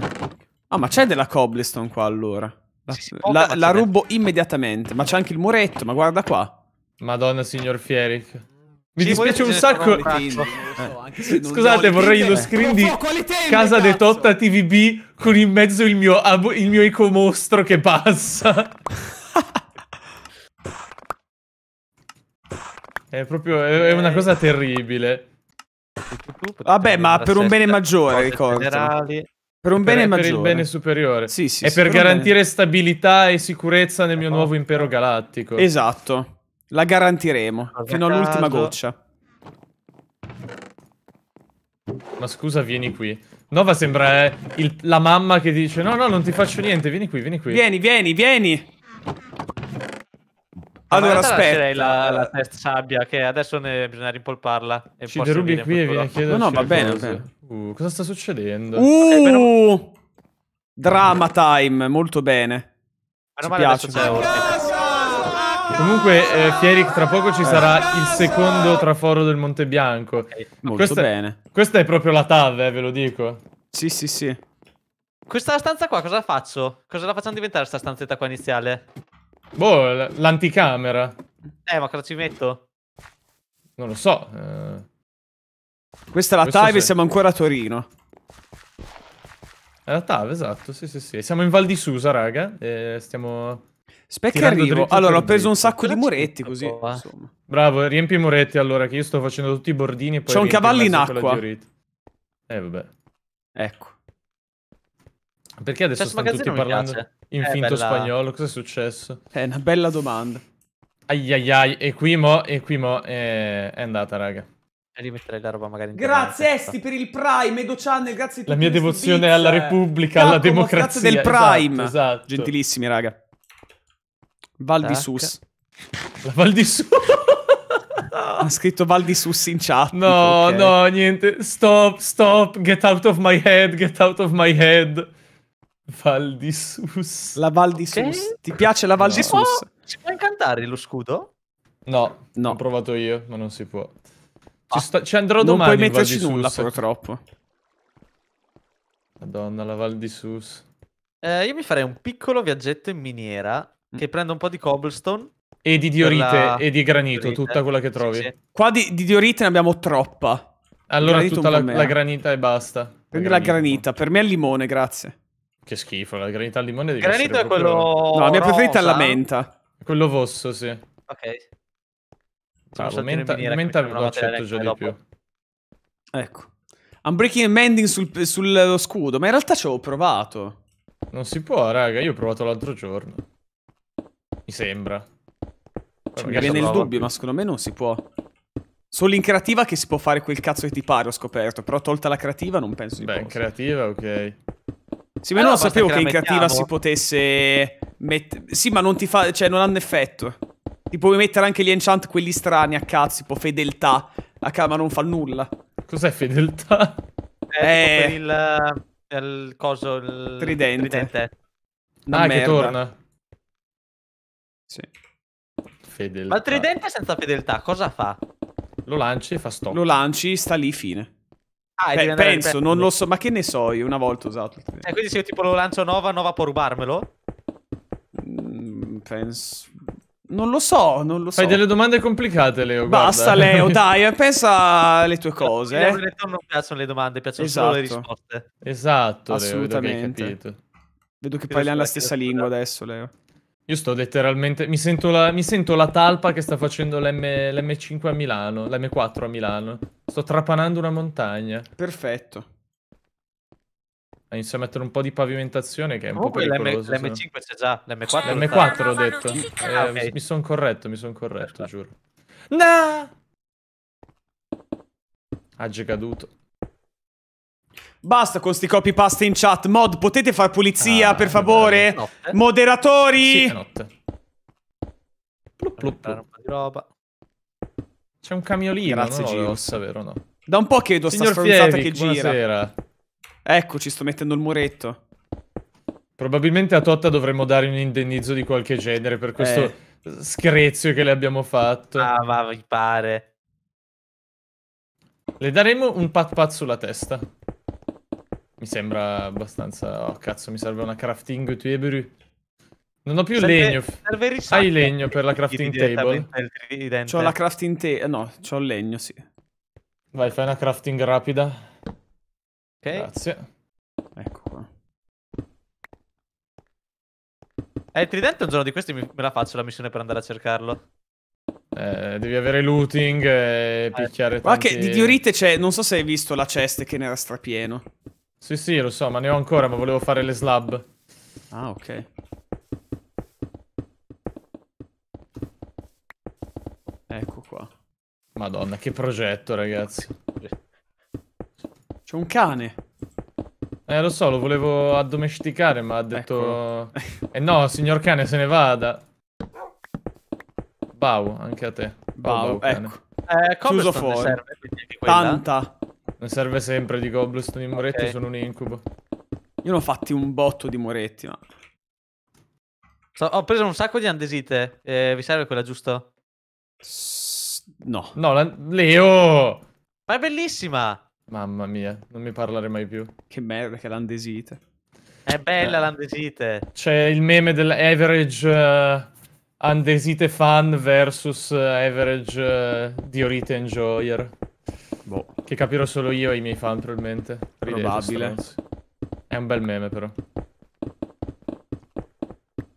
Ah, ma c'è della cobblestone qua, allora. La, sì, sì, la, la rubo immediatamente. Ma c'è anche il muretto, ma guarda qua. Madonna, signor Fieric. Mi sì, dispiace un sacco. Tindi, so, eh. Scusate, vorrei tende. lo screen di tende, Casa de Totta TVB con in mezzo il mio, il mio ecomostro che passa. <laughs> è proprio è, una cosa terribile. Vabbè, ma per un bene maggiore, ricordo. Per un bene per maggiore. Per il bene superiore. Sì, sì, e sì, per, per garantire bene. stabilità e sicurezza nel mio nuovo impero galattico. Esatto. La garantiremo Cosa fino all'ultima goccia. Ma scusa, vieni qui. Nova sembra eh, il, la mamma che dice No, no, non ti faccio niente, vieni qui, vieni qui Vieni, vieni, vieni Allora, Ma aspetta la, la test sabbia che adesso ne, bisogna rimpolparla e Ci derubi qui e vieni a chiederci No, no, va bene, Uh, cosa sta succedendo? Uh, eh, Drama time, molto bene Ci piace Comunque, eh, ah! Fieric, tra poco ci eh. sarà il secondo traforo del Monte Bianco. Okay, molto questa, bene. Questa è proprio la TAV, eh, ve lo dico. Sì, sì, sì. Questa stanza qua, cosa faccio? Cosa la facciamo diventare questa stanzetta qua iniziale? Boh, l'anticamera. Eh, ma cosa ci metto? Non lo so. Eh... Questa è la TAV e siamo ancora a Torino. È la TAV, esatto, sì, sì, sì. Siamo in Val di Susa, raga. E stiamo Specchio arrivo. Allora, ho preso un sacco di muretti così. Eh. Bravo, riempi i muretti allora, che io sto facendo tutti i bordini. C'è un cavallo in acqua. Eh, vabbè. Ecco. Perché adesso cioè, stanno tutti parlando in eh, finto bella... spagnolo? Cosa è successo? È eh, una bella domanda. Ai ai ai, e qui mo, e qui mo è, eh, è andata, raga. Rimettere la roba magari in Grazie Esti per il Prime, Edo Channel, grazie a tutti. La mia devozione alla Repubblica, Cacco, alla democrazia. Grazie del Prime. Esatto, esatto. Gentilissimi, raga. Val di eh? Sus. La <laughs> Val di Sus. ha scritto Val di Sus in chat. No, okay. no, niente. Stop, stop. Get out of my head. Get out of my head. Val di Sus. La Val di okay. Sus. Ti piace la Val no. di Sus? Si può incantare lo scudo? No, no. L'ho provato io, ma non si può. Ci, ah. sta, ci andrò domani. Non puoi metterci nulla, purtroppo. Madonna, la Val di Sus. Eh, io mi farei un piccolo viaggetto in miniera Mm. che prende un po' di cobblestone. E di diorite la... e di granito, diorite. tutta quella che trovi. Sì, sì. Qua di, di, diorite ne abbiamo troppa. Allora tutta la, la, granita e basta. Prendi la granita, per me è il limone, grazie. Che schifo, la granita al limone deve granito essere... Granito è quello... Proprio... No, la mia preferita è la menta. Quello vosso, sì. Ok. Ah, la menta, la menta lo accetto già di più. Ecco. breaking and Mending sul, sullo scudo, ma in realtà ci avevo provato. Non si può, raga, io ho provato l'altro giorno. Mi sembra. Cioè, viene il dubbio, ma secondo me non si può. Solo in creativa che si può fare quel cazzo che ti pare, ho scoperto. Però tolta la creativa non penso di più. Beh, in creativa, ok. Sì, ma allora, non sapevo che, che in creativa si potesse... Met... Sì, ma non ti fa... Cioè, non hanno effetto. Ti puoi mettere anche gli enchant quelli strani a cazzo, tipo fedeltà. A La Ma non fa nulla. Cos'è fedeltà? Eh... eh... il... il coso... Il... Tridente. Tridente. Ah, merda. che torna. Sì. Fedeltà. Ma il tridente senza fedeltà cosa fa? Lo lanci e fa stop. Lo lanci, sta lì, fine. Ah, Pe penso, non lo so, ma che ne so io, una volta usato il tridente. Eh, quindi se io tipo lo lancio Nova, Nova può rubarmelo? Mm, penso... Non lo so, non lo so. Fai delle domande complicate, Leo. Basta, guarda. Leo, <laughs> dai, pensa alle tue cose. Eh. Non piacciono le domande, piacciono esatto. solo le esatto. risposte. Esatto, assolutamente. Leo, vedo che, vedo che parliamo la stessa lingua adesso, Leo. Io sto letteralmente. Mi sento la, mi sento la talpa che sta facendo l'M, 5 a Milano, l'M4 a Milano. Sto trapanando una montagna. Perfetto. Inizio a mettere un po' di pavimentazione che è un oh, po' pericoloso. L'M, 5 c'è già, l'M4. Cioè, L'M4 ho detto. Eh, ah, okay. Mi sono corretto, mi sono corretto, Perfetto. giuro. No! Agge caduto. Basta con sti copy paste in chat. Mod, potete far pulizia, ah, per favore? Eh, notte. Moderatori! Sì, notte. roba. C'è un cagnolino, Grazie, non Gio. Vero, no? Da un po' che vedo Signor sta stronzata che gira. Buonasera. Eccoci, sto mettendo il muretto. Probabilmente a Totta dovremmo dare un indennizzo di qualche genere per questo eh. screzio che le abbiamo fatto. Ah, ma mi pare. Le daremo un pat pat sulla testa. Mi sembra abbastanza... Oh, cazzo, mi serve una crafting table. Non ho più serve, legno. Serve Hai legno per la crafting table? C'ho la crafting table... No, c'ho il legno, sì. Vai, fai una crafting rapida. Ok. Grazie. Ecco qua. Eh, il tridente un giorno di questi me la faccio la missione per andare a cercarlo. Eh, devi avere looting e eh, picchiare tanti... Ma che di diorite c'è, non so se hai visto la ceste che ne era strapieno. Sì, sì, lo so, ma ne ho ancora, ma volevo fare le slab. Ah, ok. Ecco qua. Madonna, che progetto, ragazzi. C'è un cane. Eh, lo so, lo volevo addomesticare, ma ha detto... Ecco. <laughs> eh no, signor cane, se ne vada. Bau, anche a te. Bau, Bau, Bau ecco. Eh, come fuori. Serve, Tanta. Ne serve sempre di cobblestone i moretti okay. sono un incubo. Io ne ho fatti un botto di moretti, ma... So, ho preso un sacco di andesite. Eh, vi serve quella, giusta? no. No, la... Leo! Ma è bellissima! Mamma mia, non mi parlare mai più. Che merda che l'andesite. È bella eh. l'andesite. C'è il meme dell'average uh, eh, andesite fan versus eh, average uh, eh, diorite enjoyer. Boh. Che capirò solo io e i miei fan probabilmente. Ridete, Probabile. È un bel meme però.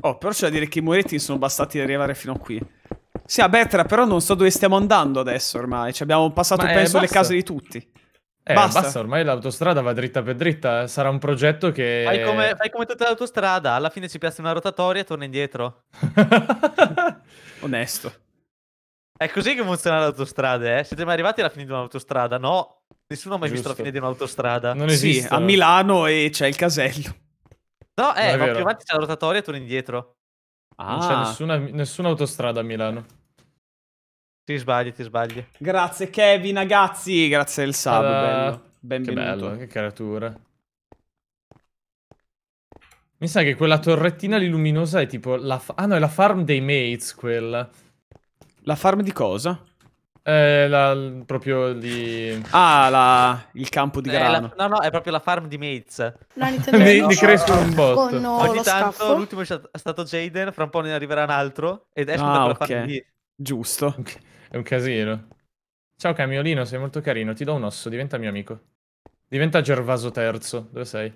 Oh, però c'è da dire che i muretti sono bastati ad arrivare fino a qui. Sì, a Betra, però non so dove stiamo andando adesso ormai. Ci abbiamo passato, Ma, eh, penso, eh, le case di tutti. Eh, basta. basta. ormai l'autostrada va dritta per dritta. Sarà un progetto che. Fai come, fai come tutta l'autostrada. Alla fine ci piazza una rotatoria e torna indietro. <laughs> Onesto. È così che funziona l'autostrada, eh? Siete mai arrivati alla fine di un'autostrada? No, nessuno ha mai Giusto. visto la fine di un'autostrada. Non esiste. Sì, a eh. Milano e c'è il casello. No, eh, ma più avanti c'è la rotatoria e torni indietro. Ah. Non c'è nessuna, nessuna autostrada a Milano. Ti sbagli, ti sbagli. Grazie Kevin, ragazzi, grazie del sub, uh, Benvenuto. Che bello, eh, che creatura. Mi sa che quella torrettina lì luminosa è tipo la... Ah no, è la farm dei mates quella. La farm di cosa? Eh, la, proprio di... Ah, la, il campo di eh, grano. La, no, no, è proprio la farm di Mates. No, ne, ne crescono un bot. Con, oh, Ogni tanto scaffo. l'ultimo è stato Jaden, fra un po' ne arriverà un altro ed esce ah, okay. la farm di... Giusto. È un casino. Ciao Camiolino, sei molto carino, ti do un osso, diventa mio amico. Diventa Gervaso terzo, dove sei?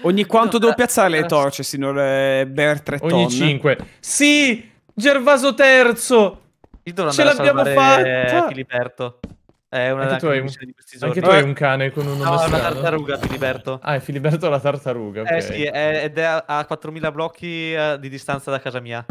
Ogni quanto no, devo eh, piazzare le eh, torce, signore Bertretton? Ogni 5. Sì! Gervaso terzo! Ce l'abbiamo fatta! Filiberto. È una anche tu, hai un, anche tu hai un cane con un nome No, è una tartaruga, Filiberto. Ah, è Filiberto la tartaruga, eh, okay. Eh sì, è, ed è a, 4000 blocchi eh, di distanza da casa mia.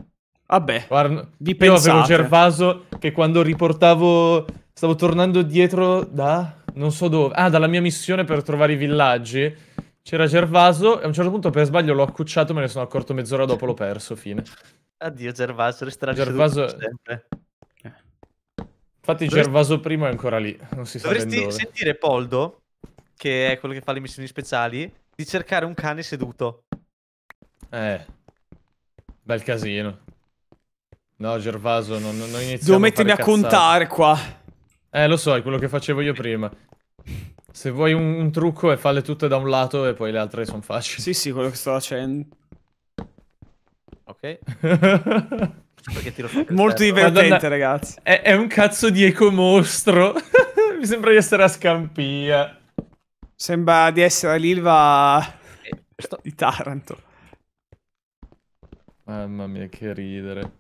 Vabbè, Guarda, vi io pensate. avevo Gervaso che quando riportavo... Stavo tornando dietro da... Non so dove... Ah, dalla mia missione per trovare i villaggi. C'era Gervaso e a un certo punto per sbaglio l'ho accucciato, me ne sono accorto mezz'ora dopo, l'ho perso, fine. Addio Gervaso, resterà Gervaso... sempre. Infatti Dovresti... Gervaso primo è ancora lì, non si sa Dovresti sentire Poldo, che è quello che fa le missioni speciali, di cercare un cane seduto. Eh, bel casino. No, Gervaso, non, non iniziamo Devo mettermi a, a contare qua. Eh, lo so, è quello che facevo io prima. Se vuoi un, un trucco e falle tutte da un lato e poi le altre sono facili. Sì, sì, quello che sto facendo. Ok. <laughs> perché tiro fuori Molto divertente, Madonna, ragazzi. È, è, un cazzo di ecomostro. <laughs> Mi sembra di essere a Scampia. Sembra di essere all'Ilva eh, Sto... di Taranto. Mamma mia, che ridere.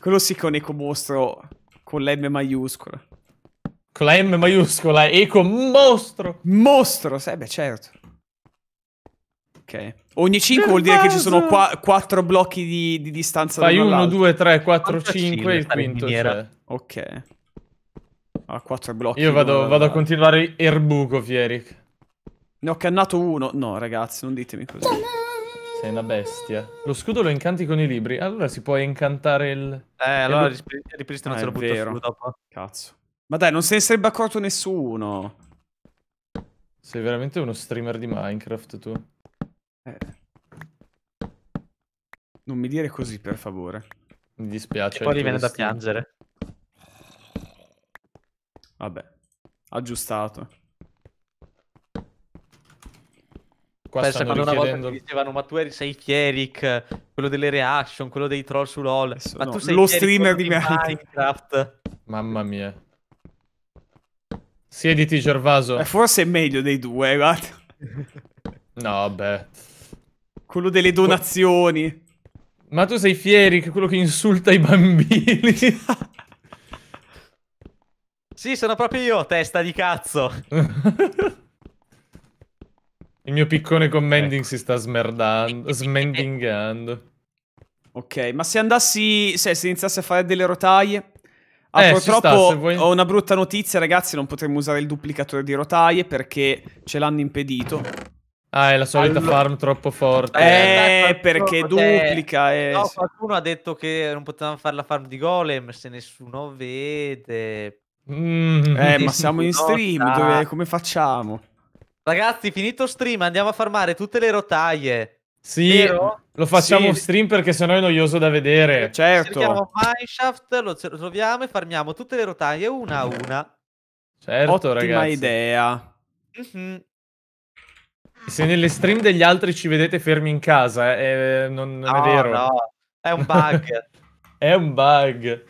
Quello sì che è un ecomostro con la M maiuscola. Con la M maiuscola, ecomostro. Mostro, sai, beh, certo. Ok. Ogni 5 per vuol dire base. che ci sono 4 blocchi di, di distanza Fai 1, 2, 3, 4, 5 e il quinto c'è. Cioè. Ok. Ah, 4 blocchi. Io vado, vado a continuare Erbuco, Fieric. Ne ho cannato uno. No, ragazzi, non ditemi così. Sei una bestia. Lo scudo lo incanti con i libri. Allora si può incantare il... Eh, allora ripristino ah, se lo butto vero. dopo. Cazzo. Ma dai, non se ne sarebbe accorto nessuno. Sei veramente uno streamer di Minecraft, tu. Eh. Non mi dire così, per favore. Mi dispiace. E poi mi viene da piangere. Vabbè, aggiustato. Qua Pensa quando una volta ti dicevano ma tu eri, sei Fieric, quello delle reaction, quello dei troll su LoL, Adesso, ma no, tu sei lo streamer di Minecraft. Mamma mia. Siediti Gervaso. Eh, forse è meglio dei due, guarda. no, beh. Quello delle donazioni. Ma tu sei fieri che quello che insulta i bambini. <laughs> sì, sono proprio io, testa di cazzo. <laughs> Il mio piccone commending ecco. si sta smerdando, <laughs> smendingando. Ok, ma se andassi, se, se iniziassi a fare delle rotaie... Ah, eh, purtroppo sta, vuoi... ho una brutta notizia, ragazzi, non potremmo usare il duplicatore di rotaie perché ce l'hanno impedito. Ah, è la solita allora... farm troppo forte. Eh, eh perché duplica. Eh. No, qualcuno ha detto che non potevamo fare la farm di golem se nessuno vede. Mm, eh, ma siamo in stream, dove, come facciamo? Ragazzi, finito stream, andiamo a farmare tutte le rotaie. Sì, Vero? lo facciamo sì. stream perché sennò è noioso da vedere. Eh, certo. Cerchiamo Mineshaft, lo troviamo e farmiamo tutte le rotaie una a una. Certo, Ottima ragazzi. idea. Mm -hmm. Se nelle stream degli altri ci vedete fermi in casa, eh, eh non, non no, è vero. No, è un bug. <laughs> è un bug.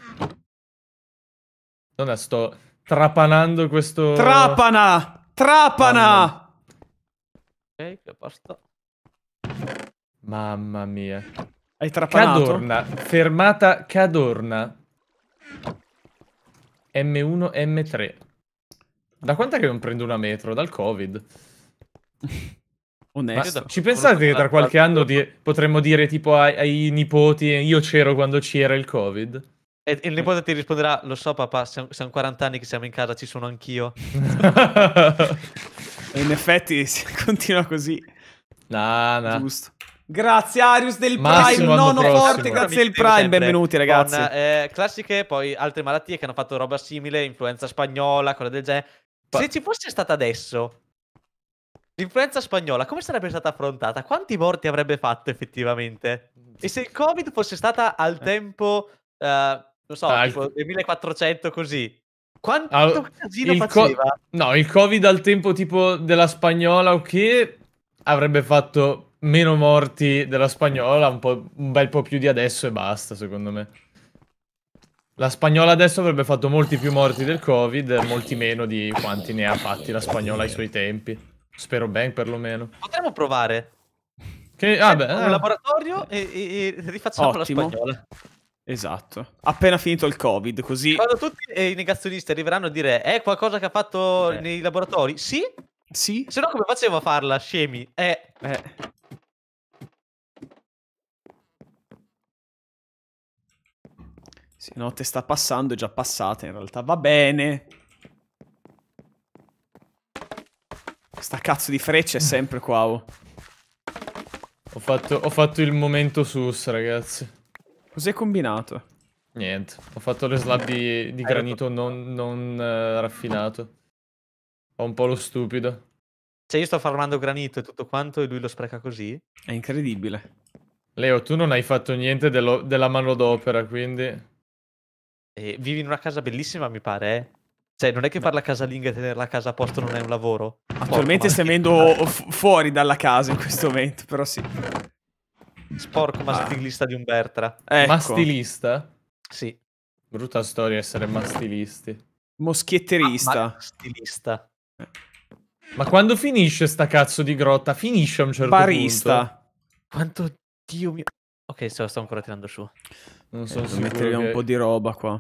Non sto trapanando questo... Trapana! Trapana! Ah, ok, che posto. Mamma mia. Hai trapanato? Cadorna, fermata Cadorna. M1, M3. Da quant'è che non prendo una metro? Dal Covid. <laughs> Onesto. Ci pensate che tra qualche anno di- potremmo dire tipo ai, ai nipoti io c'ero quando c'era il covid? E, il nipote ti risponderà, lo so papà, siamo, siamo 40 anni che siamo in casa, ci sono anch'io. <laughs> in effetti <laughs> continua così. Nah, nah. Giusto. Grazie Arius del Prime, nono prossimo. forte, grazie del Prime, sempre. benvenuti ragazzi. Con, eh, classiche, poi altre malattie che hanno fatto roba simile, influenza spagnola, quella del genere. Se ci fosse stata adesso, L'influenza spagnola come sarebbe stata affrontata? Quanti morti avrebbe fatto effettivamente? E se il Covid fosse stata al eh. tempo, uh, eh, non so, ah, tipo il... 1400 così, quanto ah, casino faceva? Co- no, il Covid al tempo tipo della spagnola o okay, che avrebbe fatto meno morti della spagnola, un, un bel po' più di adesso e basta, secondo me. La spagnola adesso avrebbe fatto molti più morti del Covid, molti meno di quanti ne ha fatti la spagnola ai suoi tempi. Spero ben, perlomeno. Potremmo provare. Che, ah, cioè, beh, un eh. laboratorio e, e, e rifacciamo Ottimo. la spagnola. Esatto. Appena finito il Covid, così... Quando tutti i negazionisti arriveranno a dire è eh, qualcosa che ha fatto eh. nei laboratori? Sì? Sì. Se no come facevo a farla, scemi? Eh. eh. Se no te sta passando, è già passata in realtà. Va bene. Sta cazzo di freccia è sempre qua, oh. Ho fatto, ho fatto il momento sus, ragazzi. Cos'hai combinato? Niente, ho fatto le slab di, di eh, granito ecco. non, non uh, raffinato. Ho un po' lo stupido. Cioè io sto farmando granito e tutto quanto e lui lo spreca così? È incredibile. Leo, tu non hai fatto niente dello, della manodopera, quindi... E eh, vivi in una casa bellissima, mi pare, eh? Cioè, non è che farla casalinga e tenerla a casa a posto non è un lavoro. Attualmente Porco, stiamo venendo <laughs> fuori dalla casa in questo momento, però sì. Sporco ma ah. stilista di Umbertra. Ecco. Mastilista? Sì. Brutta storia essere mastilisti. Moschieterista. Ah, mastilista. Ma quando finisce sta cazzo di grotta? Finisce a un certo Barista. punto. Barista. Quanto dio mio... Ok, se lo sto ancora tirando su. Non so eh, se mettere che... un po' di roba qua.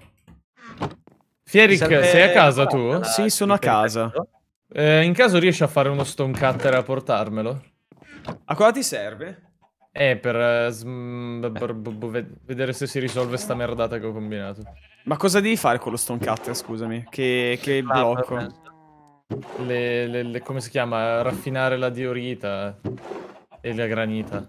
Fieric, serve... sei a casa tu? Ah, sì, sono a casa. Eh, in caso riesci a fare uno stone cutter a portarmelo? A cosa ti serve? Eh, per, eh, vedere se si risolve sta merdata che ho combinato. Ma cosa devi fare con lo stone cutter, scusami? Che, che ah, blocco? Le, le, le, come si chiama? Raffinare la diorita e la granita.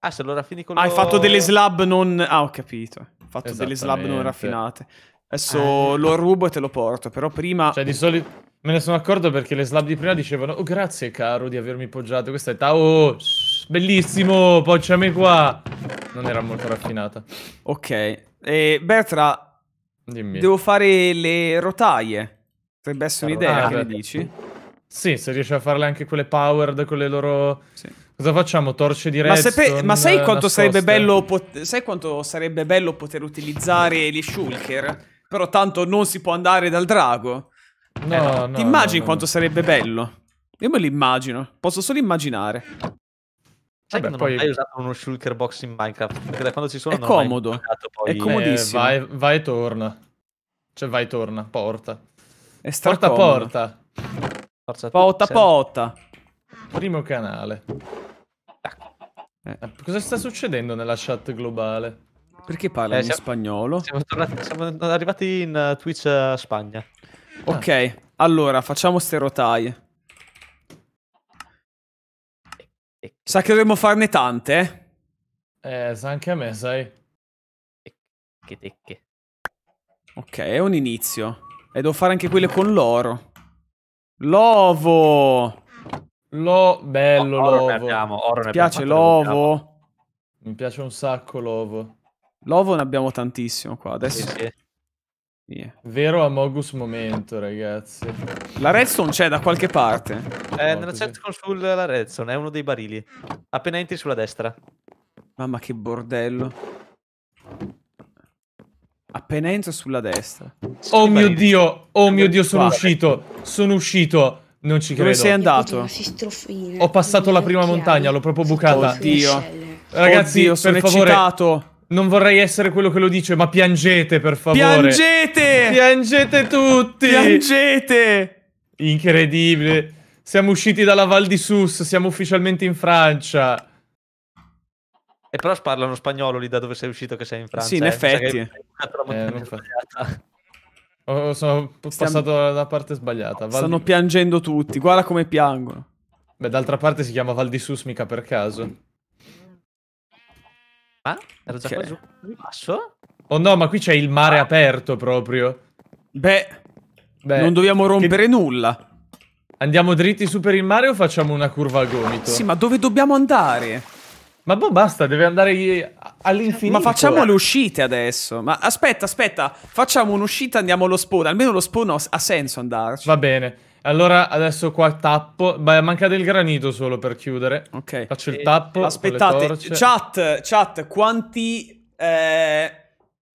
Ah, se lo raffini con Ah, hai fatto delle slab non... Ah, ho capito. Ho fatto delle slab non raffinate. Adesso eh. lo rubo e te lo porto, però prima... Cioè, di solito me ne sono accorto perché le slab di prima dicevano Oh, grazie, caro, di avermi poggiato. Questa è Tao... Bellissimo, poggiami qua. Non era molto raffinata. Ok. E Bertra, Dimmi. devo fare le rotaie. Potrebbe essere un'idea, ah, che ne dici? Sì, se riesci a farle anche quelle powered con le loro... Sì. Cosa facciamo? Torce di redstone? Ma, ma sai, quanto sarebbe bello sai quanto sarebbe bello poter utilizzare gli shulker? Però tanto non si può andare dal drago. No, eh no. no Ti immagini no, quanto sarebbe bello? Io me lo immagino. Posso solo immaginare. Sai Vabbè, che non poi... hai usato uno shulker box in Minecraft? Perché da quando ci sono è comodo. Mancato, poi... È comodissimo. Eh, vai, vai, e torna. Cioè vai e torna, porta. È porta porta. Forza, porta porta. Primo canale. Eh. eh. Cosa sta succedendo nella chat globale? Perché parla eh, in siamo, spagnolo? Siamo, tornati, siamo, arrivati in eh, Twitch uh, Spagna. Ok, ah. allora facciamo ste rotaie. Sa che dovremmo farne tante, eh? Eh, sa anche a me, sai. Che tecche. Ok, è un inizio. E devo fare anche quelle con l'oro. L'ovo! Lo... Bello oh, l'ovo. Mi piace l'ovo. Mi piace un sacco l'ovo. L'ovo ne abbiamo tantissimo qua, adesso... Sì, sì. Yeah. Vero Amogus momento, ragazzi. La redstone c'è da qualche parte. Eh, nella chat console la redstone è uno dei barili. Appena entri sulla destra. Mamma che bordello. Appena entro sulla destra. Sono oh mio dio, oh mio dio, sono uscito. Sono uscito. Non ci credo. Dove sei andato? Ho passato la prima montagna, l'ho proprio bucata. Oddio. Ragazzi, Oddio, sono per favore. Non vorrei essere quello che lo dice, ma piangete per favore. Piangete! Piangete tutti! Piangete! Incredibile. Siamo usciti dalla Val di Sus, siamo ufficialmente in Francia. E però parlano spagnolo lì da dove sei uscito che sei in Francia. Sì, in eh. effetti. Eh, Oh, sono Stiamo... passato dalla parte sbagliata. Val... Stanno piangendo tutti, guarda come piangono. Beh, d'altra parte si chiama Val di Sus mica per caso. Ah, ero già okay. qua giù. Basso. Oh no, ma qui c'è il mare ah. aperto proprio. Beh, Beh non dobbiamo rompere che... nulla. Andiamo dritti su per il mare o facciamo una curva a gomito? Sì, ma dove dobbiamo andare? Ma boh, basta, deve andare all'infinito. Ma facciamo le uscite adesso. Ma aspetta, aspetta, facciamo un'uscita, e andiamo allo spawn. Almeno lo spawn ha senso andarci. Va bene. Allora adesso qua tappo. Beh, manca del granito solo per chiudere. Ok. Faccio il eh, tappo. Aspettate, chat, chat, quanti, eh,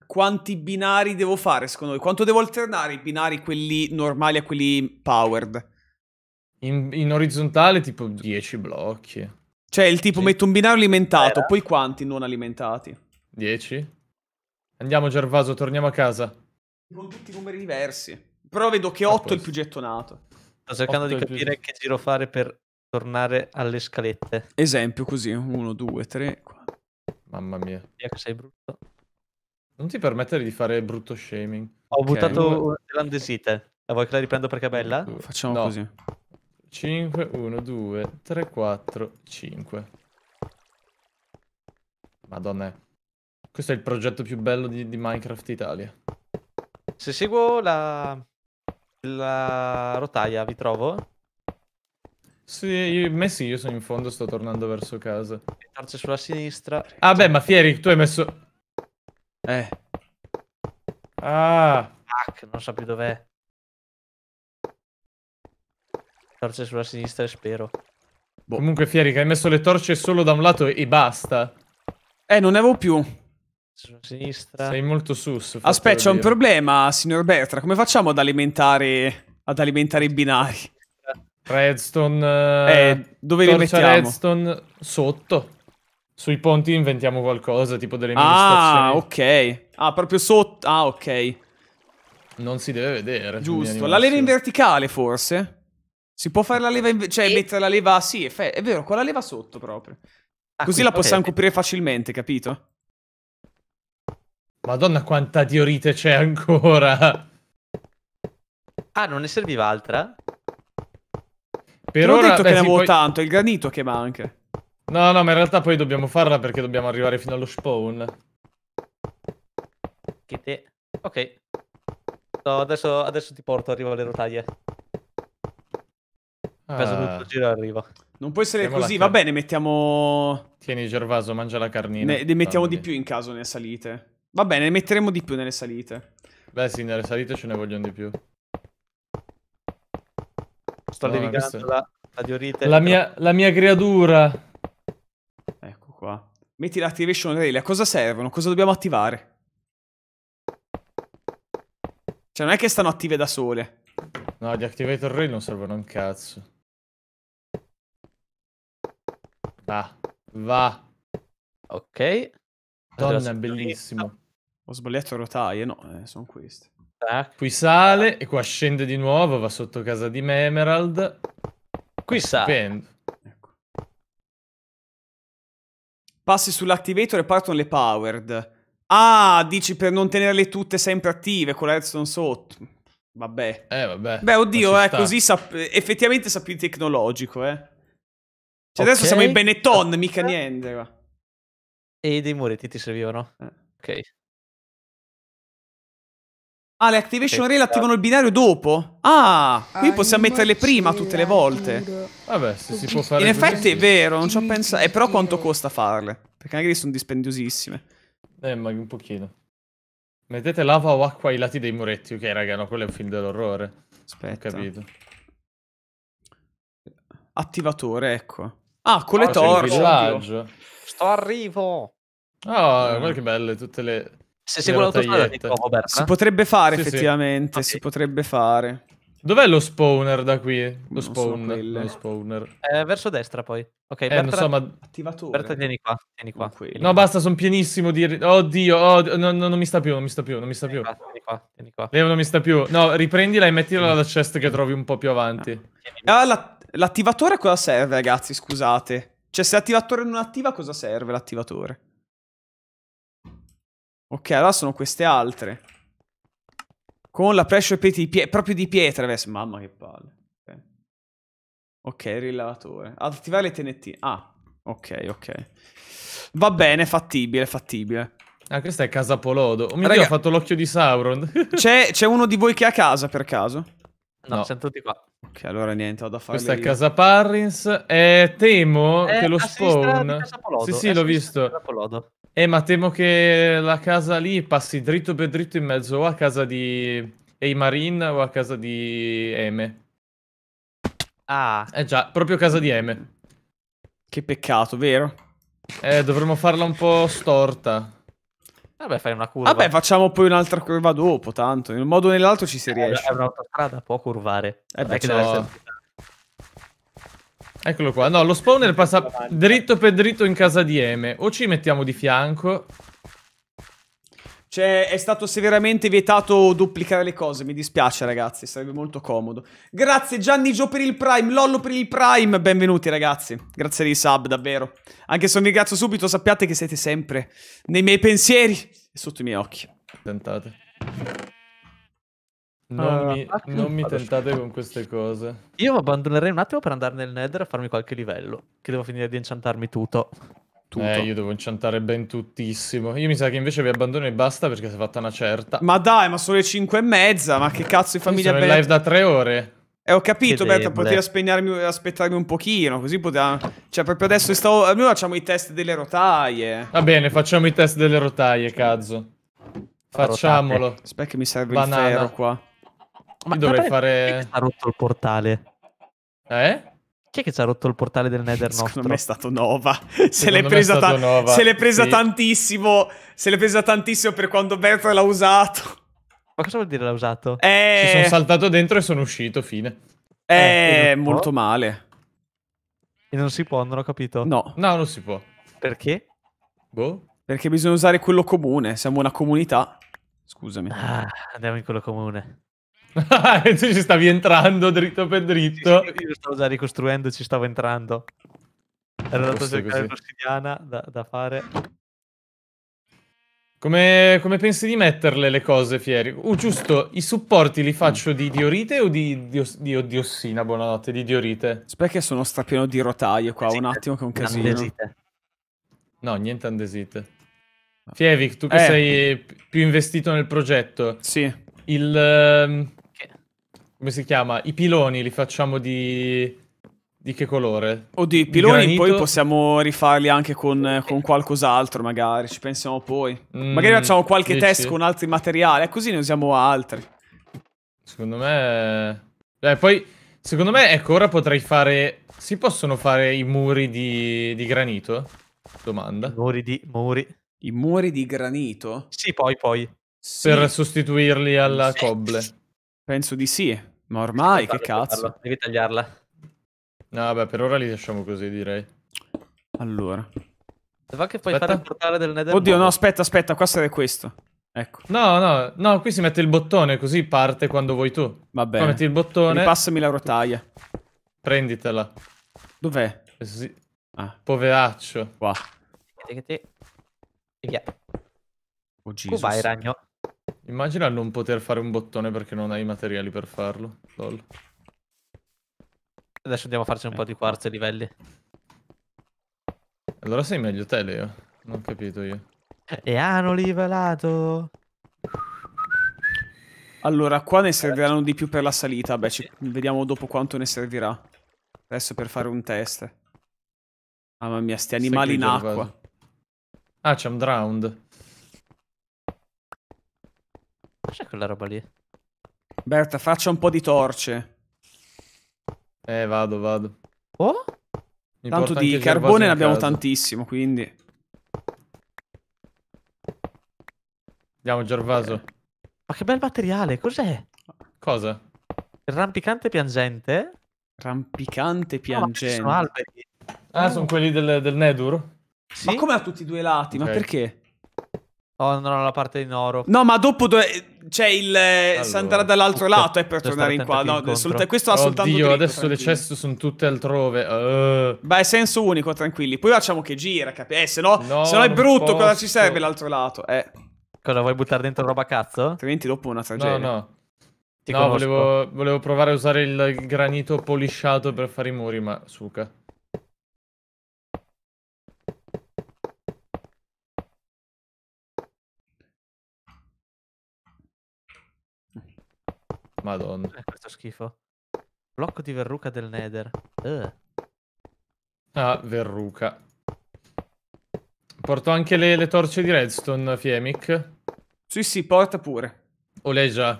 quanti binari devo fare secondo voi? Quanto devo alternare i binari, quelli normali a quelli powered? In, in orizzontale tipo 10 blocchi. Cioè, il tipo sì. metto un binario alimentato, Era. Eh, poi quanti non alimentati? 10. Andiamo Gervaso, torniamo a casa. Con tutti i numeri diversi. Però vedo che 8 è il più gettonato. Sto cercando di capire che giro fare per tornare alle scalette. Esempio così, 1, 2, 3, Mamma mia. Via che sei brutto. Non ti permettere di fare brutto shaming. Ho okay. buttato l'andesite. La vuoi che la riprendo perché è bella? Facciamo no. così. 5, 1, 2, 3, 4, 5. Madonna. Questo è il progetto più bello di, di Minecraft Italia. Se seguo la, la rotaia, vi trovo? Sì, io, me sì, io sono in fondo, sto tornando verso casa. Torce sulla sinistra. Ah beh, ma Fieri, tu hai messo... Eh. Ah. Fuck, non so più dov'è. Torce sulla sinistra, spero. Boh. Comunque, Fieri, che hai messo le torce solo da un lato e basta. Eh, non ne avevo più sulla sinistra. Sei molto sus. Aspetta, c'è un problema, signor Bertra. Come facciamo ad alimentare, ad alimentare i binari? Redstone. Eh, eh dove li mettiamo? Redstone sotto. Sui ponti inventiamo qualcosa, tipo delle ah, Ah, ok. Ah, proprio sotto. Ah, ok. Non si deve vedere. Giusto. La leva in verticale, forse? Si può fare la leva in... Cioè, e... mettere la leva... Sì, è, è, vero, con la leva sotto proprio. Ah, Così qui, la possiamo okay. coprire facilmente, capito? Madonna quanta diorite c'è ancora. Ah, non ne serviva altra? Per ora... ho detto beh, che ne avevo poi... tanto, il granito che manca. No, no, ma in realtà poi dobbiamo farla perché dobbiamo arrivare fino allo spawn. Che te... Ok. No, adesso, adesso ti porto, arrivo alle rotaie. Ah. Peso tutto il giro arriva. Non può essere Mettiamo così, va bene, mettiamo... Tieni Gervaso, mangia la carnina. Ne, ne mettiamo Fammi. di più in caso nelle salite. Va bene, ne metteremo di più nelle salite. Beh sì, nelle salite ce ne vogliono di più. Sto no, nevicando la, la diorite. La mia, la mia creatura. Ecco qua. Metti l'Activation Rail. A cosa servono? Cosa dobbiamo attivare? Cioè, non è che stanno attive da sole. No, gli Activator Rail non servono un cazzo. Va. Ah, va. Ok. Madonna, è bellissimo. Ho sbagliato rotaie, no, eh, sono queste. Tac. Ah, qui sale e qua scende di nuovo, va sotto casa di me Qui sale. Ecco. Passi sull'activator e partono le powered. Ah, dici per non tenerle tutte sempre attive con la redstone sotto. Vabbè. Eh, vabbè. Beh, oddio, eh, così sap effettivamente sappi tecnologico, eh. Cioè okay. adesso siamo in Benetton, mica niente, va. E dei muretti ti servivano? Eh. Ok. Ah, le activation okay. rail attivano il binario dopo? Ah, ah qui possiamo metterle prima tutte le volte. Vabbè, se si può fare In effetti così. è vero, non ci ho pensato. Eh, però quanto costa farle? Perché magari sono dispendiosissime. Eh, ma un pochino. Mettete lava o acqua ai lati dei muretti. Ok, raga, no, quello è un film dell'orrore. Aspetta. Ho capito. Attivatore, ecco. Ah, con oh, le torce. Sto arrivo. Ah, oh, guarda che belle tutte le... Se segue l'autostrada ti trovo, Roberta. Si potrebbe fare, sì, effettivamente, ah, sì. si potrebbe fare. Dov'è lo spawner da qui? Lo, spawner, lo spawner. Eh, verso destra poi. Ok, eh, Berta, non attivatore. Berta, vieni qua, vieni qua. Vieni no, qua. basta, sono pienissimo di... Oddio, oh, no, no, non mi sta più, non mi sta più, non mi sta più. Qua, qua, vieni qua. Leo, non mi sta più. No, riprendila e mettila alla chest che trovi un po' più avanti. Ah, ah l'attivatore cosa serve, ragazzi? Scusate. Cioè, se l'attivatore non attiva, cosa serve l'attivatore? Ok, allora sono queste altre. Con la pressure plate di proprio di pietra. Beh, mamma che palle. Ok, okay rilevatore. Attivare le TNT. Ah, ok, ok. Va bene, fattibile, fattibile. Ah, questa è casa Polodo. Oh mio Raga, Dio, ho fatto l'occhio di Sauron. c'è, uno di voi che è a casa, per caso? No, no. siamo tutti qua. Ok, allora niente, ho da fare. Questa è Casa Parrins. Eh, temo eh, che lo spawn. Sì, sì, eh, l'ho visto. Eh, ma temo che la casa lì passi dritto per dritto in mezzo o a casa di Eimarin o a casa di Eme. Ah. Eh già, proprio casa di Eme. Che peccato, vero? Eh, dovremmo farla un po' storta. Vabbè, fai una curva. Vabbè, facciamo poi un'altra curva dopo, tanto. In un modo o nell'altro ci si eh, riesce. È un'altra strada, può curvare. Eh, perciò... Eccolo qua. No, lo spawner passa dritto per dritto in casa di Eme. O ci mettiamo di fianco... Cioè, è stato severamente vietato duplicare le cose. Mi dispiace, ragazzi. Sarebbe molto comodo. Grazie, Gianni Gio per il Prime. Lollo per il Prime. Benvenuti, ragazzi. Grazie dei sub, davvero. Anche se non vi ringrazio subito, sappiate che siete sempre nei miei pensieri e sotto i miei occhi. Tentate. Non, uh, mi, non mi tentate con queste cose. Io mi abbandonerei un attimo per andare nel Nether a farmi qualche livello. Che devo finire di enchantarmi tutto tutto. Eh, io devo inchantare ben tuttissimo. Io mi sa che invece vi abbandono e basta perché si è fatta una certa. Ma dai, ma sono le 5 e mezza, ma che cazzo di famiglia bella... Sono in live da tre ore. E eh, ho capito, Berta, potevi aspettarmi un pochino, così poteva... Cioè, proprio adesso stavo... Almeno facciamo i test delle rotaie. Va bene, facciamo i test delle rotaie, cazzo. Facciamolo. Aspetta che mi serve Banana. il ferro qua. Ma dovrei fare... Ha rotto il portale. Eh? Chi è che ci ha rotto il portale del Nether nostro? Secondo me è stato Nova. <laughs> Se l'è presa, ta- Nova. Se l'è presa sì. tantissimo. Se l'è presa tantissimo per quando Bertrand l'ha usato. Ma cosa vuol dire l'ha usato? Eh... Ci sono saltato dentro e sono uscito, fine. Eh, eh molto male. E non si può, non ho capito. No. No, non si può. Perché? Boh. Perché bisogna usare quello comune, siamo una comunità. Scusami. Ah, andiamo in quello comune. <laughs> ci stavi entrando dritto per dritto. Sì, sì, io stavo già ricostruendo, ci stavo entrando. Era andato a cercare l'ossidiana da, da fare. Come, come, pensi di metterle le cose, Fieri? Uh, giusto, i supporti li faccio di diorite o di, di, di, di ossina? Buonanotte, di diorite. Aspetta che sono strapieno di rotaie qua, andesite. un attimo che è un casino. Andesite. No, niente andesite. Ah. Fievic, tu che eh. sei più investito nel progetto. Sì. Il... Uh, come si chiama? I piloni li facciamo di... Di che colore? Oddio, i piloni, poi possiamo rifarli anche con, con, qualcos'altro, magari. Ci pensiamo poi. Mm, magari facciamo qualche dici? test con altri materiali, e eh, così ne usiamo altri. Secondo me. Beh, poi, secondo me, ecco, ora potrei fare. Si possono fare i muri di, di granito? Domanda. muri di. Muri. I muri di granito? Sì, poi, poi. Per sì. sostituirli alla sì. coble. Penso di sì, ma ormai che cazzo. Farlo. Devi tagliarla. No, vabbè, per ora li lasciamo così, direi. Allora. Va che puoi aspetta. fare il portale del Nether. Oddio, no, aspetta, aspetta, qua serve questo. Ecco. No, no, no, qui si mette il bottone, così parte quando vuoi tu. Va bene. Qua metti il bottone. Passami la rotaia. Prenditela. Dov'è? Eh, sì. Ah. Poveraccio. Qua. E via. Oh, Jesus. Tu vai, ragno. Immagina non poter fare un bottone perché non hai i materiali per farlo. Lol. Adesso andiamo a farci un eh. po' di quarzo e livelli. Allora sei meglio te, Leo. Non ho capito io. E hanno livellato. Allora, qua ne serviranno di più per la salita. Beh, ci... Eh. vediamo dopo quanto ne servirà. Adesso per fare un test. Mamma mia, sti animali in acqua. Ah, c'è un drowned. Cos'è quella roba lì? Berta, faccia un po' di torce. Eh, vado, vado. Oh? Mi Tanto di carbone ne abbiamo casa. tantissimo, quindi... Andiamo, Gervaso. Ma che bel materiale, cos'è? Cosa? Il rampicante piangente? Rampicante ah, piangente. No, sono alberi. Ah, sono quelli del, del Nedur? Sì? Ma come a tutti i due lati? Okay. Ma perché? Oh, non ho la parte di Noro. No, ma dopo dove... c'è il... Eh, allora, andrà dall'altro lato, è eh, per tornare in qua. No, solt- questo ha Oddio, soltanto... Oddio, adesso tranquilli. le ceste sono tutte altrove. Uh. Beh, è senso unico, tranquilli. Poi facciamo che gira, capi? Eh, se no, no se no è brutto, posso. cosa ci serve l'altro lato? Eh. Cosa, vuoi buttare dentro roba cazzo? Altrimenti dopo una tragedia. No, no. Ti no, volevo, volevo provare a usare il granito polisciato per fare i muri, ma suca. Madonna. Eh, questo schifo. Blocco di verruca del Nether. Uh. Ah, verruca. Porto anche le, le torce di redstone, Fiemic. Sì, sì, porta pure. O lei già?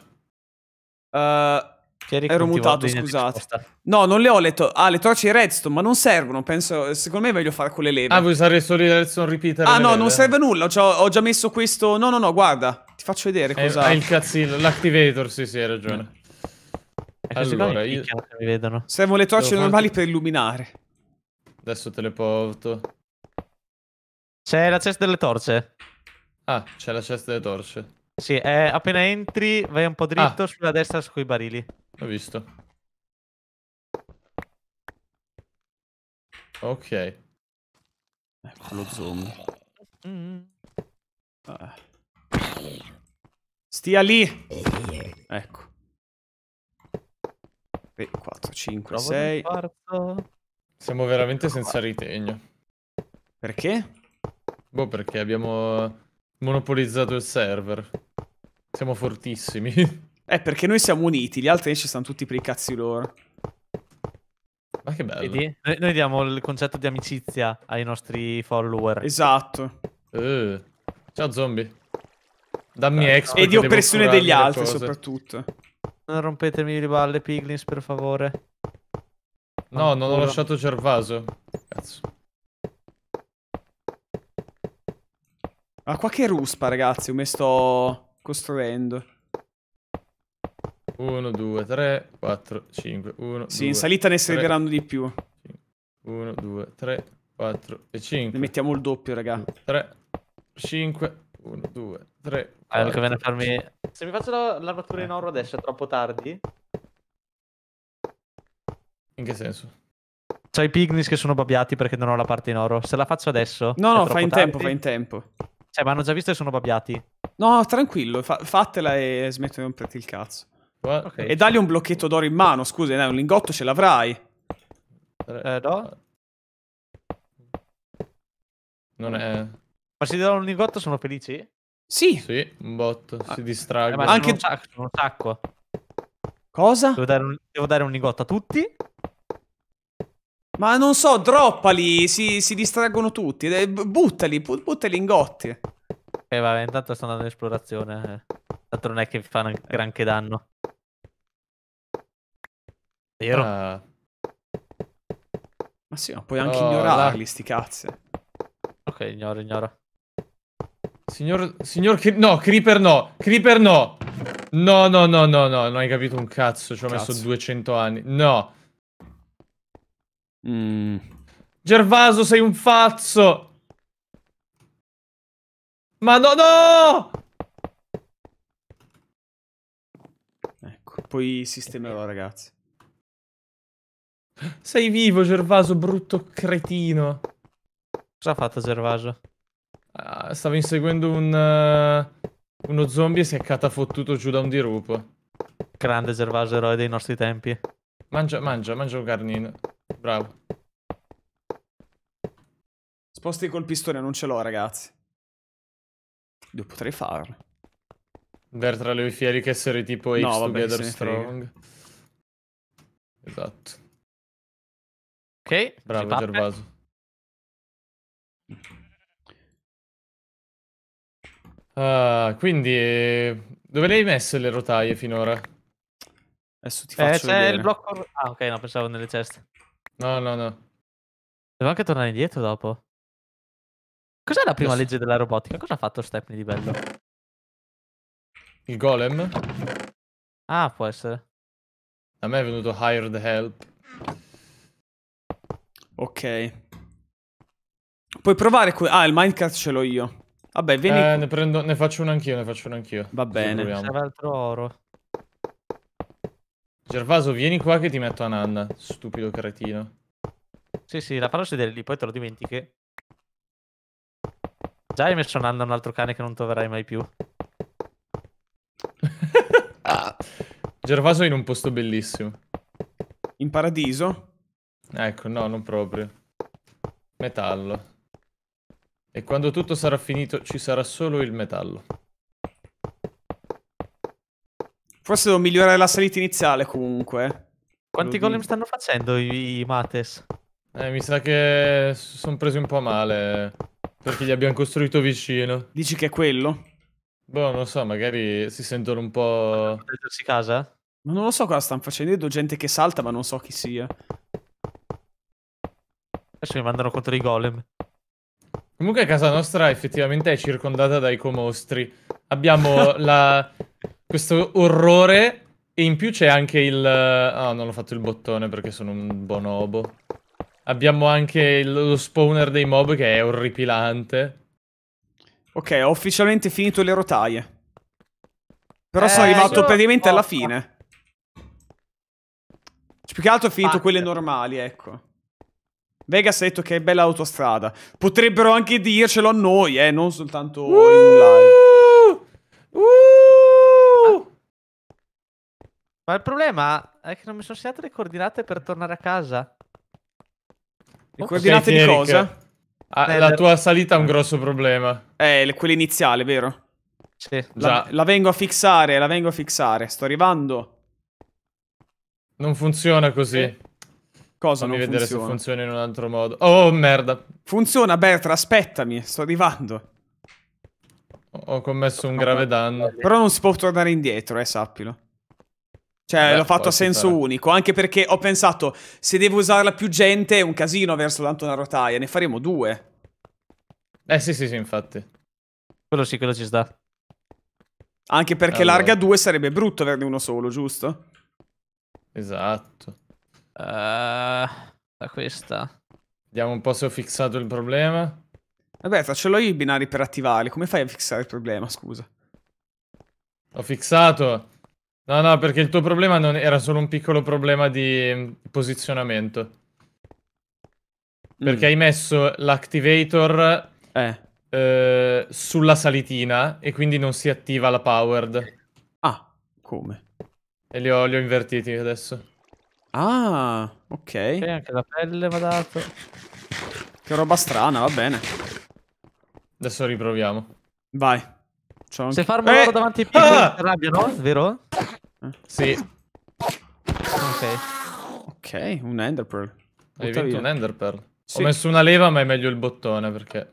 Uh, Ero mutato, scusate. No, non le ho letto. ah, le torce di redstone, ma non servono. Penso, secondo me è meglio fare con le leve. Ah, vuoi usare solo il redstone repeater? Ah, no, leve. non serve nulla. Cioè, ho già messo questo. No, no, no, guarda. Ti faccio vedere eh, cosa. È, è il cazzino, l'activator, sì, sì, hai ragione. Eh. Cioè, allora, io... mi vedono. Servono le torce Devo normali fare... per illuminare. Adesso teleporto. C'è la cesta delle torce. Ah, c'è la cesta delle torce. Sì, eh, appena entri vai un po' ah. dritto ah. sulla destra su quei barili. Ho visto. Ok. Ecco lo zoom. Ah. Stia lì! Eh, ecco. 3, 4, 5, 6. Siamo veramente senza ritegno. Perché? Boh, perché abbiamo monopolizzato il server. Siamo fortissimi. <laughs> Eh, perché noi siamo uniti, gli altri ci stanno tutti per i cazzi loro. Ma che bello. Vedi? Noi, noi diamo il concetto di amicizia ai nostri follower. Esatto. Uh. Ciao zombie. Dammi ex. expo. E di oppressione degli altri soprattutto. Non rompetemi le balle, Piglins, per favore. No, non ho lasciato Gervaso. Cazzo. Ma qua che ruspa, ragazzi, mi sto costruendo. 1, 2, 3, 4, 5, 1, Sì, due, in salita ne serviranno di più. 1, 2, 3, 4 e 5. Ne mettiamo il doppio, raga. 3, 5, 1, 2, 3. Allora, che viene a farmi... Se mi faccio l'armatura in oro adesso è troppo tardi? In che senso? C'ho i pignis che sono babbiati perché non ho la parte in oro. Se la faccio adesso... No, no, fai in tardi. tempo, fai in tempo. Cioè, ma hanno già visto che sono babbiati. No, tranquillo, fa fatela e smetto di romperti il cazzo. Okay. E dagli un blocchetto d'oro in mano, scusa, un lingotto ce l'avrai. Eh, no? Non è... Ma se ti do un lingotto sono felici? Sì. Sì, un botto, ah, si distragge. Eh, Anche un sacco, Cosa? Devo dare, un, devo dare un a tutti. Ma non so, droppali, si, si distraggono tutti. Eh, buttali, buttali in gotti. Ok, eh, vabbè, intanto sto andando in esplorazione. Eh. Tanto non è che fanno granché danno. Vero? Ah. Ma sì, ma puoi anche oh, ignorarli, là. sti cazzi. Ok, ignoro, ignoro. Signor... Signor... No, Creeper no. Creeper no. No, no, no, no, no. Non hai capito un cazzo. Ci ho cazzo. messo 200 anni. No. Mm. Gervaso, sei un fazzo. Ma no, no! Ecco, poi sistemerò, ragazzi. Sei vivo, Gervaso, brutto cretino. Cosa ha fatto Gervaso? Ah, stavo inseguendo un, uh, uno zombie e si è catafottuto giù da un dirupo. Grande Gervaso, eroe dei nostri tempi. Mangia, mangia, mangia un carnino. Bravo. Sposti col pistone, non ce l'ho, ragazzi. Io potrei farlo. Ver tra le fieri che essere tipo Apes no, vabbè, Together Strong. Esatto. Ok, bravo Gervaso. Uh, quindi, dove le hai messe le rotaie finora? Adesso ti eh, faccio eh, c'è vedere. il blocco... Ah, ok, no, pensavo nelle ceste. No, no, no. Devo anche tornare indietro dopo. Cos'è la prima Adesso... legge della robotica? Cosa ha fatto Stepney di bello? Il golem? Ah, può essere. A me è venuto Hired Help. Ok. Puoi provare... qui. Ah, il minecart ce l'ho io. Vabbè, eh, vieni. Eh, ne, prendo, ne faccio uno anch'io, ne faccio uno anch'io. Va bene. Sarà altro oro. Gervaso, vieni qua che ti metto a nanna, stupido cretino. Sì, sì, la farò sedere lì, poi te lo dimentichi. Già hai messo a Nanna un altro cane che non troverai mai più. <laughs> ah. Gervaso in un posto bellissimo. In paradiso? Ecco, no, non proprio. Metallo. E quando tutto sarà finito ci sarà solo il metallo. Forse devo migliorare la salita iniziale comunque. Eh. Quanti golem stanno facendo i, i Mates? Eh, mi sa che sono presi un po' male perché li abbiamo costruito vicino. Dici che è quello? Boh, non lo so, magari si sentono un po'... Proteggersi casa? Ma non lo so cosa stanno facendo, io vedo gente che salta ma non so chi sia. Adesso mi mandano contro i golem. Comunque casa nostra effettivamente è circondata dai comostri. Abbiamo <laughs> la... questo orrore e in più c'è anche il... Ah, oh, non ho fatto il bottone perché sono un bonobo. Abbiamo anche lo spawner dei mob che è orripilante. Ok, ho ufficialmente finito le rotaie. Però eh, sono arrivato io... praticamente oh, alla fine. più che altro ho finito parte. quelle normali, ecco. Vegas ha detto che è bella l'autostrada. Potrebbero anche dircelo a noi, eh, non soltanto uh, in live. Uh, ah. Ma il problema è che non mi sono segnate le coordinate per tornare a casa. Le oh, coordinate di generic. cosa? Ah, eh, la tua salita è un grosso problema. Eh, quella iniziale, vero? Sì, la, la, vengo a fissare, la vengo a fissare. Sto arrivando. Non funziona così. Sì. Cosa Fammi non vedere funziona. se funziona in un altro modo. Oh, merda. Funziona, Bertra, aspettami, sto arrivando. Ho commesso un grave danno. Però non si può tornare indietro, eh, sappilo. Cioè, l'ho fatto a senso fare. unico, anche perché ho pensato, se devo usarla più gente è un casino verso tanto una rotaia, ne faremo due. Eh sì, sì, sì, infatti. Quello sì, quello ci sta. Anche perché allora. larga due sarebbe brutto averne uno solo, giusto? Esatto. Eh, da questa. Vediamo un po' se ho fissato il problema. Vabbè, faccelo io i binari per attivarli. Come fai a fissare il problema, scusa? Ho fissato. No, no, perché il tuo problema non era solo un piccolo problema di posizionamento. Perché mm. hai messo l'activator eh. eh, sulla salitina e quindi non si attiva la powered. Ah, come? E li ho, li ho invertiti adesso. Ah, ok. E anche la pelle va dato. Che roba strana, va bene. Adesso riproviamo. Vai. Anche... Se farmo eh! davanti ai piccoli ah! si arrabbiano, vero? Eh. Sì. Ok. Ok, un Ender Pearl. Hai vinto via. un Ender Sì. Ho messo una leva, ma è meglio il bottone perché...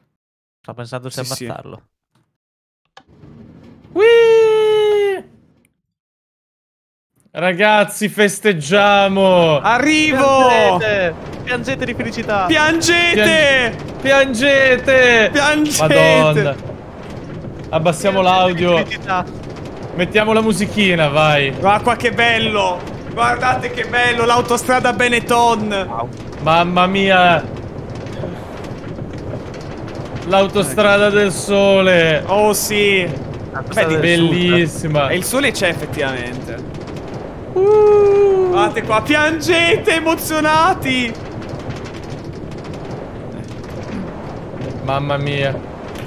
Sto pensando se sì, abbassarlo. Sì. Whee! Ragazzi, festeggiamo! Arrivo! Piangete, piangete di felicità! Piangete! piangete! Piangete! Madonna! Abbassiamo l'audio. Mettiamo la musichina, vai. Guarda qua che bello! Guardate che bello, l'autostrada Benetton! Wow. Mamma mia! L'autostrada del sole! Oh sì! Beh, bellissima! E il sole c'è effettivamente. Uh, guardate qua, piangete, emozionati! Mamma mia.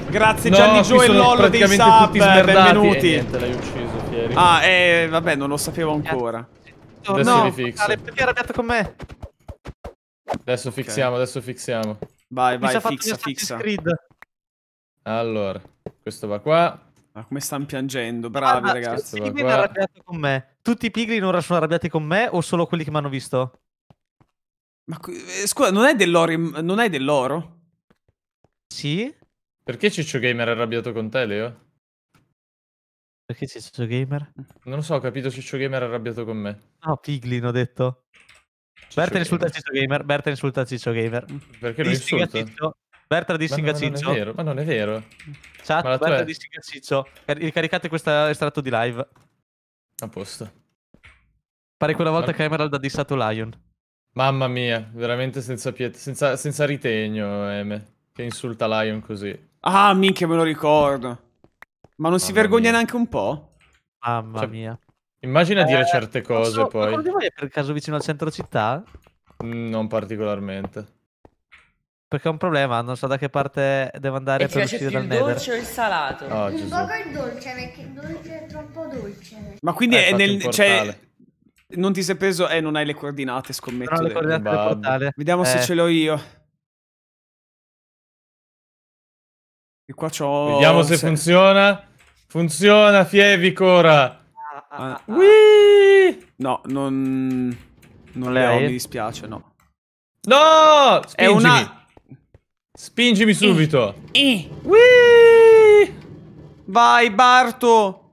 Grazie Gianni no, Gio e Lollo dei sub, benvenuti. Niente, l'hai ucciso, Fieri. Ah, eh, vabbè, non lo sapevo ancora. Adesso no, rifixo. perché arrabbiato con me? Adesso okay. fixiamo, adesso fixiamo. Vai, vai, fixa, fixa. Allora, questo va qua. Ma come stanno piangendo, bravi ah, ragazzi. Sì, mi arrabbiato con me tutti i pigri in ora sono arrabbiati con me o solo quelli che mi hanno visto? Ma eh, scusa, non è dell'oro? Non hai dell'oro? Sì? Perché Ciccio Gamer è arrabbiato con te, Leo? Perché Ciccio Gamer? Non lo so, ho capito Ciccio Gamer è arrabbiato con me. No, ah, Piglin ho detto. Ciccio Berta insulta Ciccio Gamer, Berta insulta Ciccio Gamer. Perché lo insulta? Ciccio. Berta dissinga ma no, Ciccio. Ma non è vero. Chat, Berta è... dissinga Ciccio. Ricaricate questo estratto di live. A posto. Pare quella volta che Emerald ha dissato Lion. Mamma mia, veramente senza pietà, senza, senza ritegno, Eme, che insulta Lion così. Ah, minchia, me lo ricordo. Ma non Mamma si vergogna mia. neanche un po'? Mamma cioè, mia. Immagina eh, dire certe eh, cose so, poi. Ma quando vai per caso vicino al centro città? Non particolarmente. Perché è un problema, non so da che parte devo andare e per uscire dal nether. il dolce o il salato? Oh, un poco il dolce, perché il dolce è troppo dolce. Ma quindi eh, è nel... Cioè, non ti sei preso... Eh, non hai le coordinate, scommetto. Non ho le coordinate del portale. Vediamo eh. se ce l'ho io. E qua c'ho... Vediamo se, se, funziona. Funziona, Fievicora! ora! Ah, ah, ah, ah. No, non... Non le ho, mi dispiace, no. No! Spingimi. È una... Spingimi eh, subito. Eh. eh. Vai, Barto.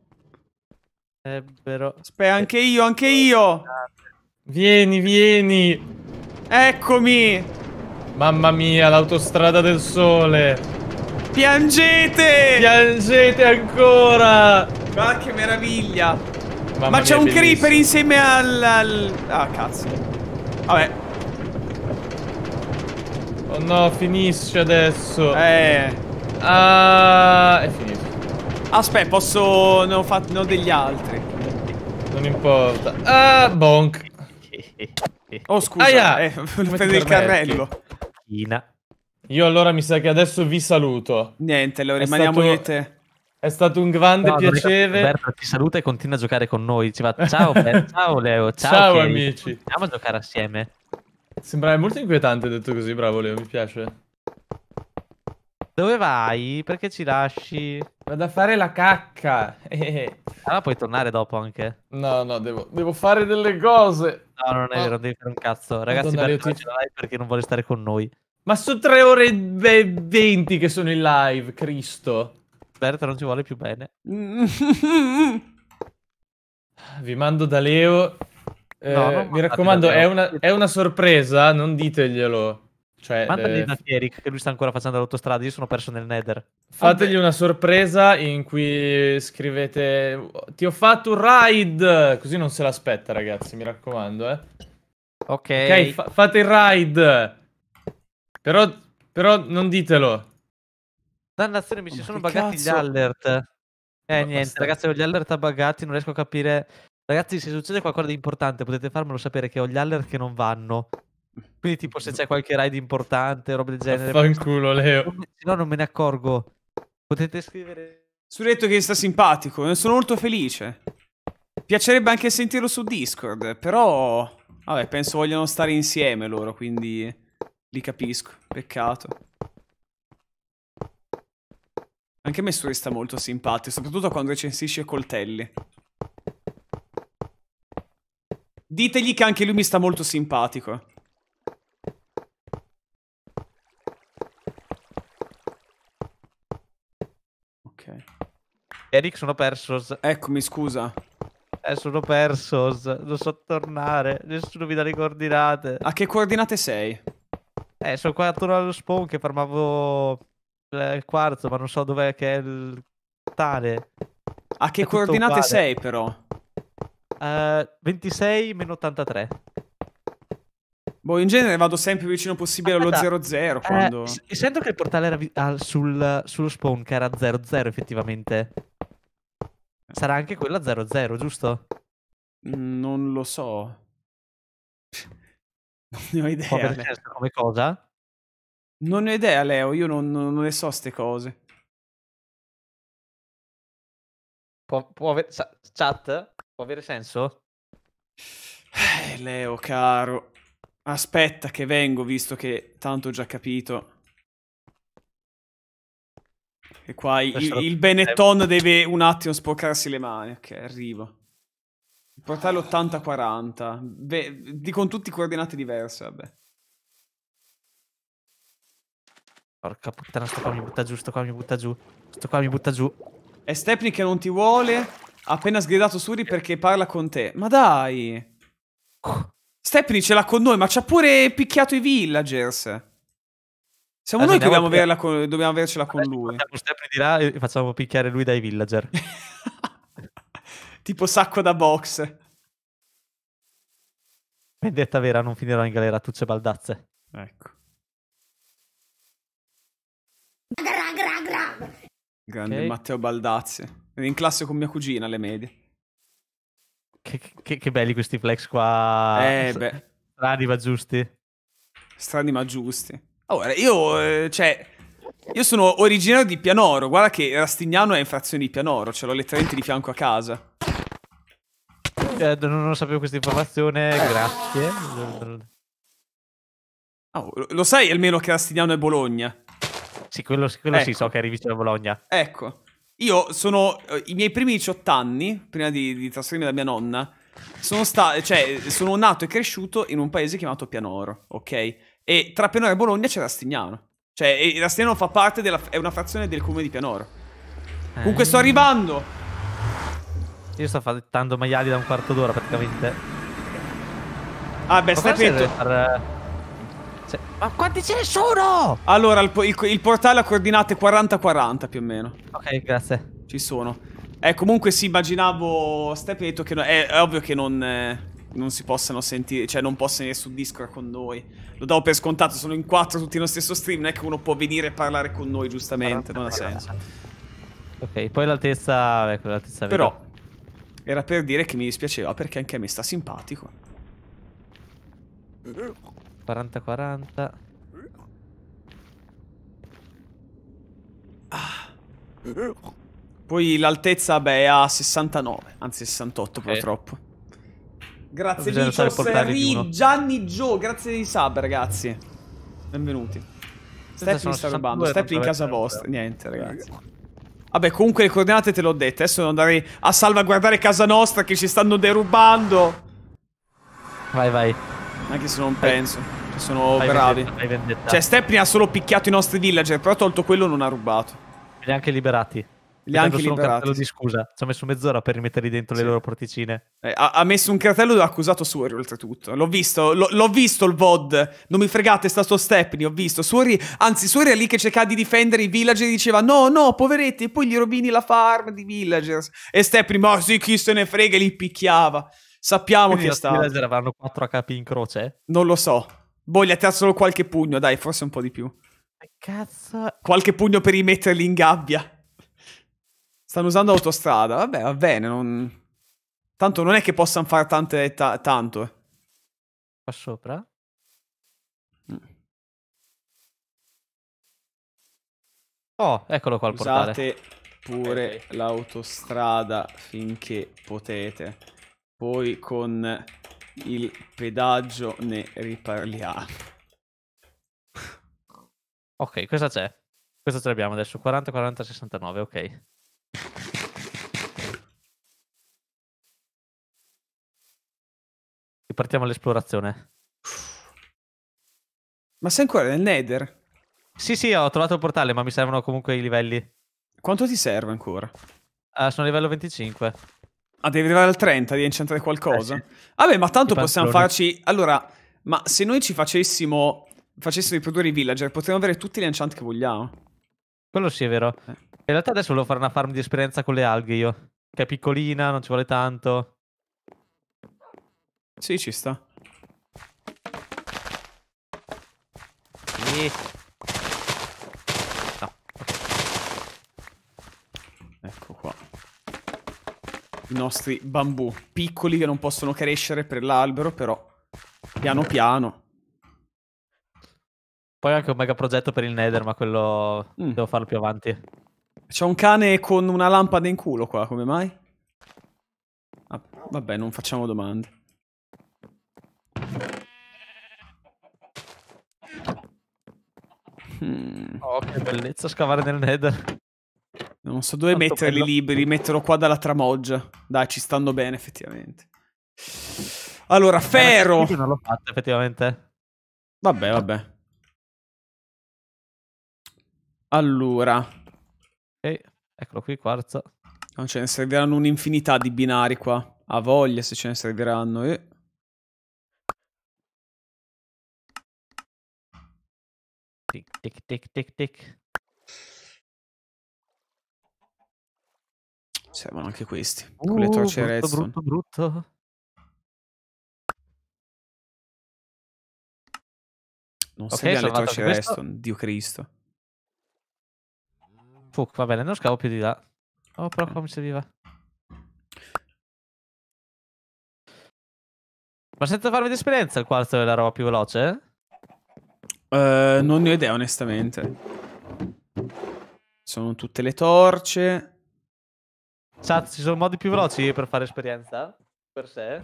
Ebbero. Eh, Spe, eh, anche io, anche io. Vieni, vieni. Eccomi. Mamma mia, l'autostrada del sole. Piangete! Piangete ancora! Ma che meraviglia! Mamma Ma c'è un creeper insieme al, al... Ah, cazzo. Vabbè, Oh no, finisce adesso. Eh. Ah, è finito. Aspetta, posso. Ne ho, fatto... ne ho degli altri. Non importa. Ah, bonk. <laughs> Oh, scusa. Aia, eh, <laughs> per il carrello. China. Io allora mi sa che adesso vi saluto. Niente, lo rimaniamo stato... te. È stato un grande no, piacere. Roberto ti saluta e continua a giocare con noi. Ci va. <laughs> Ciao, Bert, ciao Leo. Ciao, ciao amici. Andiamo a giocare assieme. Sembrava molto inquietante detto così, bravo Leo, mi piace. Dove vai? Perché ci lasci? Vado a fare la cacca. Eh. <laughs> Allora puoi tornare dopo anche. No, no, devo, devo fare delle cose. No, non è no. Ah. vero, devi fare un cazzo. Ragazzi, Madonna, ti... ce la live perché non vuole stare con noi. Ma su tre ore e venti che sono in live, Cristo. Bert non ci vuole più bene. <laughs> Vi mando da Leo. No, eh, mi raccomando, è una, è una, sorpresa, non diteglielo. Cioè, Mandali eh, da Eric, che lui sta ancora facendo l'autostrada, io sono perso nel nether. Fategli una sorpresa in cui scrivete ti ho fatto un ride, così non se l'aspetta ragazzi, mi raccomando. Eh. Ok. okay fa fate il ride. Però, però non ditelo. Dannazione, mi ci oh, sono buggati gli alert. Eh, Ma niente, basta. ragazzi, ho gli alert buggati, non riesco a capire Ragazzi, se succede qualcosa di importante, potete farmelo sapere che ho gli aller che non vanno. Quindi, tipo, se mm. c'è qualche ride importante, roba del genere. Fanculo, Leo. Se no, non me ne accorgo. Potete scrivere. Su detto che sta simpatico, ne eh, sono molto felice. Piacerebbe anche sentirlo su Discord, però. Vabbè, penso vogliono stare insieme loro, quindi. Li capisco. Peccato. Anche a me Suri sta molto simpatico, soprattutto quando recensisce coltelli. Ditegli che anche lui mi sta molto simpatico. Ok. Eric, sono perso. Eccomi, scusa. Eh, sono perso. Non so tornare. Nessuno mi dà le coordinate. A che coordinate sei? Eh, sono qua attorno allo spawn che farmavo il quarzo, ma non so dov'è che è il tale. A che è coordinate sei, però? 26 eh, meno 83. Boh, in genere vado sempre vicino possibile allo 00. Eh, quando... Eh, essendo che il portale era vi- ah, sul, sullo spawn che era 00 effettivamente, sarà anche quella 00, giusto? Mm, non lo so. <laughs> non ne ho idea. Può come cosa? Non ne ho idea, Leo. Io non, non ne so queste cose. Può, può aver... Chat? Può avere senso? Eh, Leo, caro. Aspetta che vengo, visto che tanto ho già capito. E qua il, il Benetton deve un attimo sporcarsi le mani. Ok, arrivo. portale 80-40. Beh, dicono tutti coordinati diverse, vabbè. Porca puttana, sto qua mi butta giù, sto qua mi butta giù. Sto qua mi butta giù. È Stepney che non ti vuole. Ha appena sgridato Suri perché parla con te. Ma dai! Stephanie ce l'ha con noi, ma ci ha pure picchiato i villagers. Siamo eh, noi che dobbiamo, con, dobbiamo, avercela con lui. Facciamo Stephanie di e eh, facciamo picchiare lui dai villager. <laughs> tipo sacco da box. Vendetta vera, non finirò in galera, tucce baldazze. Ecco. Gra, gra, gra. Grande okay. Matteo Baldazzi. In classe con mia cugina alle medie. Che, che, che belli questi flex qua. Eh, beh. Strani ma giusti. Strani ma giusti. Allora, io, eh, cioè, io sono originario di Pianoro. Guarda che Rastignano è in frazione di Pianoro. Ce l'ho letteralmente di fianco a casa. Eh, non sapevo questa informazione, grazie. Oh, lo sai almeno che Rastignano è Bologna? Sì, quello, quello ecco. sì, so ecco. che eri vicino a Bologna. Ecco, io sono... Eh, I miei primi 18 anni, prima di, di trasferirmi da mia nonna, sono, sta- cioè, sono nato e cresciuto in un paese chiamato Pianoro, ok? E tra Pianoro e Bologna c'è Rastignano. Cioè, Rastignano fa parte della... è una frazione del comune di Pianoro. Eh. Comunque sto eh. arrivando! Io sto faltando maiali da un quarto d'ora praticamente. Ah beh, stai attento. Ma quanti ce ne sono? Allora, il, il, il portale ha coordinate 40-40 più o meno. Ok, grazie. Ci sono. Eh, comunque sì, immaginavo Stepeto che... No, è, è, ovvio che non... Eh non si possano sentire, cioè non possono essere su Discord con noi. Lo davo per scontato, sono in quattro tutti nello stesso stream, non è che uno può venire e parlare con noi, giustamente, non ha senso. Ok, poi l'altezza, ecco, l'altezza Però era per dire che mi dispiaceva perché anche a me sta simpatico. 40-40. Poi l'altezza, beh, è a 69, anzi 68 okay. purtroppo. Grazie Vito, Serri, Gianni Gio, grazie dei sub, ragazzi. Benvenuti. Step mi sta rubando, Step in casa vostra. Niente, ragazzi. Vabbè, comunque le coordinate te l'ho dette, adesso devo andare a salvaguardare casa nostra che ci stanno derubando. Vai, vai. Anche se non penso. Che sono hai bravi. Vendetta, Cioè, Stepney ha solo picchiato i nostri villager, però tolto quello non ha rubato. Li ha anche liberati. Li ha anche liberati. Un di scusa. Ci ha messo mezz'ora per rimetterli dentro sì. le loro porticine. Eh, ha, ha, messo un cartello e accusato Suori, oltretutto. L'ho visto, l'ho visto il VOD. Non mi fregate, è stato Stepney, ho visto. Suori, anzi, Suori è lì che cerca di difendere i villager e diceva no, no, poveretti, e poi gli rovini la farm di villagers. E Stepney, ma sì, chi se ne frega, li picchiava. Sappiamo Quindi che è stato. Laser avranno 4 HP in croce? Non lo so. Boh, gli ha tirato solo qualche pugno, dai, forse un po' di più. Cazzo. Qualche pugno per rimetterli in gabbia. Stanno usando autostrada. Vabbè, va bene. Non... Tanto non è che possano fare tante, ta tanto. Eh. Qua sopra? Oh, eccolo qua il Usate portale. pure okay. l'autostrada finché potete poi con il pedaggio ne riparliamo. Ok, cosa c'è? Questo ce l'abbiamo adesso? 40, 40, 69, ok. Ripartiamo all'esplorazione. Ma sei ancora nel Nether? Sì, sì, ho trovato il portale, ma mi servono comunque i livelli. Quanto ti serve ancora? Uh, sono a livello 25. Ah, devi arrivare al 30, devi incentrare eh, qualcosa. Eh sì. Vabbè, ma tanto possiamo farci... Allora, ma se noi ci facessimo... Facessimo riprodurre i villager, potremmo avere tutti gli enchant che vogliamo. Quello sì, è vero. Eh. In realtà adesso volevo fare una farm di esperienza con le alghe io. Che è piccolina, non ci vuole tanto. Sì, ci sta. Sì. i nostri bambù. Piccoli che non possono crescere per l'albero, però piano piano. Poi anche un mega progetto per il Nether, ma quello mm. devo farlo più avanti. C'è un cane con una lampada in culo qua, come mai? Ah, vabbè, non facciamo domande. Hmm. Oh, che bellezza scavare nel Nether non so dove Tanto metterli bello. liberi, metterlo qua dalla tramoggia. Dai, ci stanno bene effettivamente. Allora, eh, Ferro. Io non l'ho fatto effettivamente. Vabbè, vabbè. Allora. Ok, eccolo qui, quarzo. Non ce ne serviranno un'infinità di binari qua. A voglia se ce ne serviranno. E... Eh. Tic, tic, tic, tic, tic. Servono cioè, anche questi. Uh, con le torce uh, brutto, redstone. brutto, brutto. Non okay, serve alle torce redstone, Dio Cristo. Puc, va bene, non scavo più di là. Oh, però eh. qua mi serviva. Ma senza farmi di esperienza il quarto è la roba più veloce? Uh, non ne ho idea, onestamente. Sono tutte le torce. Chat, ci sono modi più veloci per fare esperienza? Per sé?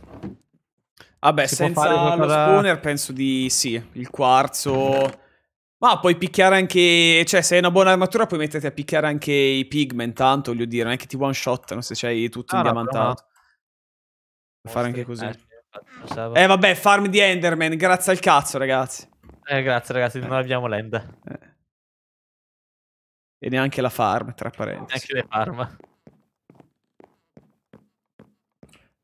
Vabbè, si senza qualcosa... lo spawner penso di sì, il quarzo... Ma puoi picchiare anche... Cioè, se hai una buona armatura puoi metterti a picchiare anche i pigment, tanto, voglio dire. Non è che ti one shot, no? se c'hai tutto ah, in diamantato. No, fare anche così. Eh, eh, vabbè, farm di Enderman, grazie al cazzo, ragazzi. Eh, grazie, ragazzi, non eh. abbiamo l'end. Eh. E neanche la farm, tra parentesi. Neanche le farm.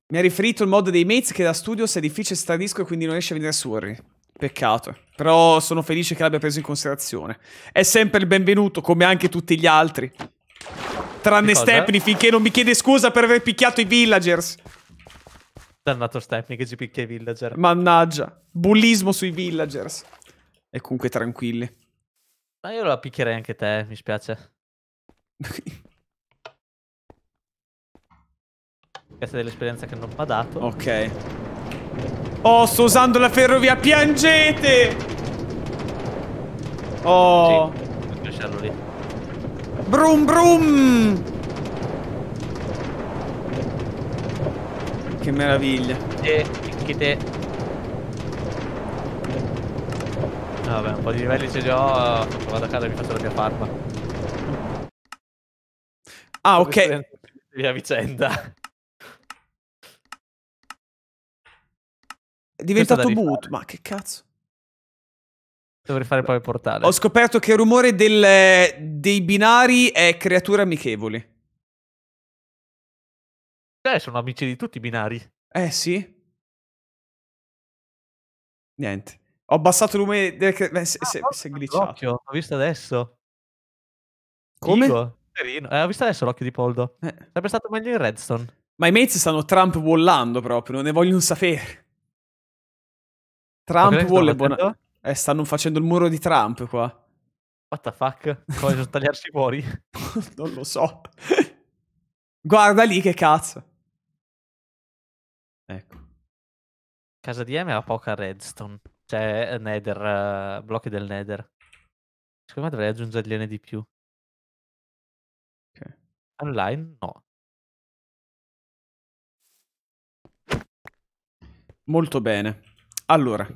Mi ha riferito il mod dei Mates che da studios è difficile stare disco e quindi non riesce a venire su Harry. Peccato. Però sono felice che l'abbia preso in considerazione. È sempre il benvenuto, come anche tutti gli altri. Tranne Stepney, finché non mi chiede scusa per aver picchiato i villagers. Dannato Stepney che ci picchia i villager. Mannaggia. Bullismo sui villagers. E comunque tranquilli. Ma io la picchierei anche te, mi spiace. <laughs> Grazie dell'esperienza che non mi ha dato. Ok. Oh, sto usando la ferrovia, piangete! Oh. Sì, lasciarlo lì. Brum brum! Che meraviglia. E che te. Vabbè, un po' di livelli c'è già. Vado a casa e mi faccio la mia farma. Ah, ok. Via vicenda. È diventato boot, ma che cazzo? Dovrei fare poi il portale. Ho scoperto che il rumore del, dei binari è creature amichevoli. Eh, sono amici di tutti i binari. Eh, sì. Niente. Ho abbassato il rumore del... Beh, se, ah, se, no, se glitchato. L'ho visto adesso. Come? Eh, ho visto adesso l'occhio di Poldo. Eh. Sarebbe stato meglio in Redstone. Ma i mates stanno Trump wallando proprio, non ne vogliono sapere. Trump vuole buona... Eh, stanno facendo il muro di Trump qua. What the fuck? Vogliono tagliarsi fuori? <laughs> non lo so. Guarda lì che cazzo. Ecco. Casa di M ha poca redstone. Cioè, eh, nether, uh, blocchi del nether. Secondo me dovrei aggiungergliene di più. Ok. Online? No. Molto bene. Allora,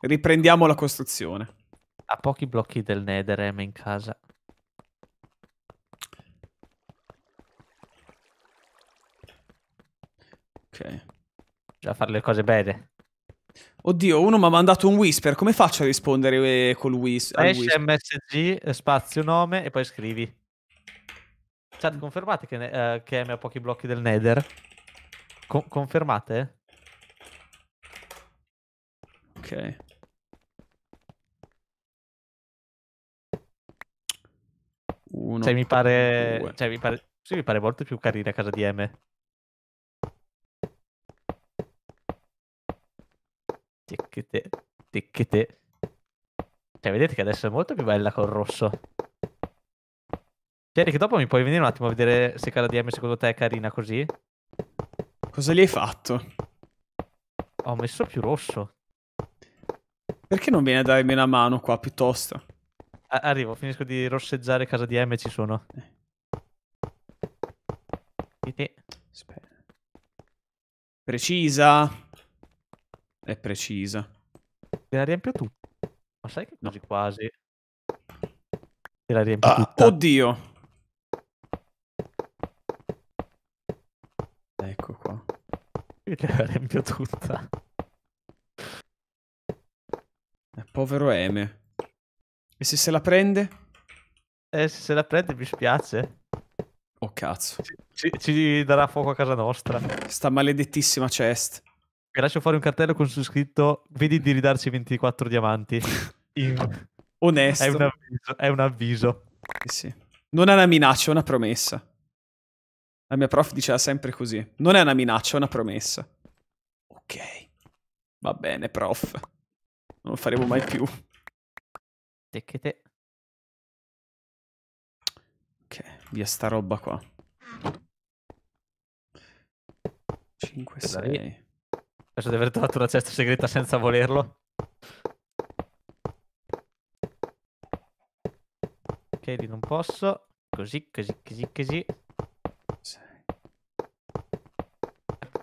riprendiamo la costruzione. A pochi blocchi del Netherem in casa. Ok. Già fare le cose bene. Oddio, uno mi ha mandato un whisper. Come faccio a rispondere eh, col whis whisper? msg, spazio, nome e poi scrivi. Chat, confermate che, ne- uh, che è a pochi blocchi del Nether? Co confermate? Uno, cioè, mi pare, due. cioè mi pare... Sì, mi pare molto più carina a casa di M. Ticchete, ticchete. Cioè, vedete che adesso è molto più bella col rosso. Cioè, che dopo mi puoi venire un attimo a vedere se cara DM secondo te è carina così? Cosa gli hai fatto? Ho messo più rosso. Perché non viene a darmi una mano qua piuttosto? A- arrivo, finisco di rosseggiare casa di M, ci sono. Eh. Aspetta. Precisa. È precisa. Te la riempio tutta. Ma sai che quasi no. quasi. Te la riempio ah, tutta. Oddio. Ecco qua. Te la riempio tutta. Eh, povero Eme. E se se la prende? Eh, se se la prende mi spiace. Oh cazzo. Ci, ci, darà fuoco a casa nostra. Sta maledettissima chest. Vi lascio fare un cartello con su scritto vedi di ridarci 24 diamanti. In... <laughs> Onesto. È un avviso. È un avviso. Eh sì. Non è una minaccia, è una promessa. La mia prof diceva sempre così. Non è una minaccia, è una promessa. Ok. Va bene, prof. Non lo faremo mai più. Tecchete. Ok, via sta roba qua. 5, 6. Penso di aver trovato una cesta segreta senza volerlo. Ok, lì non posso. Così, così, così, così.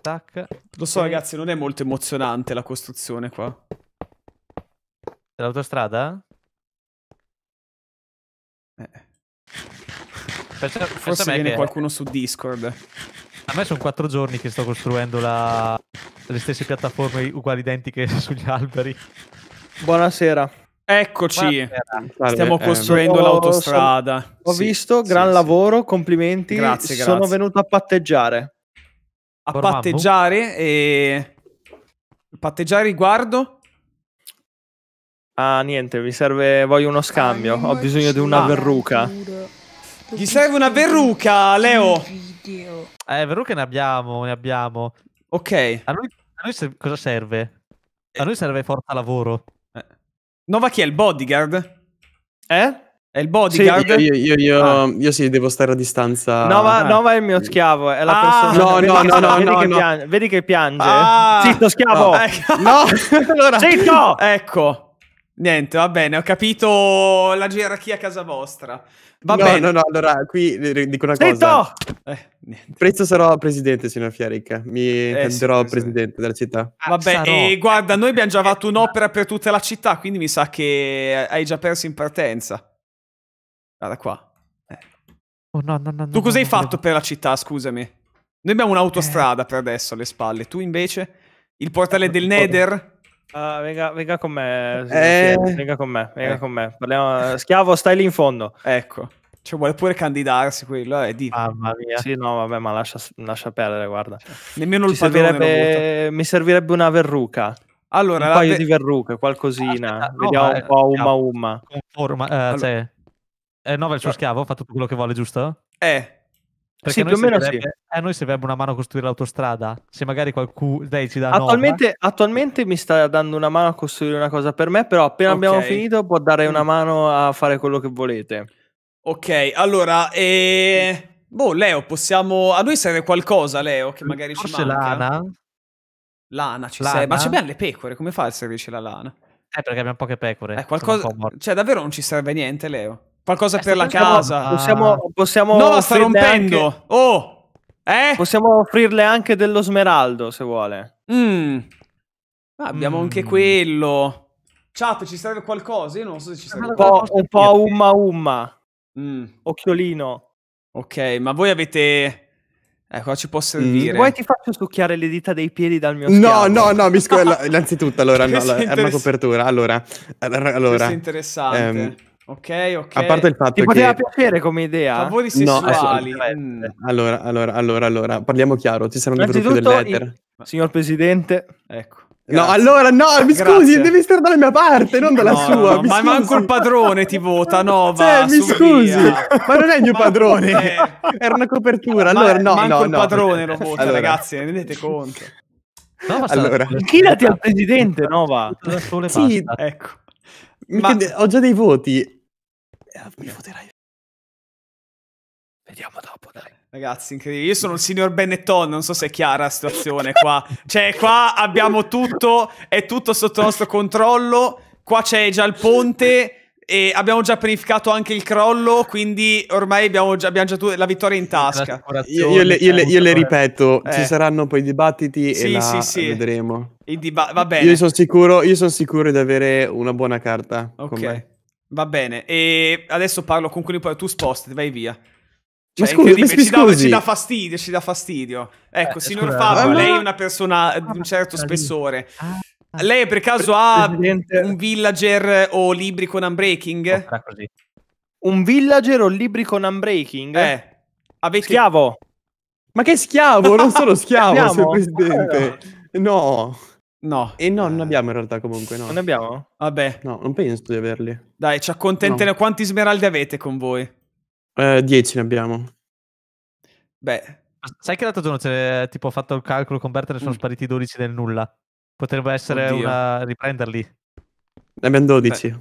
Tac. Lo so, ragazzi, non è molto emozionante la costruzione qua. L'autostrada? Eh. Pensa, Forse pensa viene che... qualcuno su Discord. A me sono quattro giorni che sto costruendo la... le stesse piattaforme uguali identiche <laughs> sugli alberi. Buonasera. Eccoci. Buonasera. Stiamo costruendo eh, l'autostrada. Ho visto, sì, gran sì, lavoro, sì. complimenti. Grazie, grazie. Sono venuto a patteggiare. A Bormammu. patteggiare e... Patteggiare riguardo? Ah, niente, mi serve. Voglio uno scambio. Ho bisogno di una verruca. Gli serve una verruca, Leo. Eh, verruca ne abbiamo, ne abbiamo. Ok. A noi, a noi se cosa serve? A noi serve forza lavoro. Eh. Nova chi è il bodyguard? Eh? È il bodyguard? Sì, io, io, io, ah. io, sì, devo stare a distanza. Nova, ah. Nova è il mio schiavo. È la ah, persona. No, no, no, no, vedi, no, che, no, piange, vedi che piange. Ah. Zitto, schiavo. No. no. <laughs> allora, Zitto. Ecco. Niente, va bene, ho capito la gerarchia a casa vostra. Va no, bene. No, no, allora qui eh, dico una Sento! cosa. Eh, Presto sarò presidente, signor Fiaric. Mi eh, candiderò sì, presidente sì. della città. Vabbè, ah, sarò. e eh, guarda, noi abbiamo già fatto un'opera per tutta la città, quindi mi sa che hai già perso in partenza. Guarda qua. Eh. Oh, no, no, no, tu cosa hai fatto per la città, scusami? Noi abbiamo eh. un'autostrada per adesso alle spalle, tu invece? Il portale del Nether? Uh, venga, venga, con me, eh... venga con me, venga eh. con me. Parliamo... Schiavo, stai lì in fondo. Ecco. Cioè, vuole pure candidarsi quello, eh, di... Mamma mia. Sì, no, vabbè, ma lascia, lascia perdere, guarda. Cioè, nemmeno il padrone servirebbe... Mi servirebbe una verruca. Allora, un paio ve... di verruche, qualcosina. Ah, no, Vediamo un po' umma umma. Conforma, eh, allora. cioè... Eh, no, il suo schiavo fa tutto quello che vuole, giusto? Eh. Perché sì, più o meno sì. Eh, a noi serve una mano a costruire l'autostrada. Se magari qualcuno. Dai, ci dà. Attualmente, nova. attualmente mi sta dando una mano a costruire una cosa per me, però appena okay. abbiamo finito può dare una mm. mano a fare quello che volete. Ok, allora. E... Boh, Leo, possiamo. A noi serve qualcosa, Leo, che magari Forse ci manca. lana. Lana ci lana. serve. Ma c'è bene le pecore, come fa a servirci la lana? Eh, perché abbiamo poche pecore. Eh, qualcosa... Cioè, davvero non ci serve niente, Leo. Qualcosa eh, per la casa. Possiamo, possiamo no, sta rompendo. Anche... Oh, eh? Possiamo offrirle anche dello smeraldo se vuole. Mm. Ah, abbiamo mm. anche quello. Chat, ci serve qualcosa? Io non so se ci serve un po', un po' umma umma. Mm. Occhiolino. Ok, ma voi avete... Ecco, ci può mm. servire. Vuoi ti faccio succhiare le dita dei piedi dal mio schiavo? No, no, no, mi scu- <laughs> innanzitutto allora no, era una copertura. Allora, eh, allora, allora interessante. Ehm, Ok, ok. A parte il fatto Ti che... poteva piacere come idea? Favori sessuali. No, allora, allora, allora, allora, parliamo chiaro, ci saranno i gruppi dell'Ether. Il... Signor Presidente, ecco. Grazie. No, allora no, mi scusi, Grazie. devi stare dalla mia parte, non dalla no, sua. No, ma manco il padrone ti vota, no, va, cioè, mi scusi, via. ma non è il mio padrone, era una copertura, allora ma, no, manco no, il no. padrone lo vota, allora. ragazzi, ne rendete conto. Nova allora, chinati al presidente, Nova. Sì, ecco. Ma... Ho già dei voti. Eh, mi eh. foterai. Vediamo dopo, dai. Eh, ragazzi, incredibile. Io sono il signor Benetton, non so se è chiara la situazione qua. Cioè, qua abbiamo tutto, è tutto sotto nostro controllo. Qua c'è già il ponte e abbiamo già pianificato anche il crollo, quindi ormai abbiamo già, abbiamo già tu- la vittoria in tasca. Io, io, le, io, le, io le, cioè. ripeto, eh. ci saranno poi i dibattiti sì, e la sì, sì. vedremo. Diba- va bene. Io sono sicuro, son sicuro, di avere una buona carta. con me. Va bene, e adesso parlo con quelli poi tu spostati, vai via. Cioè, ma scusa, mi, mi ci, dà, fastidio, ci dà fastidio. Ecco, eh, signor Fabio, ma... lei è una persona ah, di un certo ah, spessore. Ah, lei per caso ha un villager o libri con unbreaking? Oh, un villager o libri con unbreaking? Eh. Avete... Schiavo. Ma che schiavo? Non sono <laughs> schiavo, signor presidente. No. No. E no, non abbiamo in realtà comunque, no. Non abbiamo? Vabbè. No, non penso di averli. Dai, ci accontentiamo. No. Quanti smeraldi avete con voi? 10 eh, ne abbiamo. Beh. Sai che l'altro giorno tipo, ho fatto il calcolo con Bertrand e sono mm. spariti 12 nel nulla. Potrebbe essere Oddio. una... riprenderli. Ne abbiamo 12.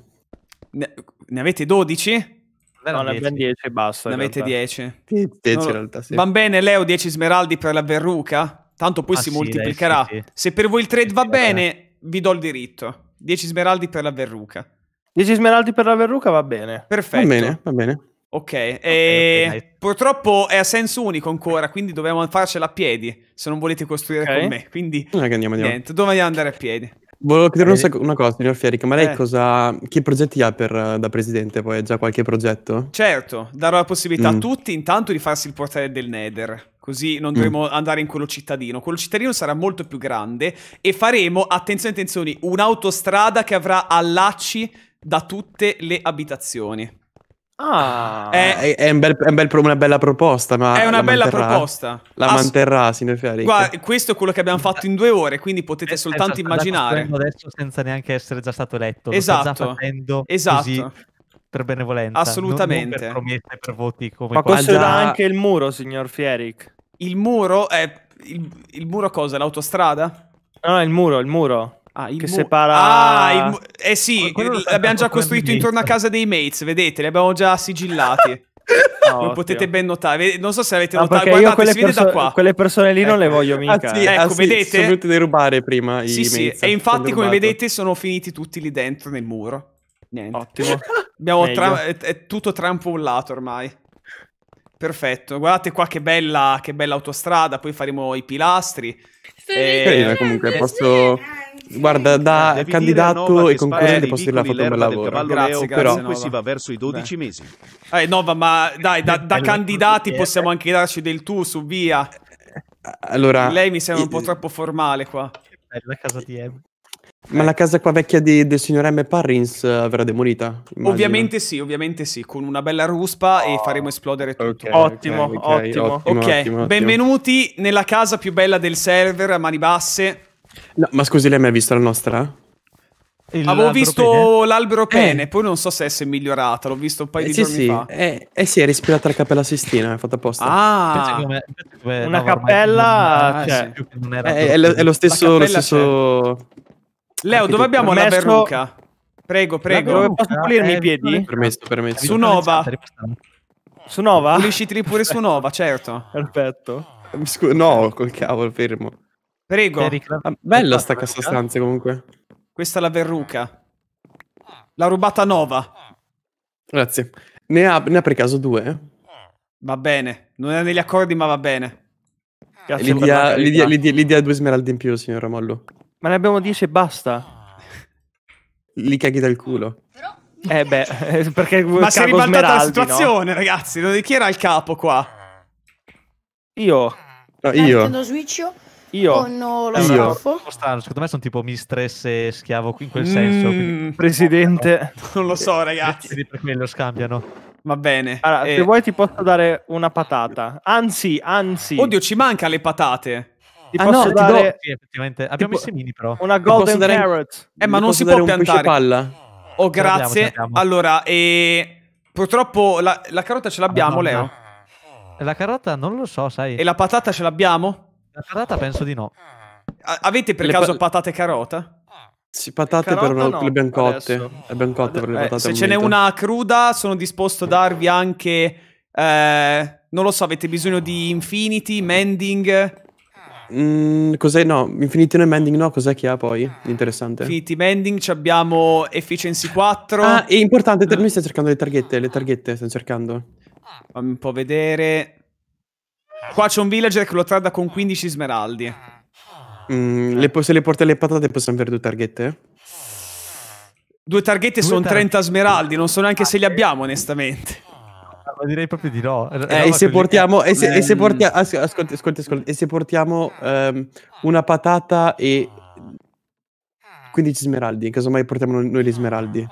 Ne... ne, avete 12? No, no ne abbiamo 10 e basta. Ne avete 10. 10 in realtà, sì. Va bene, Leo, 10 smeraldi per la verruca? Tanto poi ah, si sì, moltiplicherà. Dai, sì, sì. Se per voi il trade va bene, eh. vi do il diritto. 10 smeraldi per la verruca. 10 smeraldi per la verruca va bene. Perfetto. Va bene, va bene. Ok, okay, okay purtroppo è a senso unico ancora, quindi dobbiamo farcela a piedi se non volete costruire okay. con me. Quindi non è che andiamo, andiamo. niente, dove andiamo andare a piedi? Volevo chiedere eh. una cosa, signor Fierica, ma lei eh. cosa, che progetti ha per, eh, da presidente? Poi ha già qualche progetto? Certo, darò la possibilità mm. a tutti intanto di farsi il portale del Nether, così non mm. dovremo mm. andare in quello cittadino. Quello cittadino sarà molto più grande e faremo, attenzione, attenzione, un'autostrada che avrà allacci da tutte le abitazioni. Ah, è, è, un bel, è un bel, una bella proposta. Ma è una bella manterrà, proposta. La Ass- manterrà signor Guarda, questo è quello che abbiamo fatto in due ore, quindi potete è, eh, eh, soltanto immaginare. Adesso senza neanche essere già stato eletto. Esatto. esatto. per benevolenza. Assolutamente. per promesse, per voti come Ma questo era ah, anche il muro, signor Fieric. Il muro è... Il, il muro cosa? L'autostrada? No, no, il muro, il muro. Ah, che separa... Ah, il... eh sì, abbiamo già costruito intorno a casa dei mates, vedete, li abbiamo già sigillati. Oh, lo potete ben notare. Non so se avete no, notato. Guardate, io quelle, perso quelle persone lì non le voglio mica. Ah, sì, ecco, ah, sì, vedete? Sono dovuti derubare prima sì, sì. E infatti, come vedete, sono finiti tutti lì dentro nel muro. Niente. Ottimo. tra... è, è, tutto trampollato ormai. Perfetto. Guardate qua che bella, che bella autostrada. Poi faremo i pilastri. Sì, e... comunque, posso... Guarda, da Devi candidato e concorrente posso dire la foto del lavoro. Del grazie, Leo, però comunque si va verso i 12 Beh. mesi. Eh, Nova, ma dai, da, da eh, eh, candidati eh, possiamo anche darci del tu su via. Allora, lei mi sembra un po' troppo formale qua. Che bella casa di Evo. Ma eh. la casa qua vecchia di, del signor M. Parrins verrà demolita? Immagino. Ovviamente sì, ovviamente sì, con una bella ruspa oh. e faremo esplodere tutto. Okay, ottimo, okay, ottimo, ottimo. Ok, ottimo, benvenuti nella casa più bella del server a mani basse. No, ma scusi, lei mi ha visto la nostra? Il Avevo visto eh. pene. l'albero pene, eh. poi non so se è migliorata, l'ho visto un paio eh, di sì, giorni sì. fa. Eh, eh sì, è respirata la cappella Sistina, è fatta apposta. Ah, come, come una no, cappella... Cioè, sì. è, eh, è, lo, è, lo stesso... Lo stesso... Leo, dove abbiamo permesso... la verruca? Prego, prego. Dove posso pulirmi i piedi? Permesso, permesso. Su Nova. Su Nova? Puliscitri pure su Nova, certo. Perfetto. No, col cavolo, fermo. Prego. Ah, bella sta cassa stanze comunque. Questa è la verruca. L'ha rubata Nova. Grazie. Ne ha, ne ha, per caso due? Eh? Va bene. Non è negli accordi, ma va bene. Grazie li dia, due smeraldi in più, signor Ramollo. Ma ne abbiamo dieci e basta. Li caghi dal culo. Eh beh, <laughs> perché Ma si è ribaltata la situazione, no? ragazzi. Chi era il capo qua? Io. No, io. Nintendo io oh lo io. strano, secondo me sono tipo mistress e schiavo qui in quel mm, senso. Mm, presidente, <laughs> non lo so, eh, ragazzi. per quello scambiano. Va bene. Allora, eh. se vuoi ti posso dare una patata. Anzi, anzi. Oddio, ci manca le patate. Ti ah posso no, dare... Sì, effettivamente. Abbiamo i semini però. Una golden dare... carrot. Eh, ma non si può piantare. palla. Oh, grazie. Ce abbiamo, ce allora, e... purtroppo la, la, carota ce l'abbiamo, ah, no, Leo. No. La carota non lo so, sai. E la patata ce l'abbiamo? La patata penso di no. A avete per le caso pa patate e carota? Sì, patate carota per no, le biancotte. cotte. Le cotte per le eh, patate. Se ce n'è una cruda, sono disposto a darvi anche. Eh, non lo so, avete bisogno di Infinity, Mending. Mm, cos'è? No, Infinity non è Mending no, cos'è che ha poi? Interessante. Infinity Mending, ci abbiamo Efficiency 4. Ah, è importante, noi stiamo cercando le targhette, le targhette stiamo cercando. Fammi un po' vedere. Qua c'è un villager che lo trada con 15 smeraldi. Mm, le se le porta le patate possiamo avere due targhette? Due targhette sono tar 30 smeraldi, non so neanche se li abbiamo onestamente. Ma ah, direi proprio di no. Eh, e se portiamo, e se, e se mm. portia, ascolti, ascolti, ascolti, e se portiamo um, una patata e 15 smeraldi, casomai portiamo noi gli smeraldi.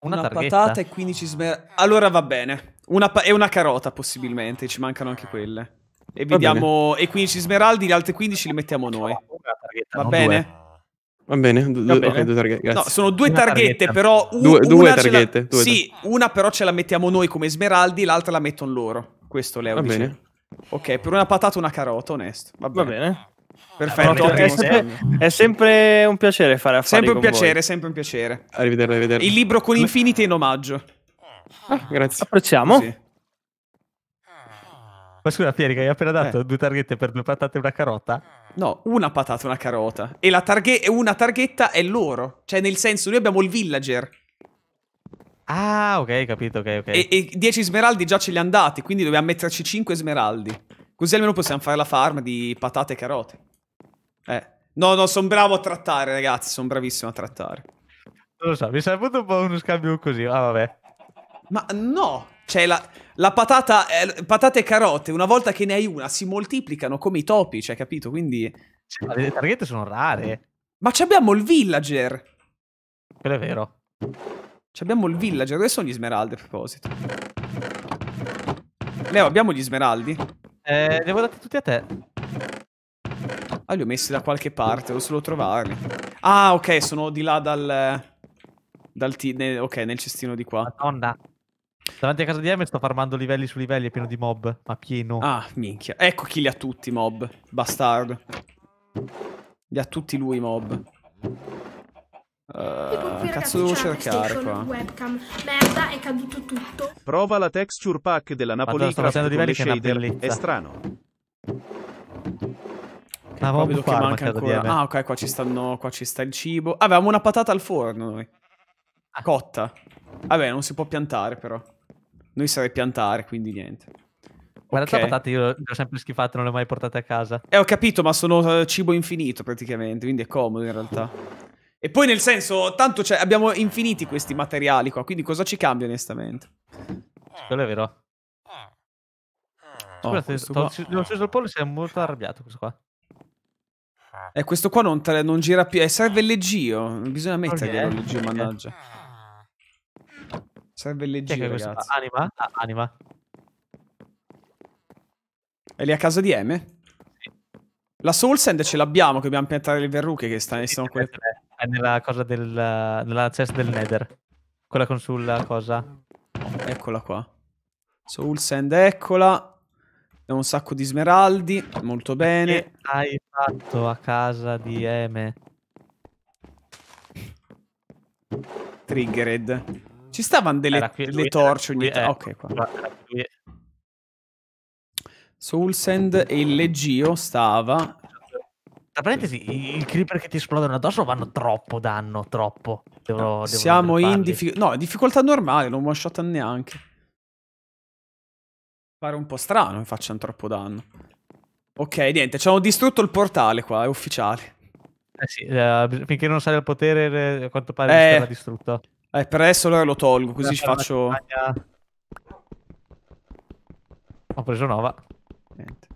Una, una patata e 15 smeraldi. Allora va bene. Una e una carota possibilmente, ci mancano anche quelle. E, vediamo... e 15 smeraldi, le altre 15 le mettiamo noi. Va bene? Va bene, Va bene. Okay, due targhette. Grazie. No, sono due targhette, targhetta. però. una due, due targhette. La... Due sì, una però ce la mettiamo noi come smeraldi, l'altra la mettono loro. Questo Leo. Va dice. bene. Ok, per una patata, una carota, onesto. Va bene. Va bene. Perfetto, è sempre, è sempre, un piacere fare affari Sempre un piacere, voi. sempre un piacere. Arrivederci, arrivederci. Il libro con Infinity in omaggio. Ah, grazie. Apprezziamo. Sì. Ma scusa, Pierica, hai appena dato eh. due targhette per due patate e una carota? No, una patata e una carota. E la targhe- una targhetta è loro. Cioè, nel senso, noi abbiamo il villager. Ah, ok, capito, ok, ok. E, 10 smeraldi già ce li hanno dati, quindi dobbiamo metterci 5 smeraldi. Così almeno possiamo fare la farm di patate e carote. Eh. No, no, sono bravo a trattare, ragazzi. Sono bravissimo a trattare. Non lo so, mi è saputo un po' uno scambio così. Ah, vabbè. Ma no! Cioè, la, la patata, eh, patate e carote, una volta che ne hai una, si moltiplicano come i topi, cioè, capito? Quindi... Cioè, ma le targhette sono rare. Ma ci abbiamo il villager! Quello è vero. Ci Abbiamo il villager. Dove sono gli smeraldi, a proposito? Leo, abbiamo gli smeraldi? Eh, li ho dati tutti a te. Ah, li ho messi da qualche parte, devo solo trovarli. Ah, ok, sono di là dal... Dal t... ok, nel cestino di qua. Madonna. Davanti a casa di M sto farmando livelli su livelli, è pieno di mob, ma pieno. Ah, minchia. Ecco chi li ha tutti i mob, bastardo. Li ha tutti lui i mob. Uh, cazzo devo cercare qua. Webcam. Merda, è caduto tutto. Prova la texture pack della Napoli sto facendo livelli che shader. è strano. Okay, ah, vedo che manca ancora. Ah, ok, qua ci, stanno, qua ci sta il cibo. Ah, avevamo una patata al forno noi. Ah. Cotta. Vabbè, non si può piantare però. Noi sarei piantare, quindi niente. Guarda, okay. le patate io le ho sempre schifate, non le ho mai portate a casa. Eh, ho capito, ma sono eh, cibo infinito praticamente, quindi è comodo in realtà. E poi nel senso, tanto cioè, abbiamo infiniti questi materiali qua, quindi cosa ci cambia onestamente? Quello è vero. Oh, Scusate, sto, devo sto... il pollo, si è molto arrabbiato questo qua. Eh, questo qua non, non gira più, è eh, serve LG, bisogna mettere okay. leggio, mannaggia. Serve il leggero, ragazzi. Questo? Anima? Ah, anima. È lì a casa di M? Sì. La Soul Sand ce l'abbiamo, che dobbiamo piantare le verruche che stanno... Sì, quelle... È nella cosa del... nella chest del Nether. Quella con sulla cosa. Eccola qua. Soul Sand, eccola. Abbiamo un sacco di smeraldi, molto bene. Che hai fatto a casa di M? Triggered. Ci stavano delle qui, le torce ogni tanto. Ecco, eh, ok, qua. Soulsend e il Legio stava. Tra parentesi, i creeper che ti esplodono addosso vanno troppo danno, troppo. Devo, no, devo siamo in difficoltà. No, difficoltà normale, non one shot neanche. Pare un po' strano che facciano troppo danno. Ok, niente, ci hanno distrutto il portale qua, è ufficiale. Eh sì, eh, finché non sale al potere, a quanto pare eh, sarà distrutto. Eh, per adesso allora lo tolgo, così ci faccio... Ho preso Nova. Niente.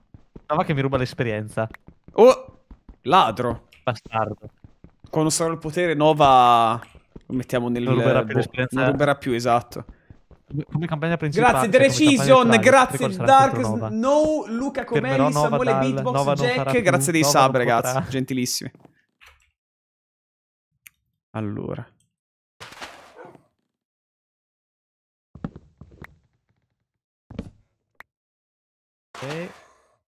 Nova che mi ruba l'esperienza. Oh! Ladro! Bastardo. Quando sarò il potere, Nova... Lo mettiamo nel... Non ruberà più l'esperienza. Non ruberà più, esatto. Come campagna principale. Grazie, The cioè, Recision, grazie Dark Snow, Luca Comelli, Samuele dal... Beatbox, Nova Jack. grazie dei Nova sub, ragazzi, gentilissimi. Allora. Ok.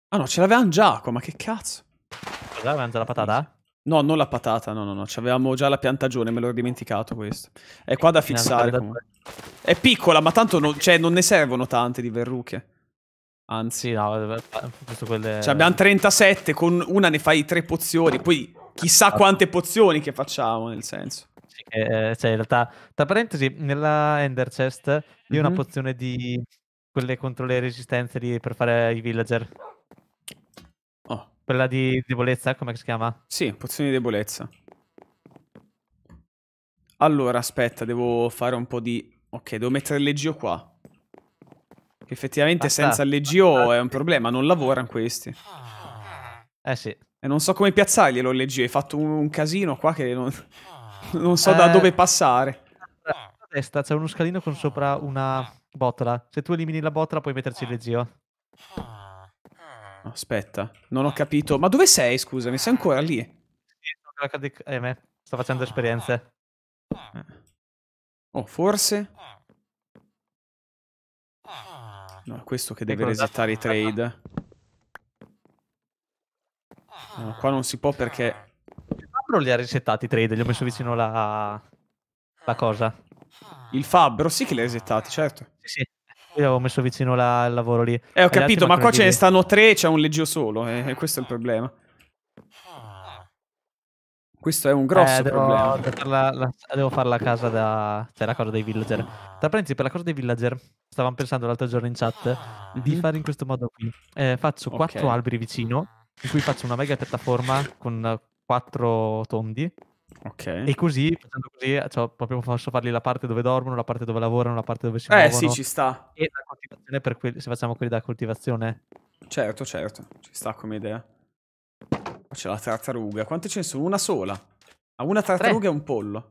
Ah no, ce l'avevamo già ma che cazzo? Ce l'avevamo già la patata? No, non la patata, no, no, no. avevamo già la piantagione, me l'ho dimenticato questo. È qua da fissare. È piccola, ma tanto non, cioè, non ne servono tante di verruche. Anzi, no, giusto eh, eh, quelle... Cioè, abbiamo 37, con una ne fai tre pozioni, poi chissà ah. quante pozioni che facciamo, nel senso. Sì, eh, cioè, in realtà, tra parentesi, nella Ender Chest io mm -hmm. una mhm. pozione di quelle contro le resistenze di, per fare i villager. Oh. Quella di debolezza, come si chiama? Sì, pozione di debolezza. Allora, aspetta, devo fare un po' di... Ok, devo mettere il leggio qua. Che effettivamente Basta. senza il leggio è un problema, non lavorano questi. Eh sì. E eh, non so come piazzarglielo il leggio, hai fatto un, casino qua che non, <laughs> non so eh... da dove passare. A destra c'è uno scalino con sopra una Botola. Se tu elimini la botola puoi metterci eh. le zio. Ah, ah. Aspetta, non ho eh. capito. Ma dove sei, scusami? Sei ancora lì? Sì, eh, me. sto facendo esperienze. Eh. Oh, forse... No, è questo che deve resettare i trade. No, qua non si può perché... Però li ha resettati i trade, gli ho messo vicino la... la cosa. Il fabbro, sì che le hai esettate, eh, certo. Sì, sì. Io avevo messo vicino la, il lavoro lì. Eh, ho e capito, ma qua ce ne stanno tre c'è un leggio solo, eh, e eh, questo è il problema. Ah. Questo è un grosso eh, devo, problema. Farla, la, devo fare la casa da... cioè la cosa dei villager. Tra parentesi, per la cosa dei villager, stavamo pensando l'altro giorno in chat mm di mhm. fare in questo modo qui. Eh, faccio okay. quattro alberi vicino, in cui faccio una mega piattaforma con quattro tondi Ok. E così, facendo così, cioè, proprio posso fargli la parte dove dormono, la parte dove lavorano, la parte dove si eh, muovono. Eh sì, ci sta. E la coltivazione per quelli, se facciamo quelli da coltivazione. Certo, certo, ci sta come idea. C'è la tartaruga. Quante ce ne sono? Una sola. Ah, una tartaruga Tre. e un pollo.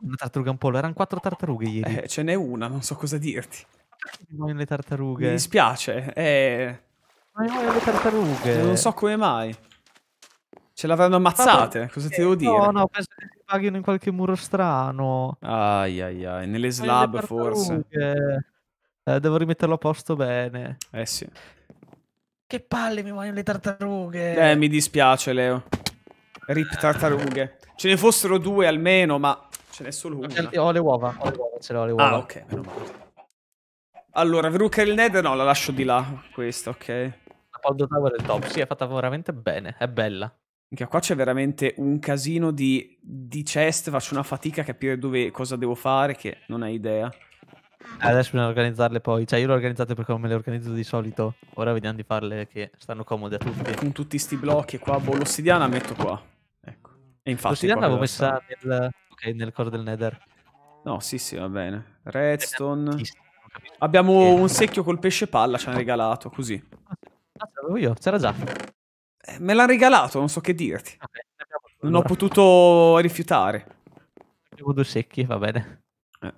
Una tartaruga e un pollo? Erano quattro tartarughe ieri. Eh, ce n'è una, non so cosa dirti. Non le tartarughe. Mi dispiace, eh... Ma le tartarughe. Non so come mai. Ce l'avranno ammazzate, Vabbè, cosa ti devo dire? No, no, penso che si paghino in qualche muro strano. Ai ai ai, nelle slab nelle forse. Eh, devo rimetterlo a posto bene. Eh sì. Che palle mi vogliono le tartarughe. Eh, mi dispiace, Leo. Rip tartarughe. Ce ne fossero due almeno, ma ce n'è solo una. Ho le uova, ho le uova, ce l'ho le ah, uova. Ah, ok, meno male. Allora, Vrooker il Nether, no, la lascio di là. Questa, ok. La Pondo Tower è top, sì, è fatta veramente bene, è bella. Anche qua c'è veramente un casino di, di chest, faccio una fatica a capire dove, cosa devo fare, che non hai idea. Adesso bisogna organizzarle poi, cioè io le ho organizzate perché come le organizzo di solito, ora vediamo di farle che stanno comode a tutti. Con tutti sti blocchi qua, boh, l'ossidiana metto qua, ecco. E infatti... L'ossidiana l'avevo messa nel, okay, nel core del nether. No, sì sì, va bene. Redstone... Abbiamo un secchio col pesce palla, ci hanno regalato, così. Ah, l'avevo io, c'era già me l'ha regalato, non so che dirti. Vabbè, ah, non ho potuto rifiutare. Abbiamo due secchi, va bene. Eh.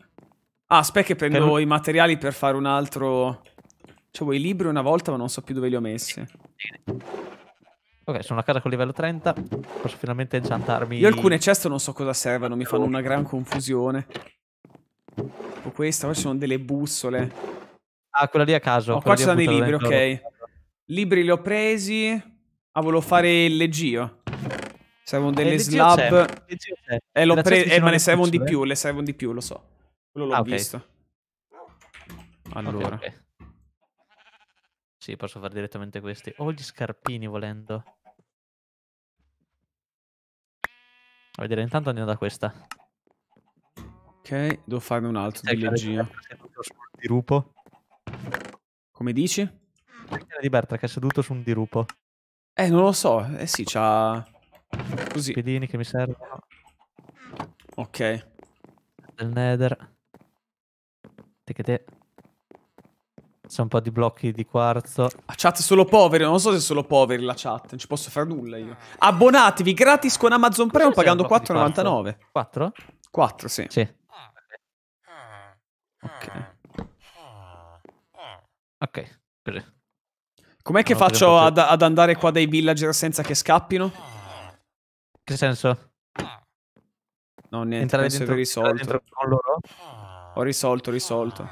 Ah, aspetta che prendo per... i materiali per fare un altro... Cioè, vuoi i libri una volta, ma non so più dove li ho messi. Ok, sono a casa con livello 30. Posso finalmente enchantarmi. Io alcune ceste non so cosa servono, mi fanno una gran confusione. Tipo questa, qua ci sono delle bussole. Ah, quella lì a caso. No, oh, qua ci sono dei libri, ok. Libri li ho presi. Ah, volevo fare il leggio. Servono delle eh, slab. Eh, l'ho preso. Certo eh, ma ne servono di più. Le servono di più, lo so. Quello l'ho ah, okay. visto. Allora. Okay, okay. Sì, posso fare direttamente questi. O oh, gli scarpini volendo. A vedere, intanto andiamo da questa. Ok, devo farne un altro di leggio. Dirupo. Come dici? Di Bertra che è seduto su un dirupo. Eh, non lo so. Eh sì, c'ha... Così. I piedini che mi servono. Ok. Del nether. Te che te. C'è un po' di blocchi di quarzo. La chat è solo poveri, non so se è solo poveri la chat, non ci posso fare nulla io. Abbonatevi gratis con Amazon Prime pagando 4,99. 4? 4, sì. Sì. Ok. Ok, così. Com'è che faccio ad, ad, andare qua dai villager senza che scappino? Che senso? No, niente, Entrare dentro, risolto. Dentro con loro? Ho risolto, ho risolto.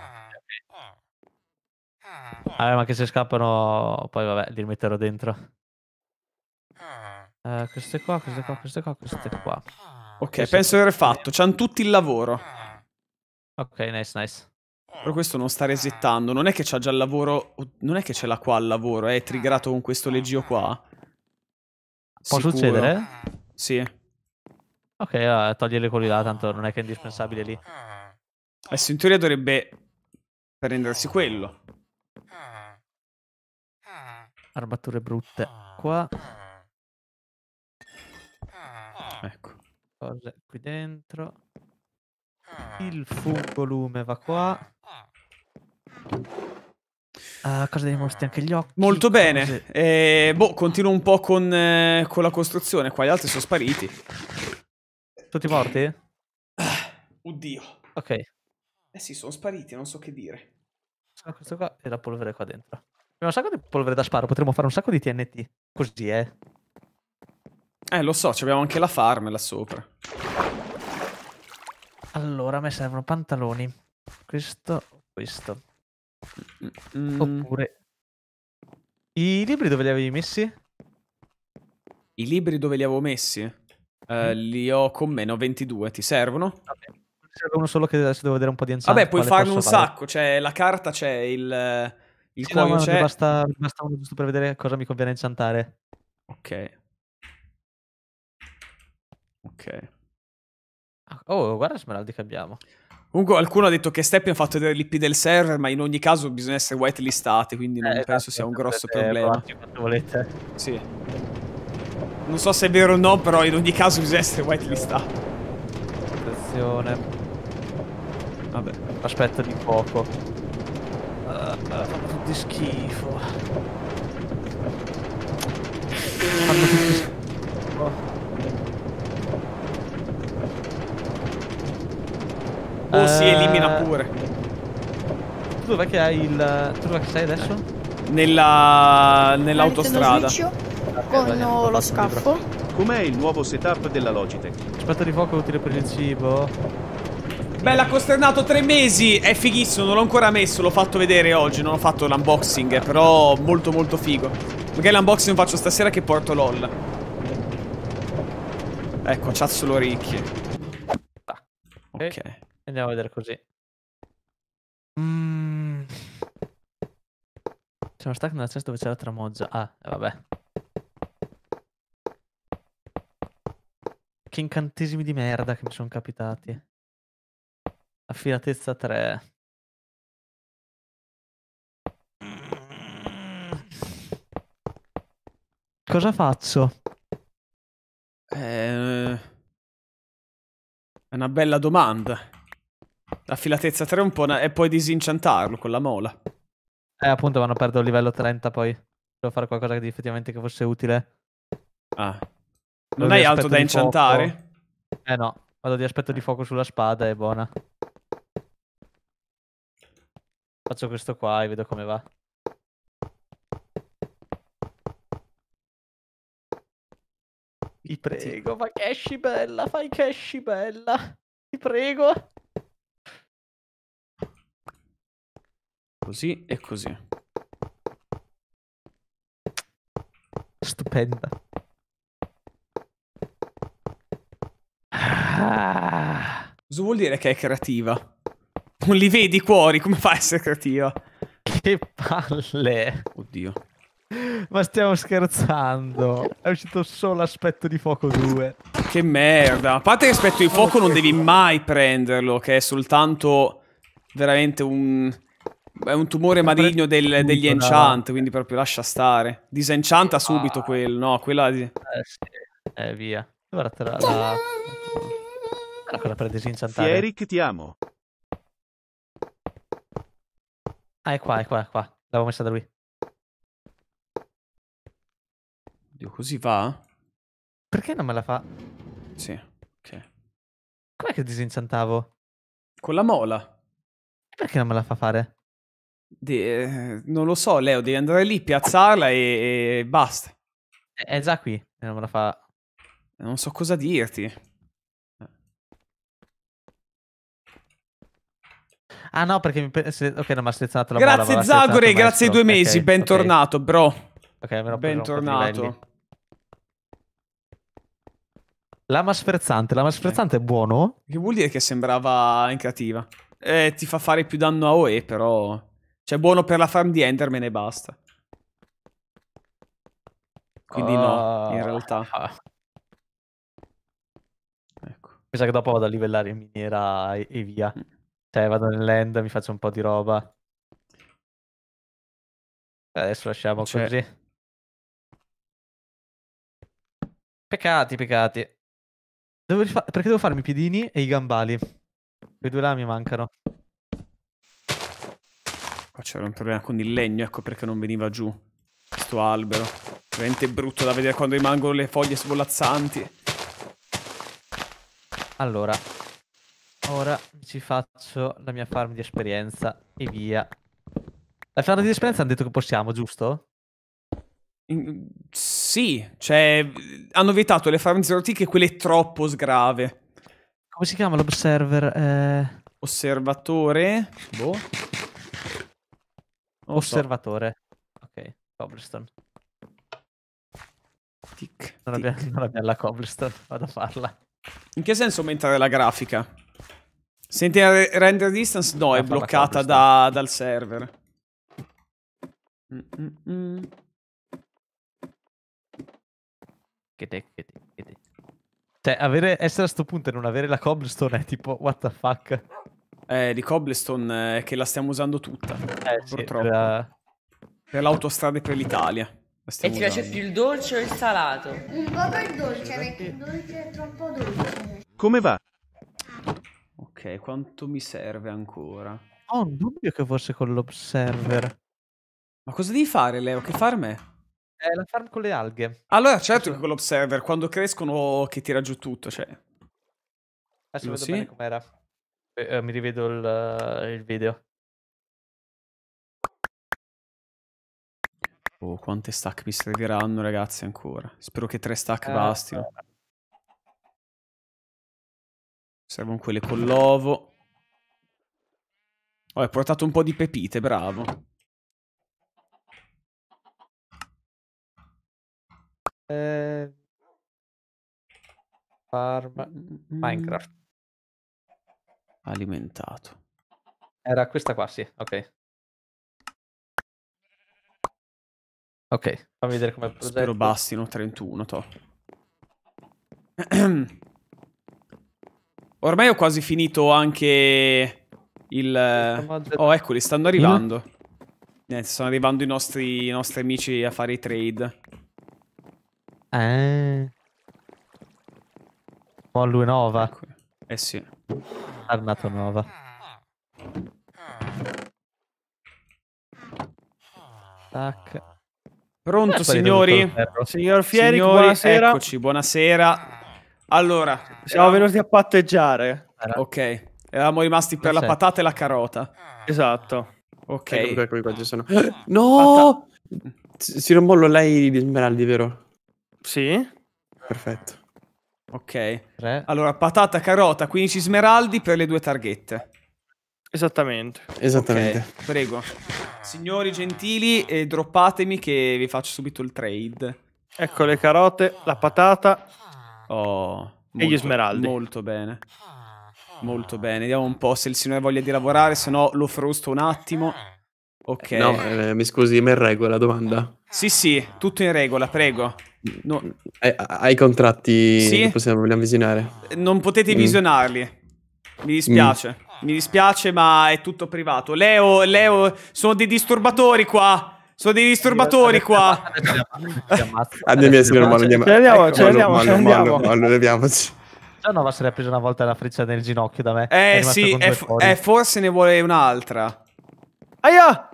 Vabbè, ma che se scappano, poi vabbè, li metterò dentro. Uh, queste qua, queste qua, queste qua, queste qua. Ok, queste penso di aver fatto. C'hanno tutti il lavoro. Ok, nice, nice. Però questo non sta resettando. Non è che c'ha già il lavoro. Non è che ce l'ha qua al lavoro. È triggerato con questo legio qua. Può Sicuro. succedere? Sì. Ok, allora, togliele quelli là, tanto non è che è indispensabile lì. Adesso in teoria dovrebbe prendersi quello. Armature brutte qua. Ecco. Cose qui dentro. Il fungo lume va qua. Uh, cosa dei mostri? Anche gli occhi. Molto bene. Cose... Eh, boh, continuo un po' con, eh, con, la costruzione. Qua gli altri sono spariti. Tutti morti? Ah, oddio. Ok. Eh sì, sono spariti, non so che dire. Ah, questo qua è la polvere qua dentro. Abbiamo un sacco di polvere da sparo, potremmo fare un sacco di TNT. Così, eh. Eh, lo so, abbiamo anche la farm là sopra. Allora, a me servono pantaloni. Questo, questo. Mm. Oppure... I libri dove li avevi messi? I libri dove li avevo messi? Uh, li ho con me, ne ho 22, ti servono? Vabbè. Serve uno solo che adesso devo vedere un po' di ansia. Vabbè, puoi farne un fare. sacco, cioè la carta c'è, il, il sì, cuoio no, c'è. Basta, basta uno giusto per vedere cosa mi conviene incantare. Ok. Ok. Ah, oh, guarda smeraldi che abbiamo. Comunque qualcuno ha detto che Steppi ha fatto vedere l'IP del server, ma in ogni caso bisogna essere whitelistati, quindi non eh, penso esatto, sia un esatto, grosso esatto, problema. Eh, quanto volete. Sì. Non so se è vero o no, però in ogni caso bisogna essere whitelistati. Attenzione. Vabbè. Aspetta di poco. Uh, fanno tutti schifo. Fanno tutti schifo. O uh, si elimina eh, pure. Tu dov'è che hai il... Tu dove sei adesso? Nella... nell'autostrada. Con Dai, lo scaffo. Com'è il nuovo setup della Logitech? Aspetta di fuoco utile per il cibo. Bella costernato tre mesi, è fighissimo, non l'ho ancora messo, l'ho fatto vedere oggi, non ho fatto l'unboxing, però molto molto figo. Magari l'unboxing lo faccio stasera che porto LOL. Ecco, c'ha solo ricchi. Ok. Andiamo a vedere così. Mm. C'è uno stack nella cesta dove c'è la tramoggia. Ah, eh, vabbè. Che incantesimi di merda che mi sono capitati. Affilatezza 3. Cosa faccio? Eh, è una bella domanda. La filatezza 3 un po' e poi disincantarlo con la mola. Eh, appunto, vanno a perdere il livello 30 poi. Devo fare qualcosa che effettivamente che fosse utile. Ah. Non hai altro da incantare? Eh no, vado di aspetto di fuoco sulla spada è buona. Faccio questo qua e vedo come va. Ti prego, sì. ma che esci bella, fai che esci bella. Ti prego. così e così. Stupenda. Ah. Cosa vuol dire che è creativa? Non li vedi i cuori, come fa a essere creativa? Che palle. Oddio. Ma stiamo scherzando. È uscito solo aspetto di fuoco 2. Che merda. A parte che aspetto di fuoco non devi mai prenderlo, che è soltanto veramente un... È un tumore maligno del, degli enchant, da... quindi proprio lascia stare. Disenchanta ah. subito quello, no? Quella di... Eh sì, eh, via. Guarda, te la... la... quella per disenchantare. Eric, ti amo. Ah, è qua, è qua, è qua. L'avevo messa da lui. Oddio, così va? Perché non me la fa? Sì, ok. Com'è che disenchantavo? Con la mola. Perché non me la fa fare? De... non lo so, Leo, devi andare lì, piazzarla e, e basta. Eh, è già qui, eh, non me la fa... Non so cosa dirti. Ah no, perché mi... Ok, non mi ha selezionato la Grazie bolla, Zagore, grazie ai due mesi, okay, bentornato, okay. bro. Ok, me lo Bentornato. Lama sprezzante, lama sferzante okay. è buono? Che vuol dire che sembrava in creativa? Eh, ti fa fare più danno a OE, però... Cioè, buono per la farm di Enderman e basta. Quindi uh... no, in ah. realtà. Ecco. Mi sa che dopo vado a livellare in miniera e, e via. Mm. Cioè, vado nell'end, mi faccio un po' di roba. Adesso lasciamo cioè... così. Peccati, peccati. Devo perché devo farmi i piedini e i gambali. Quei due là mi mancano. Qua ah, c'era un problema con il legno, ecco perché non veniva giù. Questo albero. Veramente brutto da vedere quando rimangono le foglie svolazzanti. Allora, ora ci faccio la mia farm di esperienza e via. La farm di esperienza hanno detto che possiamo, giusto? In... Sì, cioè hanno vietato le farm zero tick e quelle troppo sgrave. Come si chiama l'observer? Eh... Osservatore? Boh. Osservatore. So. Ok, Cobblestone. Tic, non, tic. Abbiamo, non abbiamo la Cobblestone, vado a farla. In che senso aumentare la grafica? Senti render distance? No, è bloccata da, dal server. Mm, mm, mm. Che te, che te, che te. Cioè, avere, essere a sto punto e non avere la cobblestone è tipo, what the fuck eh, di cobblestone eh, che la stiamo usando tutta. Eh, purtroppo. Sì, per... per l'autostrada per l'Italia. E ti piace più il dolce o il salato? Un po' per il dolce, perché il dolce è troppo dolce. Come va? Ok, quanto mi serve ancora? Ho un dubbio che fosse con l'observer. Ma cosa devi fare, Leo? Che farm è? È eh, la farm con le alghe. Allora, certo che con l'observer, quando crescono che tira giù tutto, cioè... Adesso vedo sì. bene com'era. Eh, eh, mi rivedo il, eh, il video. Oh, quante stack mi serviranno, ragazzi, ancora. Spero che tre stack eh, bastino. Eh. Servono quelle con l'ovo. Oh, hai portato un po' di pepite, bravo. Eh... Farm... Mm, Minecraft alimentato. Era questa qua, sì, ok. Ok, fammi vedere come progetto. Spero bastino 31, to. <clears throat> Ormai ho quasi finito anche il... Oh, eccoli, stanno mm. arrivando. Niente, stanno arrivando i nostri, i nostri amici a fare i trade. Eh... Mollu e Nova. Ecco. Eh sì. Armato nuova. Tac. Pronto, eh, signori? Signor Fieri, signori, buonasera. Eccoci, buonasera. Allora, siamo venuti a patteggiare. Era. Eh. Ok, eravamo rimasti per la patata e la carota. Esatto. Ok. Ecco, ecco, ecco, sono. Eh, <gasps> no! Pata... Sirombolo, lei di Smeraldi, vero? Sì. Perfetto. Ok. Tre. Allora, patata, carota, 15 smeraldi per le due targhette. Esattamente. Esattamente. Okay, prego. Signori gentili, eh, droppatemi che vi faccio subito il trade. Ecco le carote, la patata oh, e gli smeraldi. Molto bene. Molto bene. Vediamo un po' se il signore voglia di lavorare, se no lo frusto un attimo. Ok. No, eh, mi scusi, ma è in regola la domanda? Sì, sì, tutto in regola, prego. No. Hai, hai contratti sì? possiamo, vogliamo visionare? Non potete mm. visionarli. Mi dispiace. Mm. Mi dispiace, ma è tutto privato. Leo, Leo, sono dei disturbatori qua. Sono dei disturbatori qua. <laughs> Andiamoci, normale, andiamo. Ce l'andiamo, ecco, ce l'andiamo, ce l'andiamoci. Leviamoci. Gianova se l'ha presa una volta la freccia nel ginocchio da me. Eh sì, eh, eh, forse ne vuole un'altra. Aia!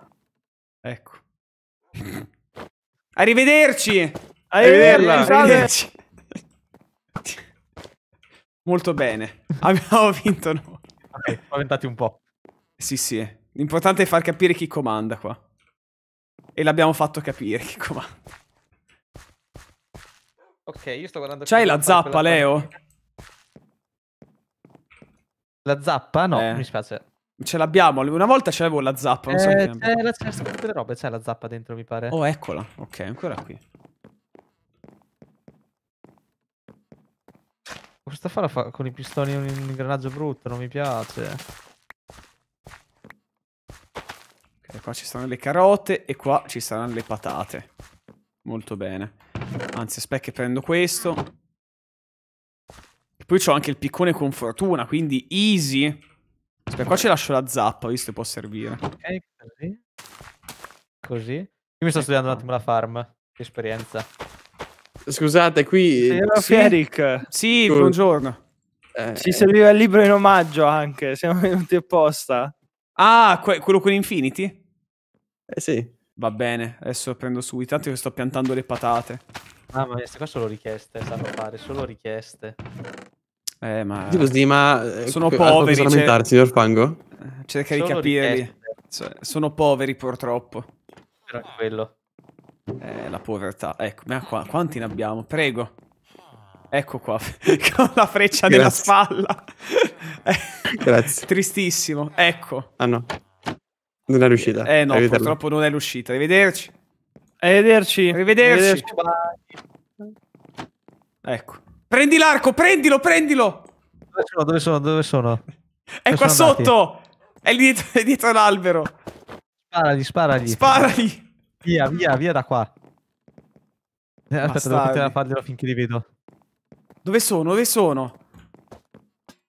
Ecco. Arrivederci! Arrivederci. <laughs> Molto bene. <laughs> Abbiamo vinto noi. Ok, spaventati un po'. Sì, sì. L'importante è far capire chi comanda qua. E l'abbiamo fatto capire chi comanda. Ok, io sto guardando... C'hai la zappa, quella... Leo? La zappa? No, eh. mi spiace. Ce l'abbiamo, una volta ce l'avevo la zappa, non eh, che... C'è la, delle robe, c'è la zappa dentro, mi pare. Oh, eccola. Ok, ancora qui. Questa fa la fa con i pistoni un ingranaggio brutto, non mi piace. Ok, qua ci stanno le carote e qua ci saranno le patate. Molto bene. Anzi, aspetta che prendo questo. E poi ho anche il piccone con fortuna, quindi easy. Aspetta, qua ci lascio la zappa, visto che può servire. Ok, così. Così. Io mi sto ecco. studiando un attimo la farm. Che esperienza. Scusate, qui... Signora sì? Fieric. Sì, Col... buongiorno. Eh... Ci eh. serviva il libro in omaggio anche, siamo venuti apposta. Ah, que- quello con Infinity? Eh sì. Va bene, adesso prendo subito, tanto che sto piantando le patate. Ah, ma queste qua sono richieste, sanno fare, solo richieste. Eh, ma... Scusi, ma... Eh, sono eh, poveri. Posso cioè- lamentarsi, signor Fango? Cerca di capirli. Cioè, sono poveri, purtroppo. Era quello. Eh, la povertà. Ecco, ma qua, quanti ne abbiamo? Prego. Ecco qua, <laughs> con la freccia Grazie. della spalla. <laughs> Eh, Grazie. Tristissimo, ecco. Ah no, non è riuscita. Eh no, purtroppo non è riuscita. Arrivederci. Arrivederci. Arrivederci. Arrivederci. Ecco. Prendi l'arco, prendilo, prendilo. Dove sono? Dove sono? Dove sono? È Dove qua sono sotto. È dietro, è dietro l'albero. Sparagli, sparagli. Sparagli. Via, via, via da qua. Eh, aspetta, devo continuare a farglielo finché li vedo. Dove sono? Dove sono?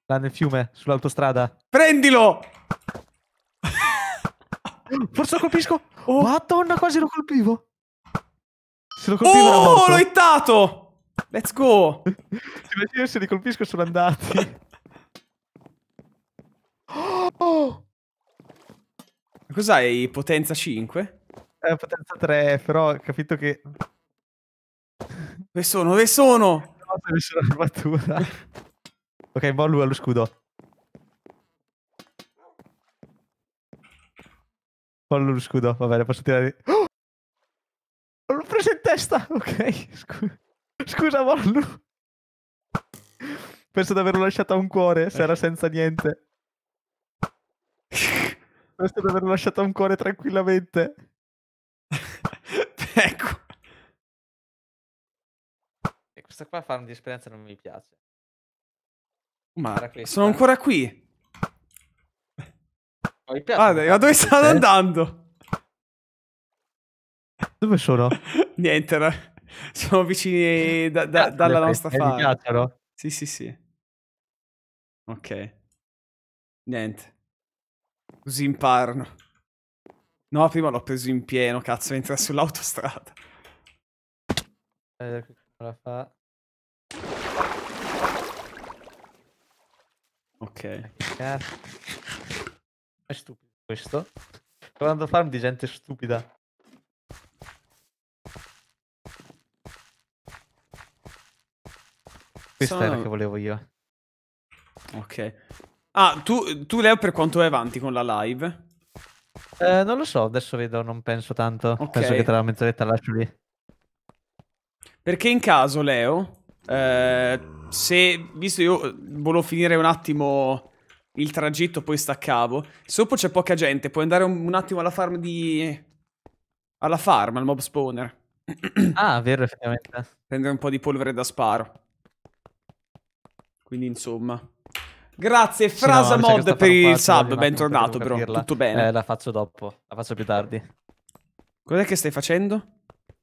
Là nel fiume, sull'autostrada. Prendilo! <laughs> Forse lo colpisco. Oh. Madonna, quasi lo colpivo. Se lo colpivo Oh, l'ho hittato! Let's go! Immagino <laughs> se li colpisco sono andati. oh. <laughs> Cos'hai? Potenza 5? la potenza 3, però ho capito che... Dove sono? Dove sono? Non ho nessuna armatura. ok, Bollu allo scudo. Bollu allo scudo, va bene, posso tirare... Oh! L'ho preso in testa! Ok, scusa. Scusa, Bollu. Penso di averlo lasciato a un cuore, se era senza niente. Penso di averlo lasciato a un cuore tranquillamente. <laughs> ecco. E questa qua farm di esperienza non mi piace. Ma sono ancora qui. Ma mi dove stanno andando? Dove sono? <laughs> Niente, no. sono vicini da, da, piace, ah, dalla nostra farm. Mi piacciono? Sì, sì, sì. Ok. Niente. Così imparano. No, prima l'ho preso in pieno, cazzo, entra sull'autostrada. Vedete eh, come fa. Ok. Eh, cazzo. È stupido questo. Sto andando a farm di gente stupida. Questa Sono... era che volevo io. Ok. Ah, tu, tu Leo per quanto vai avanti con la live? Eh, non lo so, adesso vedo, non penso tanto. Okay. Penso che tra la mezz'oretta lascio lì. Perché in caso, Leo, eh, se visto io eh, volevo finire un attimo il tragitto, poi staccavo. Sopra c'è poca gente, puoi andare un, un attimo alla farm di. alla farm, al mob spawner. <clears throat> ah, vero, effettivamente. Prendere un po' di polvere da sparo. Quindi, insomma. Grazie Frasa sì, no, Mod per il sub, bentornato bro, capirla. tutto bene. Eh, la faccio dopo, la faccio più tardi. Cos'è che stai facendo?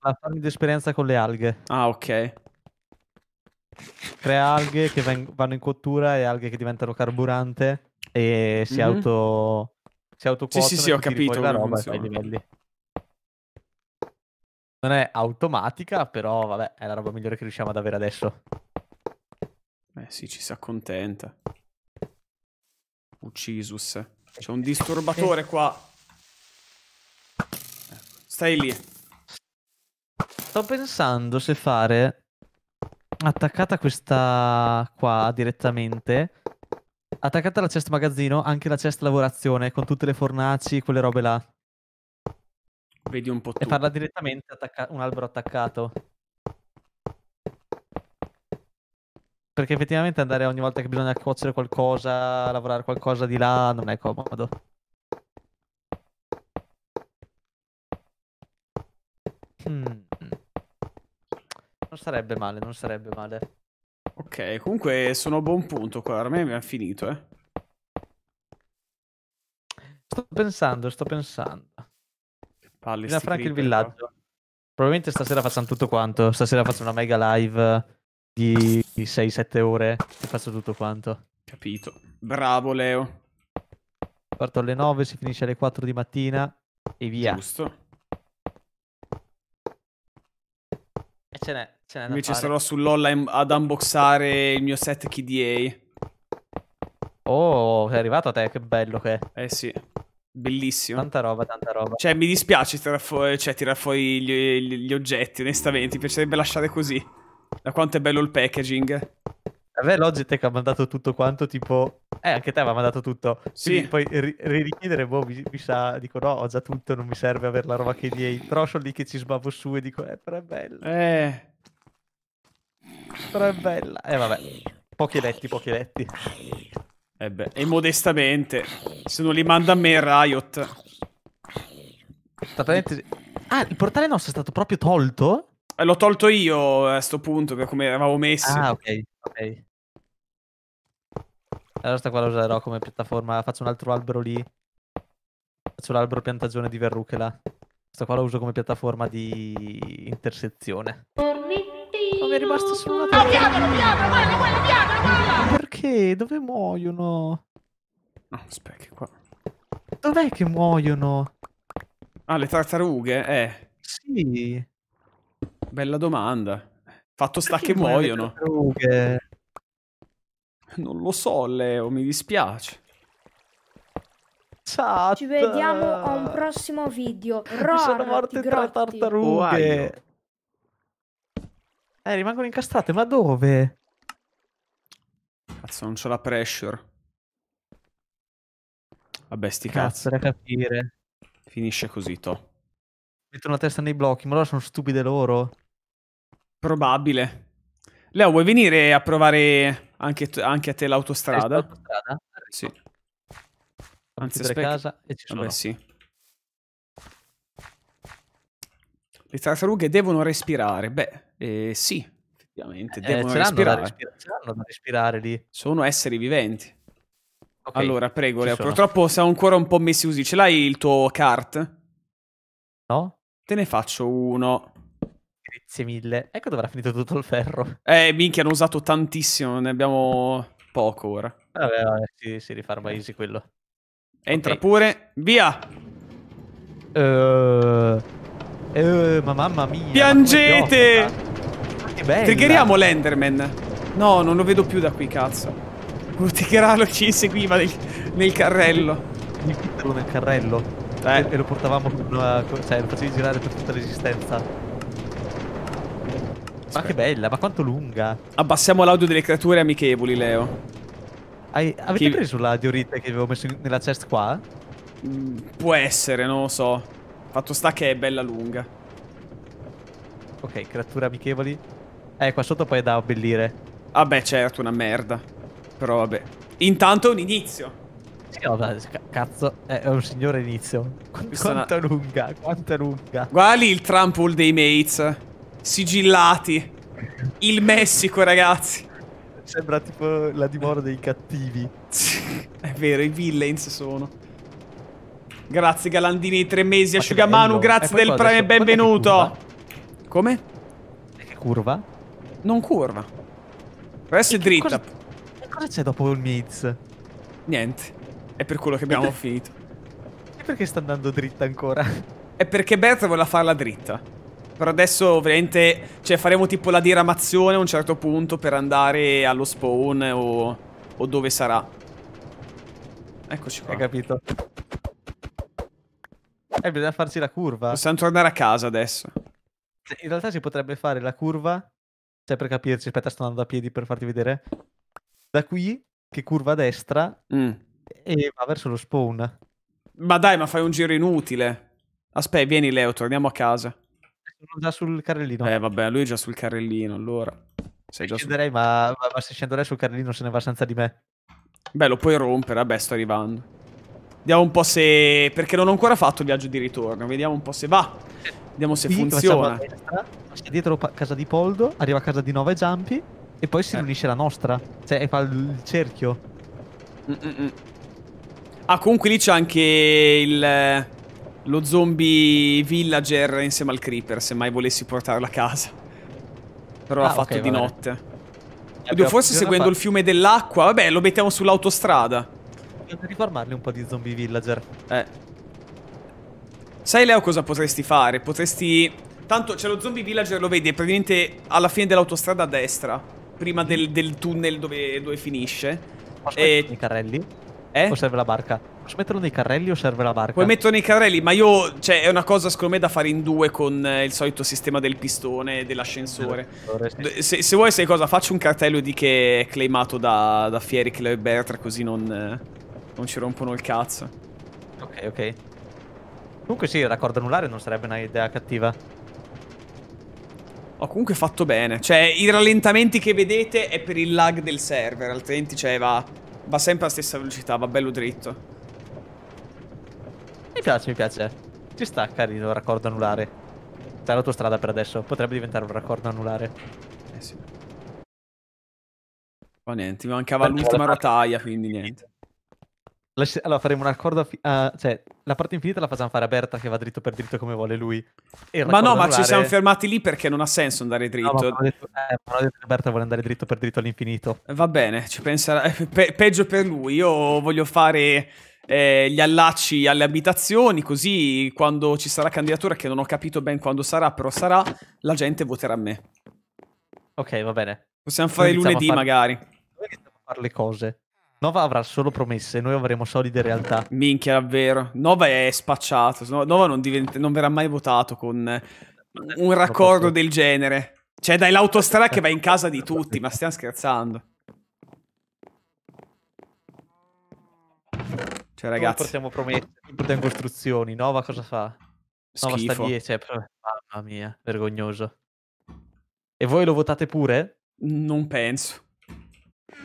La farmi di esperienza con le alghe. Ah, ok. Tre alghe che vanno in cottura e alghe che diventano carburante e si mm -hmm. auto... Si autocuotono. Sì, sì, sì, ho capito. La roba funziona. e fai livelli. Non è automatica, però vabbè, è la roba migliore che riusciamo ad avere adesso. Eh sì, ci si accontenta. Uccisus. C'è un eh, disturbatore eh. qua. Stai lì. Sto pensando se fare attaccata questa qua direttamente. Attaccata alla chest magazzino, anche la chest lavorazione, con tutte le fornaci, quelle robe là. Vedi un po' tutto. E farla direttamente un albero attaccato. Perché effettivamente andare ogni volta che bisogna cuocere qualcosa, lavorare qualcosa di là, non è comodo. Mm. Non sarebbe male, non sarebbe male. Ok, comunque sono a buon punto qua, ormai abbiamo finito, eh. Sto pensando, sto pensando. Palli Bisogna fare anche il eh, villaggio. Però. Probabilmente stasera facciamo tutto quanto. Stasera facciamo una mega live di 6-7 ore e faccio tutto quanto. Capito. Bravo Leo. Parto alle 9, si finisce alle 4 di mattina e via. Giusto. E ce n'è. Ce n'è Invece sarò sull'olla ad unboxare il mio set KDA. Oh, sei arrivato a te, che bello che è. Eh sì. Bellissimo. Tanta roba, tanta roba. Cioè, mi dispiace tirar fuori, cioè, tirar fuori gli, gli, gli oggetti, onestamente. Mi piacerebbe lasciare così. Da quanto è bello il packaging. A me Logitech ha mandato tutto quanto, tipo... Eh, anche te aveva mandato tutto. Sì. Quindi poi ri- richiedere, boh, mi, mi, sa... Dico, no, ho già tutto, non mi serve avere la roba che gli Però sono lì che ci sbavo su e dico, eh, però è bella. Eh. Però è bella. Eh, vabbè. Pochi letti, pochi letti. Eh beh, e modestamente, se non li manda a me Riot. Ah, il portale nostro è stato proprio tolto? Eh, l'ho tolto io a sto punto, come avevo messo. Ah, ok, ok. Allora sta qua la userò come piattaforma. Faccio un altro albero lì. Faccio l'albero piantagione di verruchela. Questa qua la uso come piattaforma di intersezione. Ma oh, mi è rimasto solo una testa. Diavolo, diavolo, guarda, guarda, diavolo, guarda! Perché? Dove muoiono? No, aspetta, qua. Dov'è che muoiono? Ah, le tartarughe? Eh. Sì. Bella domanda. Fatto sta che muoiono. Non lo so, Leo, mi dispiace. Chat. Ci vediamo a un prossimo video. Rorati, <laughs> sono morte tre tartarughe. Oh, eh, rimangono incastrate, ma dove? Cazzo, non c'è la pressure. Vabbè, sti cazzo. cazzo. da capire. Finisce così, to. Mettono la testa nei blocchi, ma loro sono stupide loro. Probabile. Leo, vuoi venire a provare anche, anche a te l'autostrada? L'autostrada? Sì. Anzi, aspetta. casa e ci sono. sì. Le tartarughe devono respirare. Beh, eh, sì, effettivamente, eh, devono respirare. Respira- respirare lì. Sono esseri viventi. Okay. Allora, prego, Leo. Purtroppo siamo ancora un po' messi così. Ce l'hai il tuo kart? No. Te ne faccio uno. Grazie mille. Ecco dove era finito tutto il ferro. Eh, minchia, hanno usato tantissimo, ne abbiamo poco ora. Vabbè, vabbè si, si rifarma eh. easy quello. Entra okay. pure, via! Uh, uh, ma mamma mia! Piangete! Ma ah, Triggeriamo l'Enderman. No, non lo vedo più da qui, cazzo. Urticheralo ci seguiva nel, nel carrello. Mi nel carrello. Eh. E, e, lo portavamo, con una, cioè lo facevi girare per tutta l'esistenza. Aspetta. Ma che bella, ma quanto lunga. Abbassiamo l'audio delle creature amichevoli, Leo. Hai, avete Chi... preso la diorite che avevo messo nella chest qua? Mm, può essere, non lo so. Fatto sta che è bella lunga. Ok, creature amichevoli. Eh, qua sotto poi è da abbellire. Ah certo, una merda. Però vabbè. Intanto è un inizio. cazzo, è un signore inizio. Quanto, quanto una... lunga, quanto lunga. Guarda il trample dei mates sigillati. Il Messico, ragazzi. Sembra tipo la dimora dei cattivi. È vero, i villains sono. Grazie Galandini, tre mesi, Ma asciugamano, eh, grazie del prime e benvenuto. Che Come? Che curva? Non curva. Adesso è dritta. Cosa, c'è dopo il Miz? Niente. È per quello che abbiamo finito. E perché sta andando dritta ancora? È perché Bert voleva farla dritta. Per adesso ovviamente cioè, faremo tipo la diramazione a un certo punto per andare allo spawn o, o dove sarà. Eccoci qua. Hai capito. Eh, bisogna farsi la curva. Possiamo tornare a casa adesso. Cioè, in realtà si potrebbe fare la curva. Cioè, per capirci, aspetta, sto andando a piedi per farti vedere. Da qui, che curva a destra, mm. e va verso lo spawn. Ma dai, ma fai un giro inutile. Aspetta, vieni Leo, torniamo a casa sono già sul carrellino. Eh, vabbè, lui è già sul carrellino, allora. Sei già scenderei, sul... ma, ma, se scenderei sul carrellino se ne va senza di me. Beh, lo puoi rompere, vabbè, sto arrivando. Vediamo un po' se... perché non ho ancora fatto il viaggio di ritorno, vediamo un po' se va. Vediamo se sì, funziona. Destra, dietro casa di Poldo, arriva a casa di Nova e Giampi, e poi si eh. riunisce la nostra. Cioè, fa il cerchio. Mm, mm -mm. Ah, comunque lì c'è anche il... Eh, lo zombie villager insieme al creeper, se mai volessi portarlo a casa. Però ah, l'ha fatto okay, di vabbè. notte. Oddio, forse seguendo il fiume dell'acqua. Vabbè, lo mettiamo sull'autostrada. Dobbiamo riformarli un po' di zombie villager. Eh. Sai, Leo, cosa potresti fare? Potresti... Tanto c'è cioè, lo zombie villager, lo vedi, è praticamente alla fine dell'autostrada a destra. Prima del, del tunnel dove, dove finisce. Posso e... i carrelli? Eh? O serve la barca? Posso metterlo nei carrelli o serve la barca? Puoi metterlo nei carrelli, ma io... Cioè, è una cosa, secondo me, da fare in due con eh, il solito sistema del pistone e dell'ascensore. Se, se, vuoi, sai cosa? Faccio un cartello di che è claimato da, da Cleo e Bertra, così non, eh, non ci rompono il cazzo. Ok, ok. Comunque sì, il raccordo anulare non sarebbe una idea cattiva. Ho comunque fatto bene. Cioè, i rallentamenti che vedete è per il lag del server, altrimenti, cioè, va... Va sempre alla stessa velocità, va bello dritto. Mi piace, mi piace. Ci sta carino il raccordo anulare. C'è l'autostrada per adesso. Potrebbe diventare un raccordo anulare. Eh sì. Ma niente, mi mancava l'ultima rotaia, quindi niente allora faremo un accordo. Fi- uh, eh, cioè, la parte infinita la facciamo fare a Berta che va dritto per dritto come vuole lui. ma no, ma ci siamo fermati lì perché non ha senso andare dritto. No, ma detto, eh, però detto che Berta vuole andare dritto per dritto all'infinito. Va bene, ci penserà. Eh, pe- peggio per lui. Io voglio fare. Eh, gli allacci alle abitazioni, così quando ci sarà candidatura, che non ho capito ben quando sarà, però sarà, la gente voterà a me. Ok, va bene. Possiamo fare Noi lunedì, far... magari. Noi iniziamo a fare le cose. Nova avrà solo promesse, noi avremo solide realtà. Minchia, davvero. Nova è spacciato. Nova non, diventa, non verrà mai votato con un ecco raccordo del genere. Cioè, dai l'autostrada che va in casa di tutti, ma stiamo scherzando. Cioè, ragazzi. Non portiamo promesse, noi portiamo costruzioni. Nova cosa fa? Nova Schifo. sta lì, cioè, mamma mia, vergognoso. E voi lo votate pure? Non penso.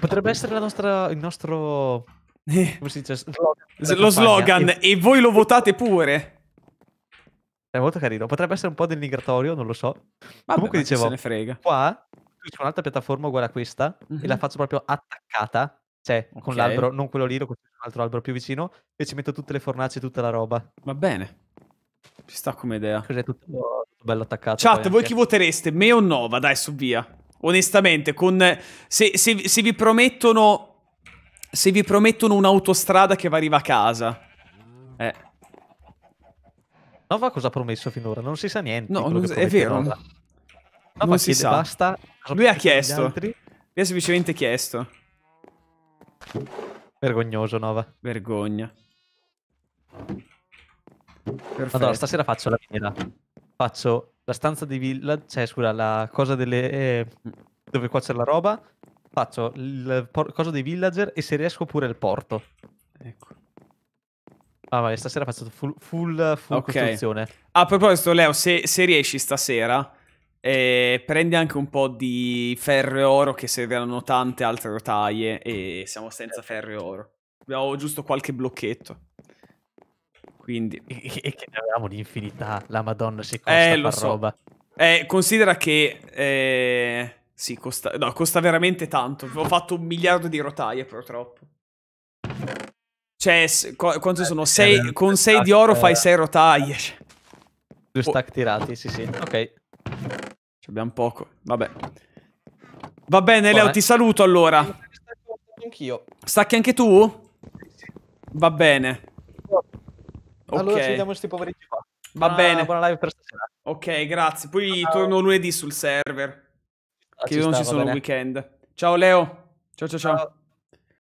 Potrebbe essere nostra, il nostro... Eh. Come si dice? Slogan lo slogan. E... voi lo votate pure. È molto carino. Potrebbe essere un po' denigratorio, non lo so. Vabbè, Comunque ma dicevo, se ne frega. qua su un'altra piattaforma uguale a questa mm-hmm. e la mhm. faccio proprio attaccata, cioè okay. con l'albero, non quello lì, lo un altro albero più vicino e ci metto tutte le fornace e tutta la roba. Va bene. Ci sta come idea. Cos'è tutto, tutto bello attaccato. Chat, voi chi votereste? Me o Nova? Dai, su via. Onestamente, con, se, se, se vi promettono... Se vi promettono un'autostrada che va arriva a casa... Eh... Nova cosa ha promesso finora? Non si sa niente. No, non, è vero. Nova. Nova non si sa. Basta. Lui ha chiesto. Lui ha semplicemente chiesto. Vergognoso Nova. Vergogna. Perfetto. Allora, stasera faccio la mela. Faccio la stanza di villa, cioè scusa, la cosa delle... Eh, dove qua c'è la roba, faccio la cosa dei villager e se riesco pure il porto. Ecco. Ah, vai, stasera faccio full, full, full okay. costruzione. A proposito, Leo, se, se riesci stasera, eh, prendi anche un po' di ferro e oro che serviranno tante altre rotaie e siamo senza ferro e oro. Abbiamo giusto qualche blocchetto. Quindi... E che ne avevamo l'infinità, la madonna se costa eh, lo so. roba. Eh, considera che... Eh... Sì, costa... No, costa veramente tanto. Ho fatto un miliardo di rotaie, purtroppo. Cioè, qu quanto eh, sono? Sei... Eh, con 6 di eh, oro eh. fai 6 rotaie. Due oh. stack oh. tirati, sì, sì. Ok. Ci abbiamo poco. Vabbè. Va bene, Leo, ti saluto allora. Stacchi anch'io. Stacchi anche tu? Va bene. Ok. Allora ci vediamo questi poveretti qua. Va buona, ah, bene. Buona live per stasera. Ok, grazie. Poi ciao. torno lunedì sul server. Ah, che ci non sta, ci sono il weekend. Ciao Leo. ciao ciao. ciao. ciao.